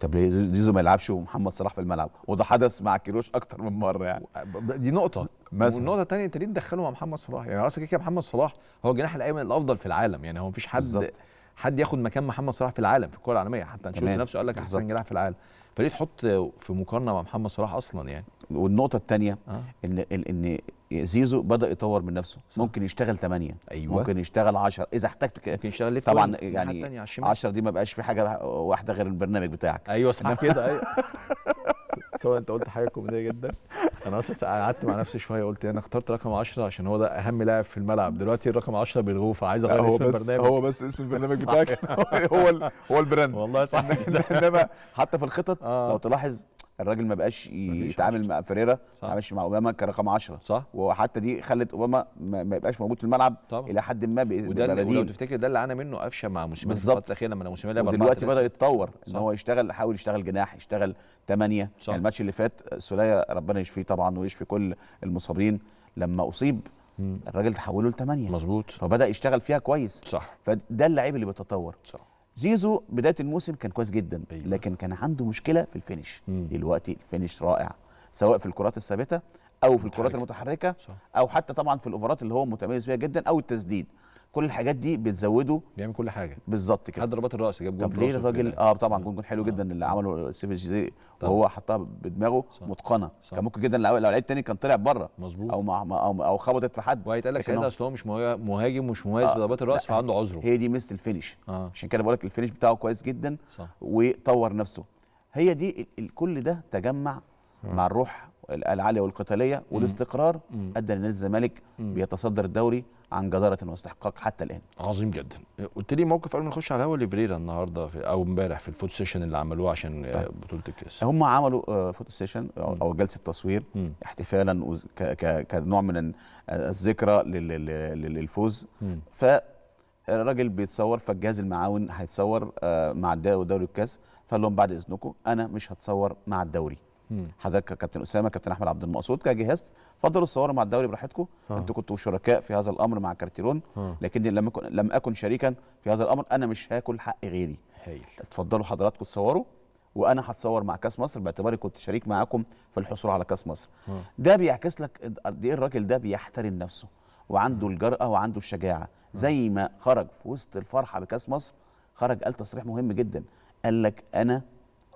طب ليه زيزو ما يلعبش ومحمد صلاح في الملعب وده حدث مع كيروش اكتر من مره يعني دي نقطه مثلا والنقطه الثانيه انت ليه تدخله مع محمد صلاح يعني اصل كده محمد صلاح هو الجناح الايمن الافضل في العالم يعني هو مفيش حد بالزبط. حد ياخد مكان محمد صلاح في العالم في الكره العالميه حتى نشوف نفسه قال لك احسن جناح في العالم فليه تحط في مقارنه مع محمد صلاح اصلا يعني والنقطه الثانيه آه. ان ان زيزو بدا يطور من نفسه صح. ممكن يشتغل 8 أيوة. ممكن يشتغل 10 اذا احتجت ممكن يشتغل طبعا يعني 10 دي ما بقاش في حاجه واحده غير البرنامج بتاعك ايوه صح كده ايوه سواء انت قلت حاجه كوميديه جدا انا اصلا قعدت مع نفسي شويه قلت انا اخترت رقم 10 عشان هو ده اهم لاعب في الملعب دلوقتي الرقم 10 بيلغوه فعايز اغير اسم البرنامج هو بس اسم البرنامج بتاعك هو هو البراند والله صح انما حتى في الخطط آه. لو تلاحظ الراجل ما بقاش يتعامل مع فيريرا ما بقاش مع اوباما كرقم 10 صح وحتى دي خلت اوباما ما يبقاش موجود في الملعب طبعا. الى حد ما وده لو تفتكر ده اللي عانى منه قفشه مع موسيماني بالظبط الاخير لما موسيماني لعب دلوقتي بدا يتطور ان هو يشتغل حاول يشتغل جناح يشتغل ثمانيه يعني الماتش اللي فات سوليا ربنا يشفيه طبعا ويشفي كل المصابين لما اصيب الراجل تحوله لثمانيه مظبوط فبدا يشتغل فيها كويس صح فده اللعيب اللي بيتطور صح زيزو بدايه الموسم كان كويس جدا أيوة. لكن كان عنده مشكله في الفينش دلوقتي الفينش رائع سواء في الكرات الثابته او في الكرات المتحركه صح. او حتى طبعا في الاوفرات اللي هو متميز فيها جدا او التسديد كل الحاجات دي بتزوده بيعمل كل حاجه بالظبط كده حد ضربات الراس جاب جول طب ليه الراجل اه طبعا جون جون حلو جدا آه. اللي عمله سيف الجزيري وهو حطها بدماغه صح. متقنه صح. كان ممكن جدا لو لعيب تاني كان طلع بره مظبوط او مع او, أو خبطت في حد وهيتقال لك ساعتها اصل هو مش مهاجم مش مميز آه. في ضربات الراس فعنده عذره هي دي مثل الفينش آه. عشان كده بقول لك الفينش بتاعه كويس جدا صح. وطور نفسه هي دي كل ده تجمع مع الروح آه. العاليه والقتاليه والاستقرار ادى لنادي الزمالك بيتصدر الدوري عن جداره واستحقاق حتى الان. عظيم جدا. قلت لي موقف قبل ما نخش على هوا ليفريرا النهارده في او امبارح في الفوتو سيشن اللي عملوه عشان آه، طيب. بطوله الكاس. هم عملوا آه، فوتو سيشن او جلسه تصوير احتفالا كنوع من الذكرى للفوز ف الراجل بيتصور فالجهاز المعاون هيتصور آه، مع الدوري الكاس فقال لهم بعد اذنكم انا مش هتصور مع الدوري حضرتك كابتن اسامه كابتن احمد عبد المقصود كجهاز فضلوا تصوروا مع الدوري براحتكم آه. انتوا كنتوا شركاء في هذا الامر مع كارتيرون آه. لكني لم اكن لم اكن شريكا في هذا الامر انا مش هاكل حق غيري هيل. اتفضلوا حضراتكم تصوروا وانا هتصور مع كاس مصر باعتباري كنت شريك معاكم في الحصول على كاس مصر م. آه. ده بيعكس لك قد ايه الراجل ده بيحترم نفسه وعنده الجرأه وعنده الشجاعه زي ما خرج في وسط الفرحه بكاس مصر خرج قال تصريح مهم جدا قال لك انا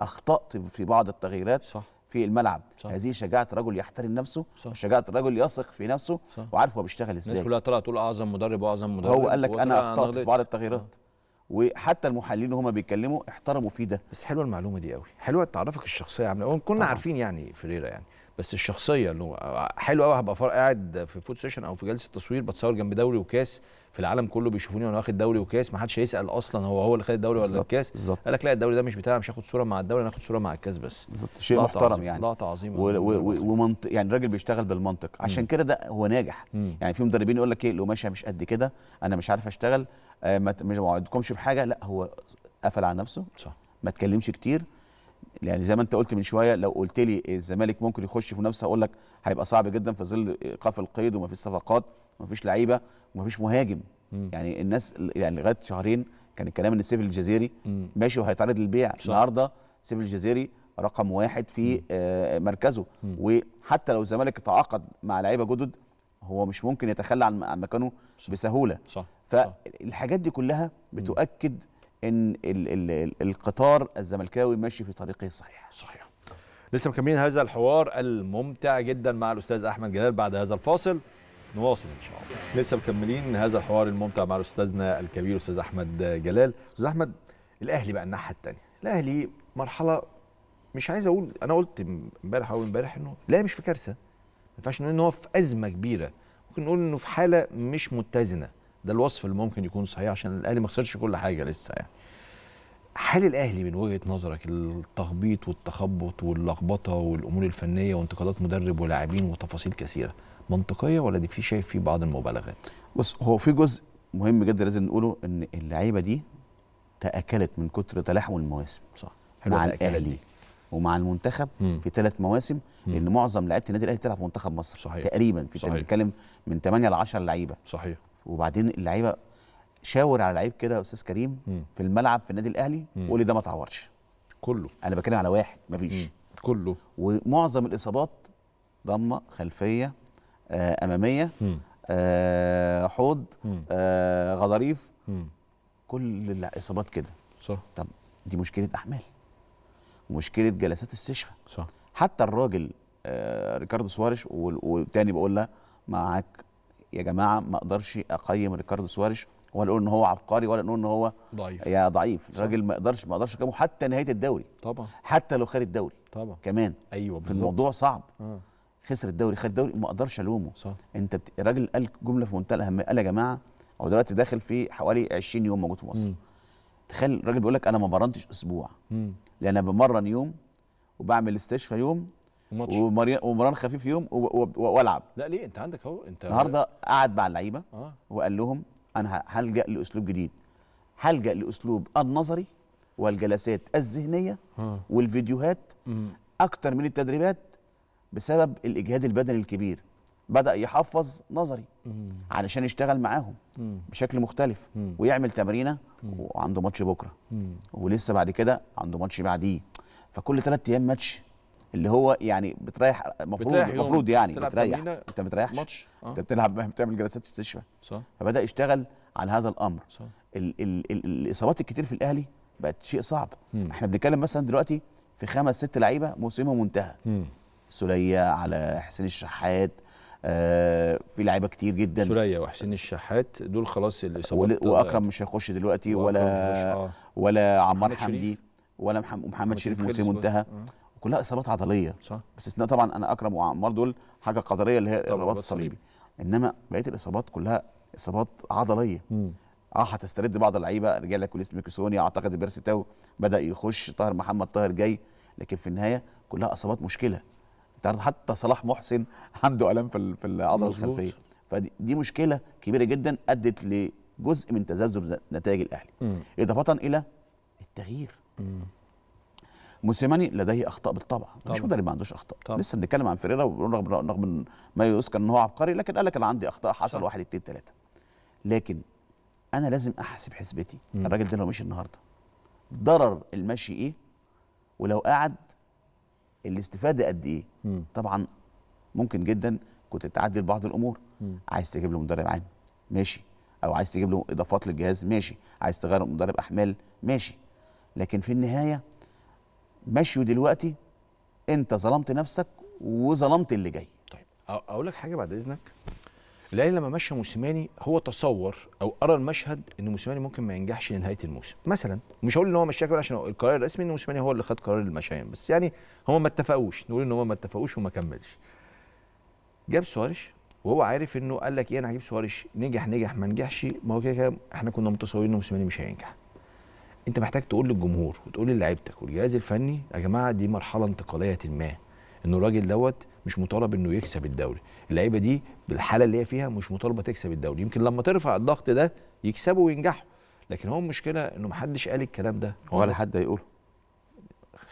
اخطات في بعض التغييرات صح. في الملعب صح. هذه شجاعه رجل يحترم نفسه شجاعه رجل يثق في نفسه صح. وعارف هو بيشتغل ازاي الناس كلها طلعت تقول اعظم مدرب واعظم مدرب هو قال لك انا اخطات في بعض التغييرات آه. وحتى المحللين هما بيتكلموا احترموا فيه ده بس حلوه المعلومه دي قوي حلوه تعرفك الشخصيه عامله إيه. كنا آه. عارفين يعني فريرا يعني بس الشخصيه انه حلو قوي هبقى قاعد في فوت سيشن او في جلسه تصوير بتصور جنب دوري وكاس في العالم كله بيشوفوني وانا واخد دوري وكاس ما حدش هيسال اصلا هو هو اللي خد الدوري ولا الكاس قال لك لا الدوري ده مش بتاعي مش هاخد صوره مع الدوري انا هاخد صوره مع الكاس بس بالظبط شيء محترم عظيم. يعني لقطه عظيمه ومنطق يعني الراجل بيشتغل بالمنطق عشان كده ده هو ناجح م. يعني في مدربين يقول لك ايه القماشه مش قد كده انا مش عارف اشتغل آه ما اوعدكمش بحاجه لا هو قفل على نفسه صح ما اتكلمش كتير يعني زي ما انت قلت من شويه لو قلت لي الزمالك ممكن يخش في منافسه اقول لك هيبقى صعب جدا في ظل ايقاف القيد وما في صفقات ومفيش لعيبه ومفيش مهاجم مم. يعني الناس يعني لغايه شهرين كان الكلام ان سيف الجزيري مم. ماشي وهيتعرض للبيع النهارده سيف الجزيري رقم واحد في آه مركزه مم. وحتى لو الزمالك تعاقد مع لعيبه جدد هو مش ممكن يتخلى عن مكانه صح. بسهوله صح. فالحاجات دي كلها بتؤكد ان الـ الـ القطار الزملكاوي ماشي في طريقه الصحيح صحيح لسه مكملين هذا الحوار الممتع جدا مع الاستاذ احمد جلال بعد هذا الفاصل نواصل ان شاء الله لسه مكملين هذا الحوار الممتع مع استاذنا الكبير استاذ احمد جلال استاذ احمد الاهلي بقى الناحيه الثانيه الاهلي مرحله مش عايز اقول انا قلت امبارح او امبارح انه لا مش في كارثه ما ينفعش نقول ان هو في ازمه كبيره ممكن نقول انه في حاله مش متزنه ده الوصف اللي ممكن يكون صحيح عشان الاهلي ما خسرش كل حاجه لسه يعني حال الاهلي من وجهه نظرك التخبيط والتخبط واللخبطه والامور الفنيه وانتقادات مدرب ولاعبين وتفاصيل كثيره منطقيه ولا دي في شايف في بعض المبالغات بص هو في جزء مهم جدا لازم نقوله ان اللعيبه دي تاكلت من كتر تلاحم المواسم صح مع الاهلي ومع المنتخب مم. في ثلاث مواسم مم. اللي معظم لعيبه النادي الاهلي بتلعب في منتخب مصر صحيح. تقريبا في بنتكلم من 8 ل 10 لعيبه صحيح وبعدين اللعيبه شاور على لعيب كده يا استاذ كريم مم. في الملعب في النادي الاهلي وقول لي ده ما اتعورش كله انا بتكلم على واحد مفيش مم. كله ومعظم الاصابات ضمه خلفيه آه، اماميه آه، حوض آه، غضاريف كل الاصابات كده صح طب دي مشكله احمال مشكله جلسات استشفاء صح حتى الراجل ريكاردو سواريش وتاني بقول له معاك يا جماعه ما اقدرش اقيم ريكاردو سواريش ولا اقول ان هو عبقري ولا نقول ان هو ضعيف يا ضعيف الراجل ما اقدرش ما اقدرش اقيمه حتى نهايه الدوري طبعا حتى لو خارج الدوري طبعا كمان ايوه بالظبط الموضوع صعب آه. خسر الدوري خد الدوري ما اقدرش الومه صح. انت بت... الراجل قال جمله في منتهى الاهميه قال يا جماعه هو دلوقتي داخل في حوالي 20 يوم موجود في مصر تخيل الراجل بيقول لك انا ما مرنتش اسبوع مم. لان انا بمرن يوم وبعمل استشفى يوم ومري... ومران خفيف يوم و... و... والعب لا ليه انت عندك اهو انت النهارده قعد مع اللعيبه آه. وقال لهم انا هلجا لاسلوب جديد هلجا لاسلوب النظري والجلسات الذهنيه آه. والفيديوهات مم. اكتر من التدريبات بسبب الاجهاد البدني الكبير بدا يحفظ نظري علشان يشتغل معاهم بشكل مختلف ويعمل تمرينه وعنده ماتش بكره ولسه بعد كده عنده ماتش بعديه فكل ثلاث ايام ماتش اللي هو يعني بتريح المفروض المفروض يعني بتريح انت بتريحش ماتش آه. انت بتلعب بتعمل جلسات استشفاء صح فبدا يشتغل على هذا الامر صح. ال ال ال الاصابات الكتير في الاهلي بقت شيء صعب احنا بنتكلم مثلا دلوقتي في خمس ست لعيبه موسمهم منتهى سلية على حسين الشحات آه في لعيبه كتير جدا سلية وحسين الشحات دول خلاص الاصابات واكرم مش هيخش دلوقتي ولا آه. ولا عمار حمدي ولا محمد, محمد شريف موسم منتهى آه. كلها اصابات عضليه صح باستثناء طبعا انا اكرم وعمار دول حاجه قدريه اللي هي الرباط الصليبي انما بقيه الاصابات كلها اصابات عضليه م. اه هتسترد بعض اللعيبه رجع لك كوليس ميكسوني اعتقد بيرسي تاو بدا يخش طاهر محمد طاهر جاي لكن في النهايه كلها اصابات مشكله حتى صلاح محسن عنده الام في في العضله الخلفيه فدي دي مشكله كبيره جدا ادت لجزء من تذبذب نتائج الاهلي اضافه الى التغيير موسيماني لديه اخطاء بالطبع مش مدرب ما عندوش اخطاء طبعا. لسه بنتكلم عن فيريرا رغم رغم ما يذكر ان هو عبقري لكن قال لك انا عندي اخطاء حصل واحد اثنين ثلاثه لكن انا لازم احسب حسبتي الراجل ده لو مشي النهارده ضرر المشي ايه ولو قعد الاستفاده قد ايه مم. طبعا ممكن جدا كنت تعدل بعض الامور مم. عايز تجيب له مدرب عام ماشي او عايز تجيب له اضافات للجهاز ماشي عايز تغير مدرب احمال ماشي لكن في النهايه مشيه دلوقتي انت ظلمت نفسك وظلمت اللي جاي طيب اقول لك حاجه بعد اذنك الاهلي لما مشى موسيماني هو تصور او ارى المشهد ان موسيماني ممكن ما ينجحش لنهايه الموسم مثلا مش هقول ان هو مشاه كده عشان القرار الرسمي ان موسيماني هو اللي خد قرار المشي بس يعني هم ما اتفقوش نقول ان هم ما اتفقوش وما كملش جاب سواريش وهو عارف انه قال لك ايه انا هجيب سواريش نجح نجح ما نجحش ما هو كده كده احنا كنا متصورين ان موسيماني مش هينجح انت محتاج تقول للجمهور وتقول لعيبتك والجهاز الفني يا جماعه دي مرحله انتقاليه ما انه الراجل دوت مش مطالب انه يكسب الدوري اللعيبه دي بالحاله اللي هي فيها مش مطالبه تكسب الدوري يمكن لما ترفع الضغط ده يكسبوا وينجحوا لكن هو المشكله انه محدش قال الكلام ده ولا حد هيقوله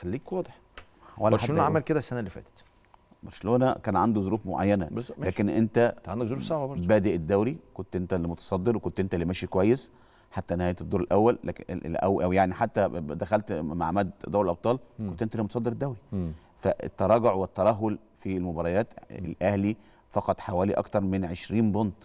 خليك واضح ولا برشلونه عمل كده السنه اللي فاتت برشلونه كان عنده ظروف معينه لكن انت انت عندك ظروف صعبه برضه بادئ الدوري كنت انت اللي متصدر وكنت انت اللي ماشي كويس حتى نهايه الدور الاول لكن او او يعني حتى دخلت مع مد دوري الابطال كنت انت اللي متصدر الدوري فالتراجع والترهل في المباريات الاهلي فقد حوالي اكثر من 20 بونت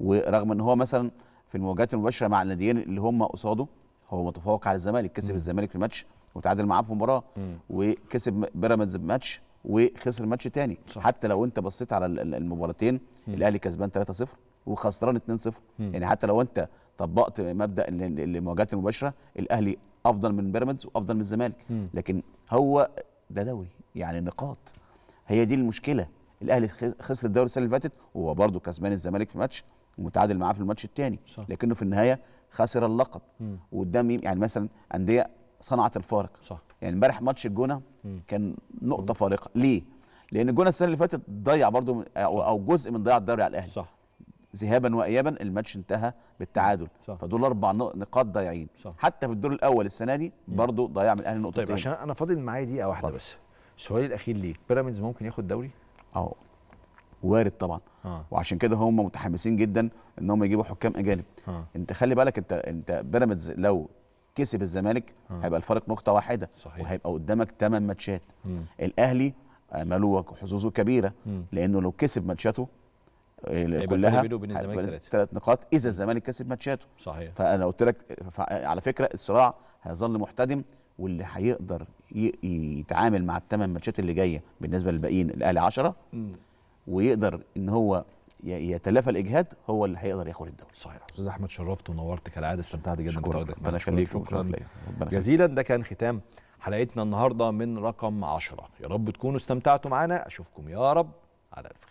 ورغم ان هو مثلا في المواجهات المباشره مع الناديين اللي هم قصاده هو متفوق على الزمالك كسب الزمالك في ماتش وتعادل معاه في مباراه وكسب بيراميدز ماتش وخسر ماتش تاني صح. حتى لو انت بصيت على المباراتين الاهلي كسبان 3-0 وخسران 2-0 يعني حتى لو انت طبقت مبدا المواجهات المباشره الاهلي افضل من بيراميدز وافضل من الزمالك لكن هو ده دوري يعني نقاط هي دي المشكله الاهلي خسر الدوري السنه اللي فاتت وهو برضه كسبان الزمالك في ماتش ومتعادل معاه في الماتش الثاني لكنه في النهايه خسر اللقب وقدام يعني مثلا انديه صنعت الفارق صح يعني امبارح ماتش الجونه كان نقطه فارقه ليه؟ لان الجونه السنه اللي فاتت ضيع برضه او جزء من ضياع الدوري على الاهلي صح ذهابا وايابا الماتش انتهى بالتعادل صح. فدول اربع نقاط ضايعين حتى في الدور الاول السنه دي برضه ضياع من الاهلي نقطتين طيب عشان انا فاضل معايا دقيقه واحده بس سؤالي الاخير ليك بيراميدز ممكن ياخد دوري اه وارد طبعا آه. وعشان كده هم متحمسين جدا ان هم يجيبوا حكام اجانب آه. انت خلي بالك انت انت بيراميدز لو كسب الزمالك آه. هيبقى الفارق نقطه واحده صحيح. وهيبقى قدامك 8 ماتشات الاهلي ماله وحظوظه كبيره مم. لانه لو كسب ماتشاته آه، كلها ثلاث نقاط اذا الزمالك كسب ماتشاته صحيح فانا قلت لك على فكره الصراع هيظل محتدم واللي هيقدر يتعامل مع الثمان ماتشات اللي جايه بالنسبه للباقيين الاهلي 10 ويقدر ان هو يتلافى الاجهاد هو اللي هيقدر ياخد الدوري صحيح استاذ احمد شرفت ونورت كالعاده استمتعت جدا بمشاركتك ربنا يخليك شكرا جزيلا ده كان ختام حلقتنا النهارده من رقم 10 يا رب تكونوا استمتعتوا معانا اشوفكم يا رب على الف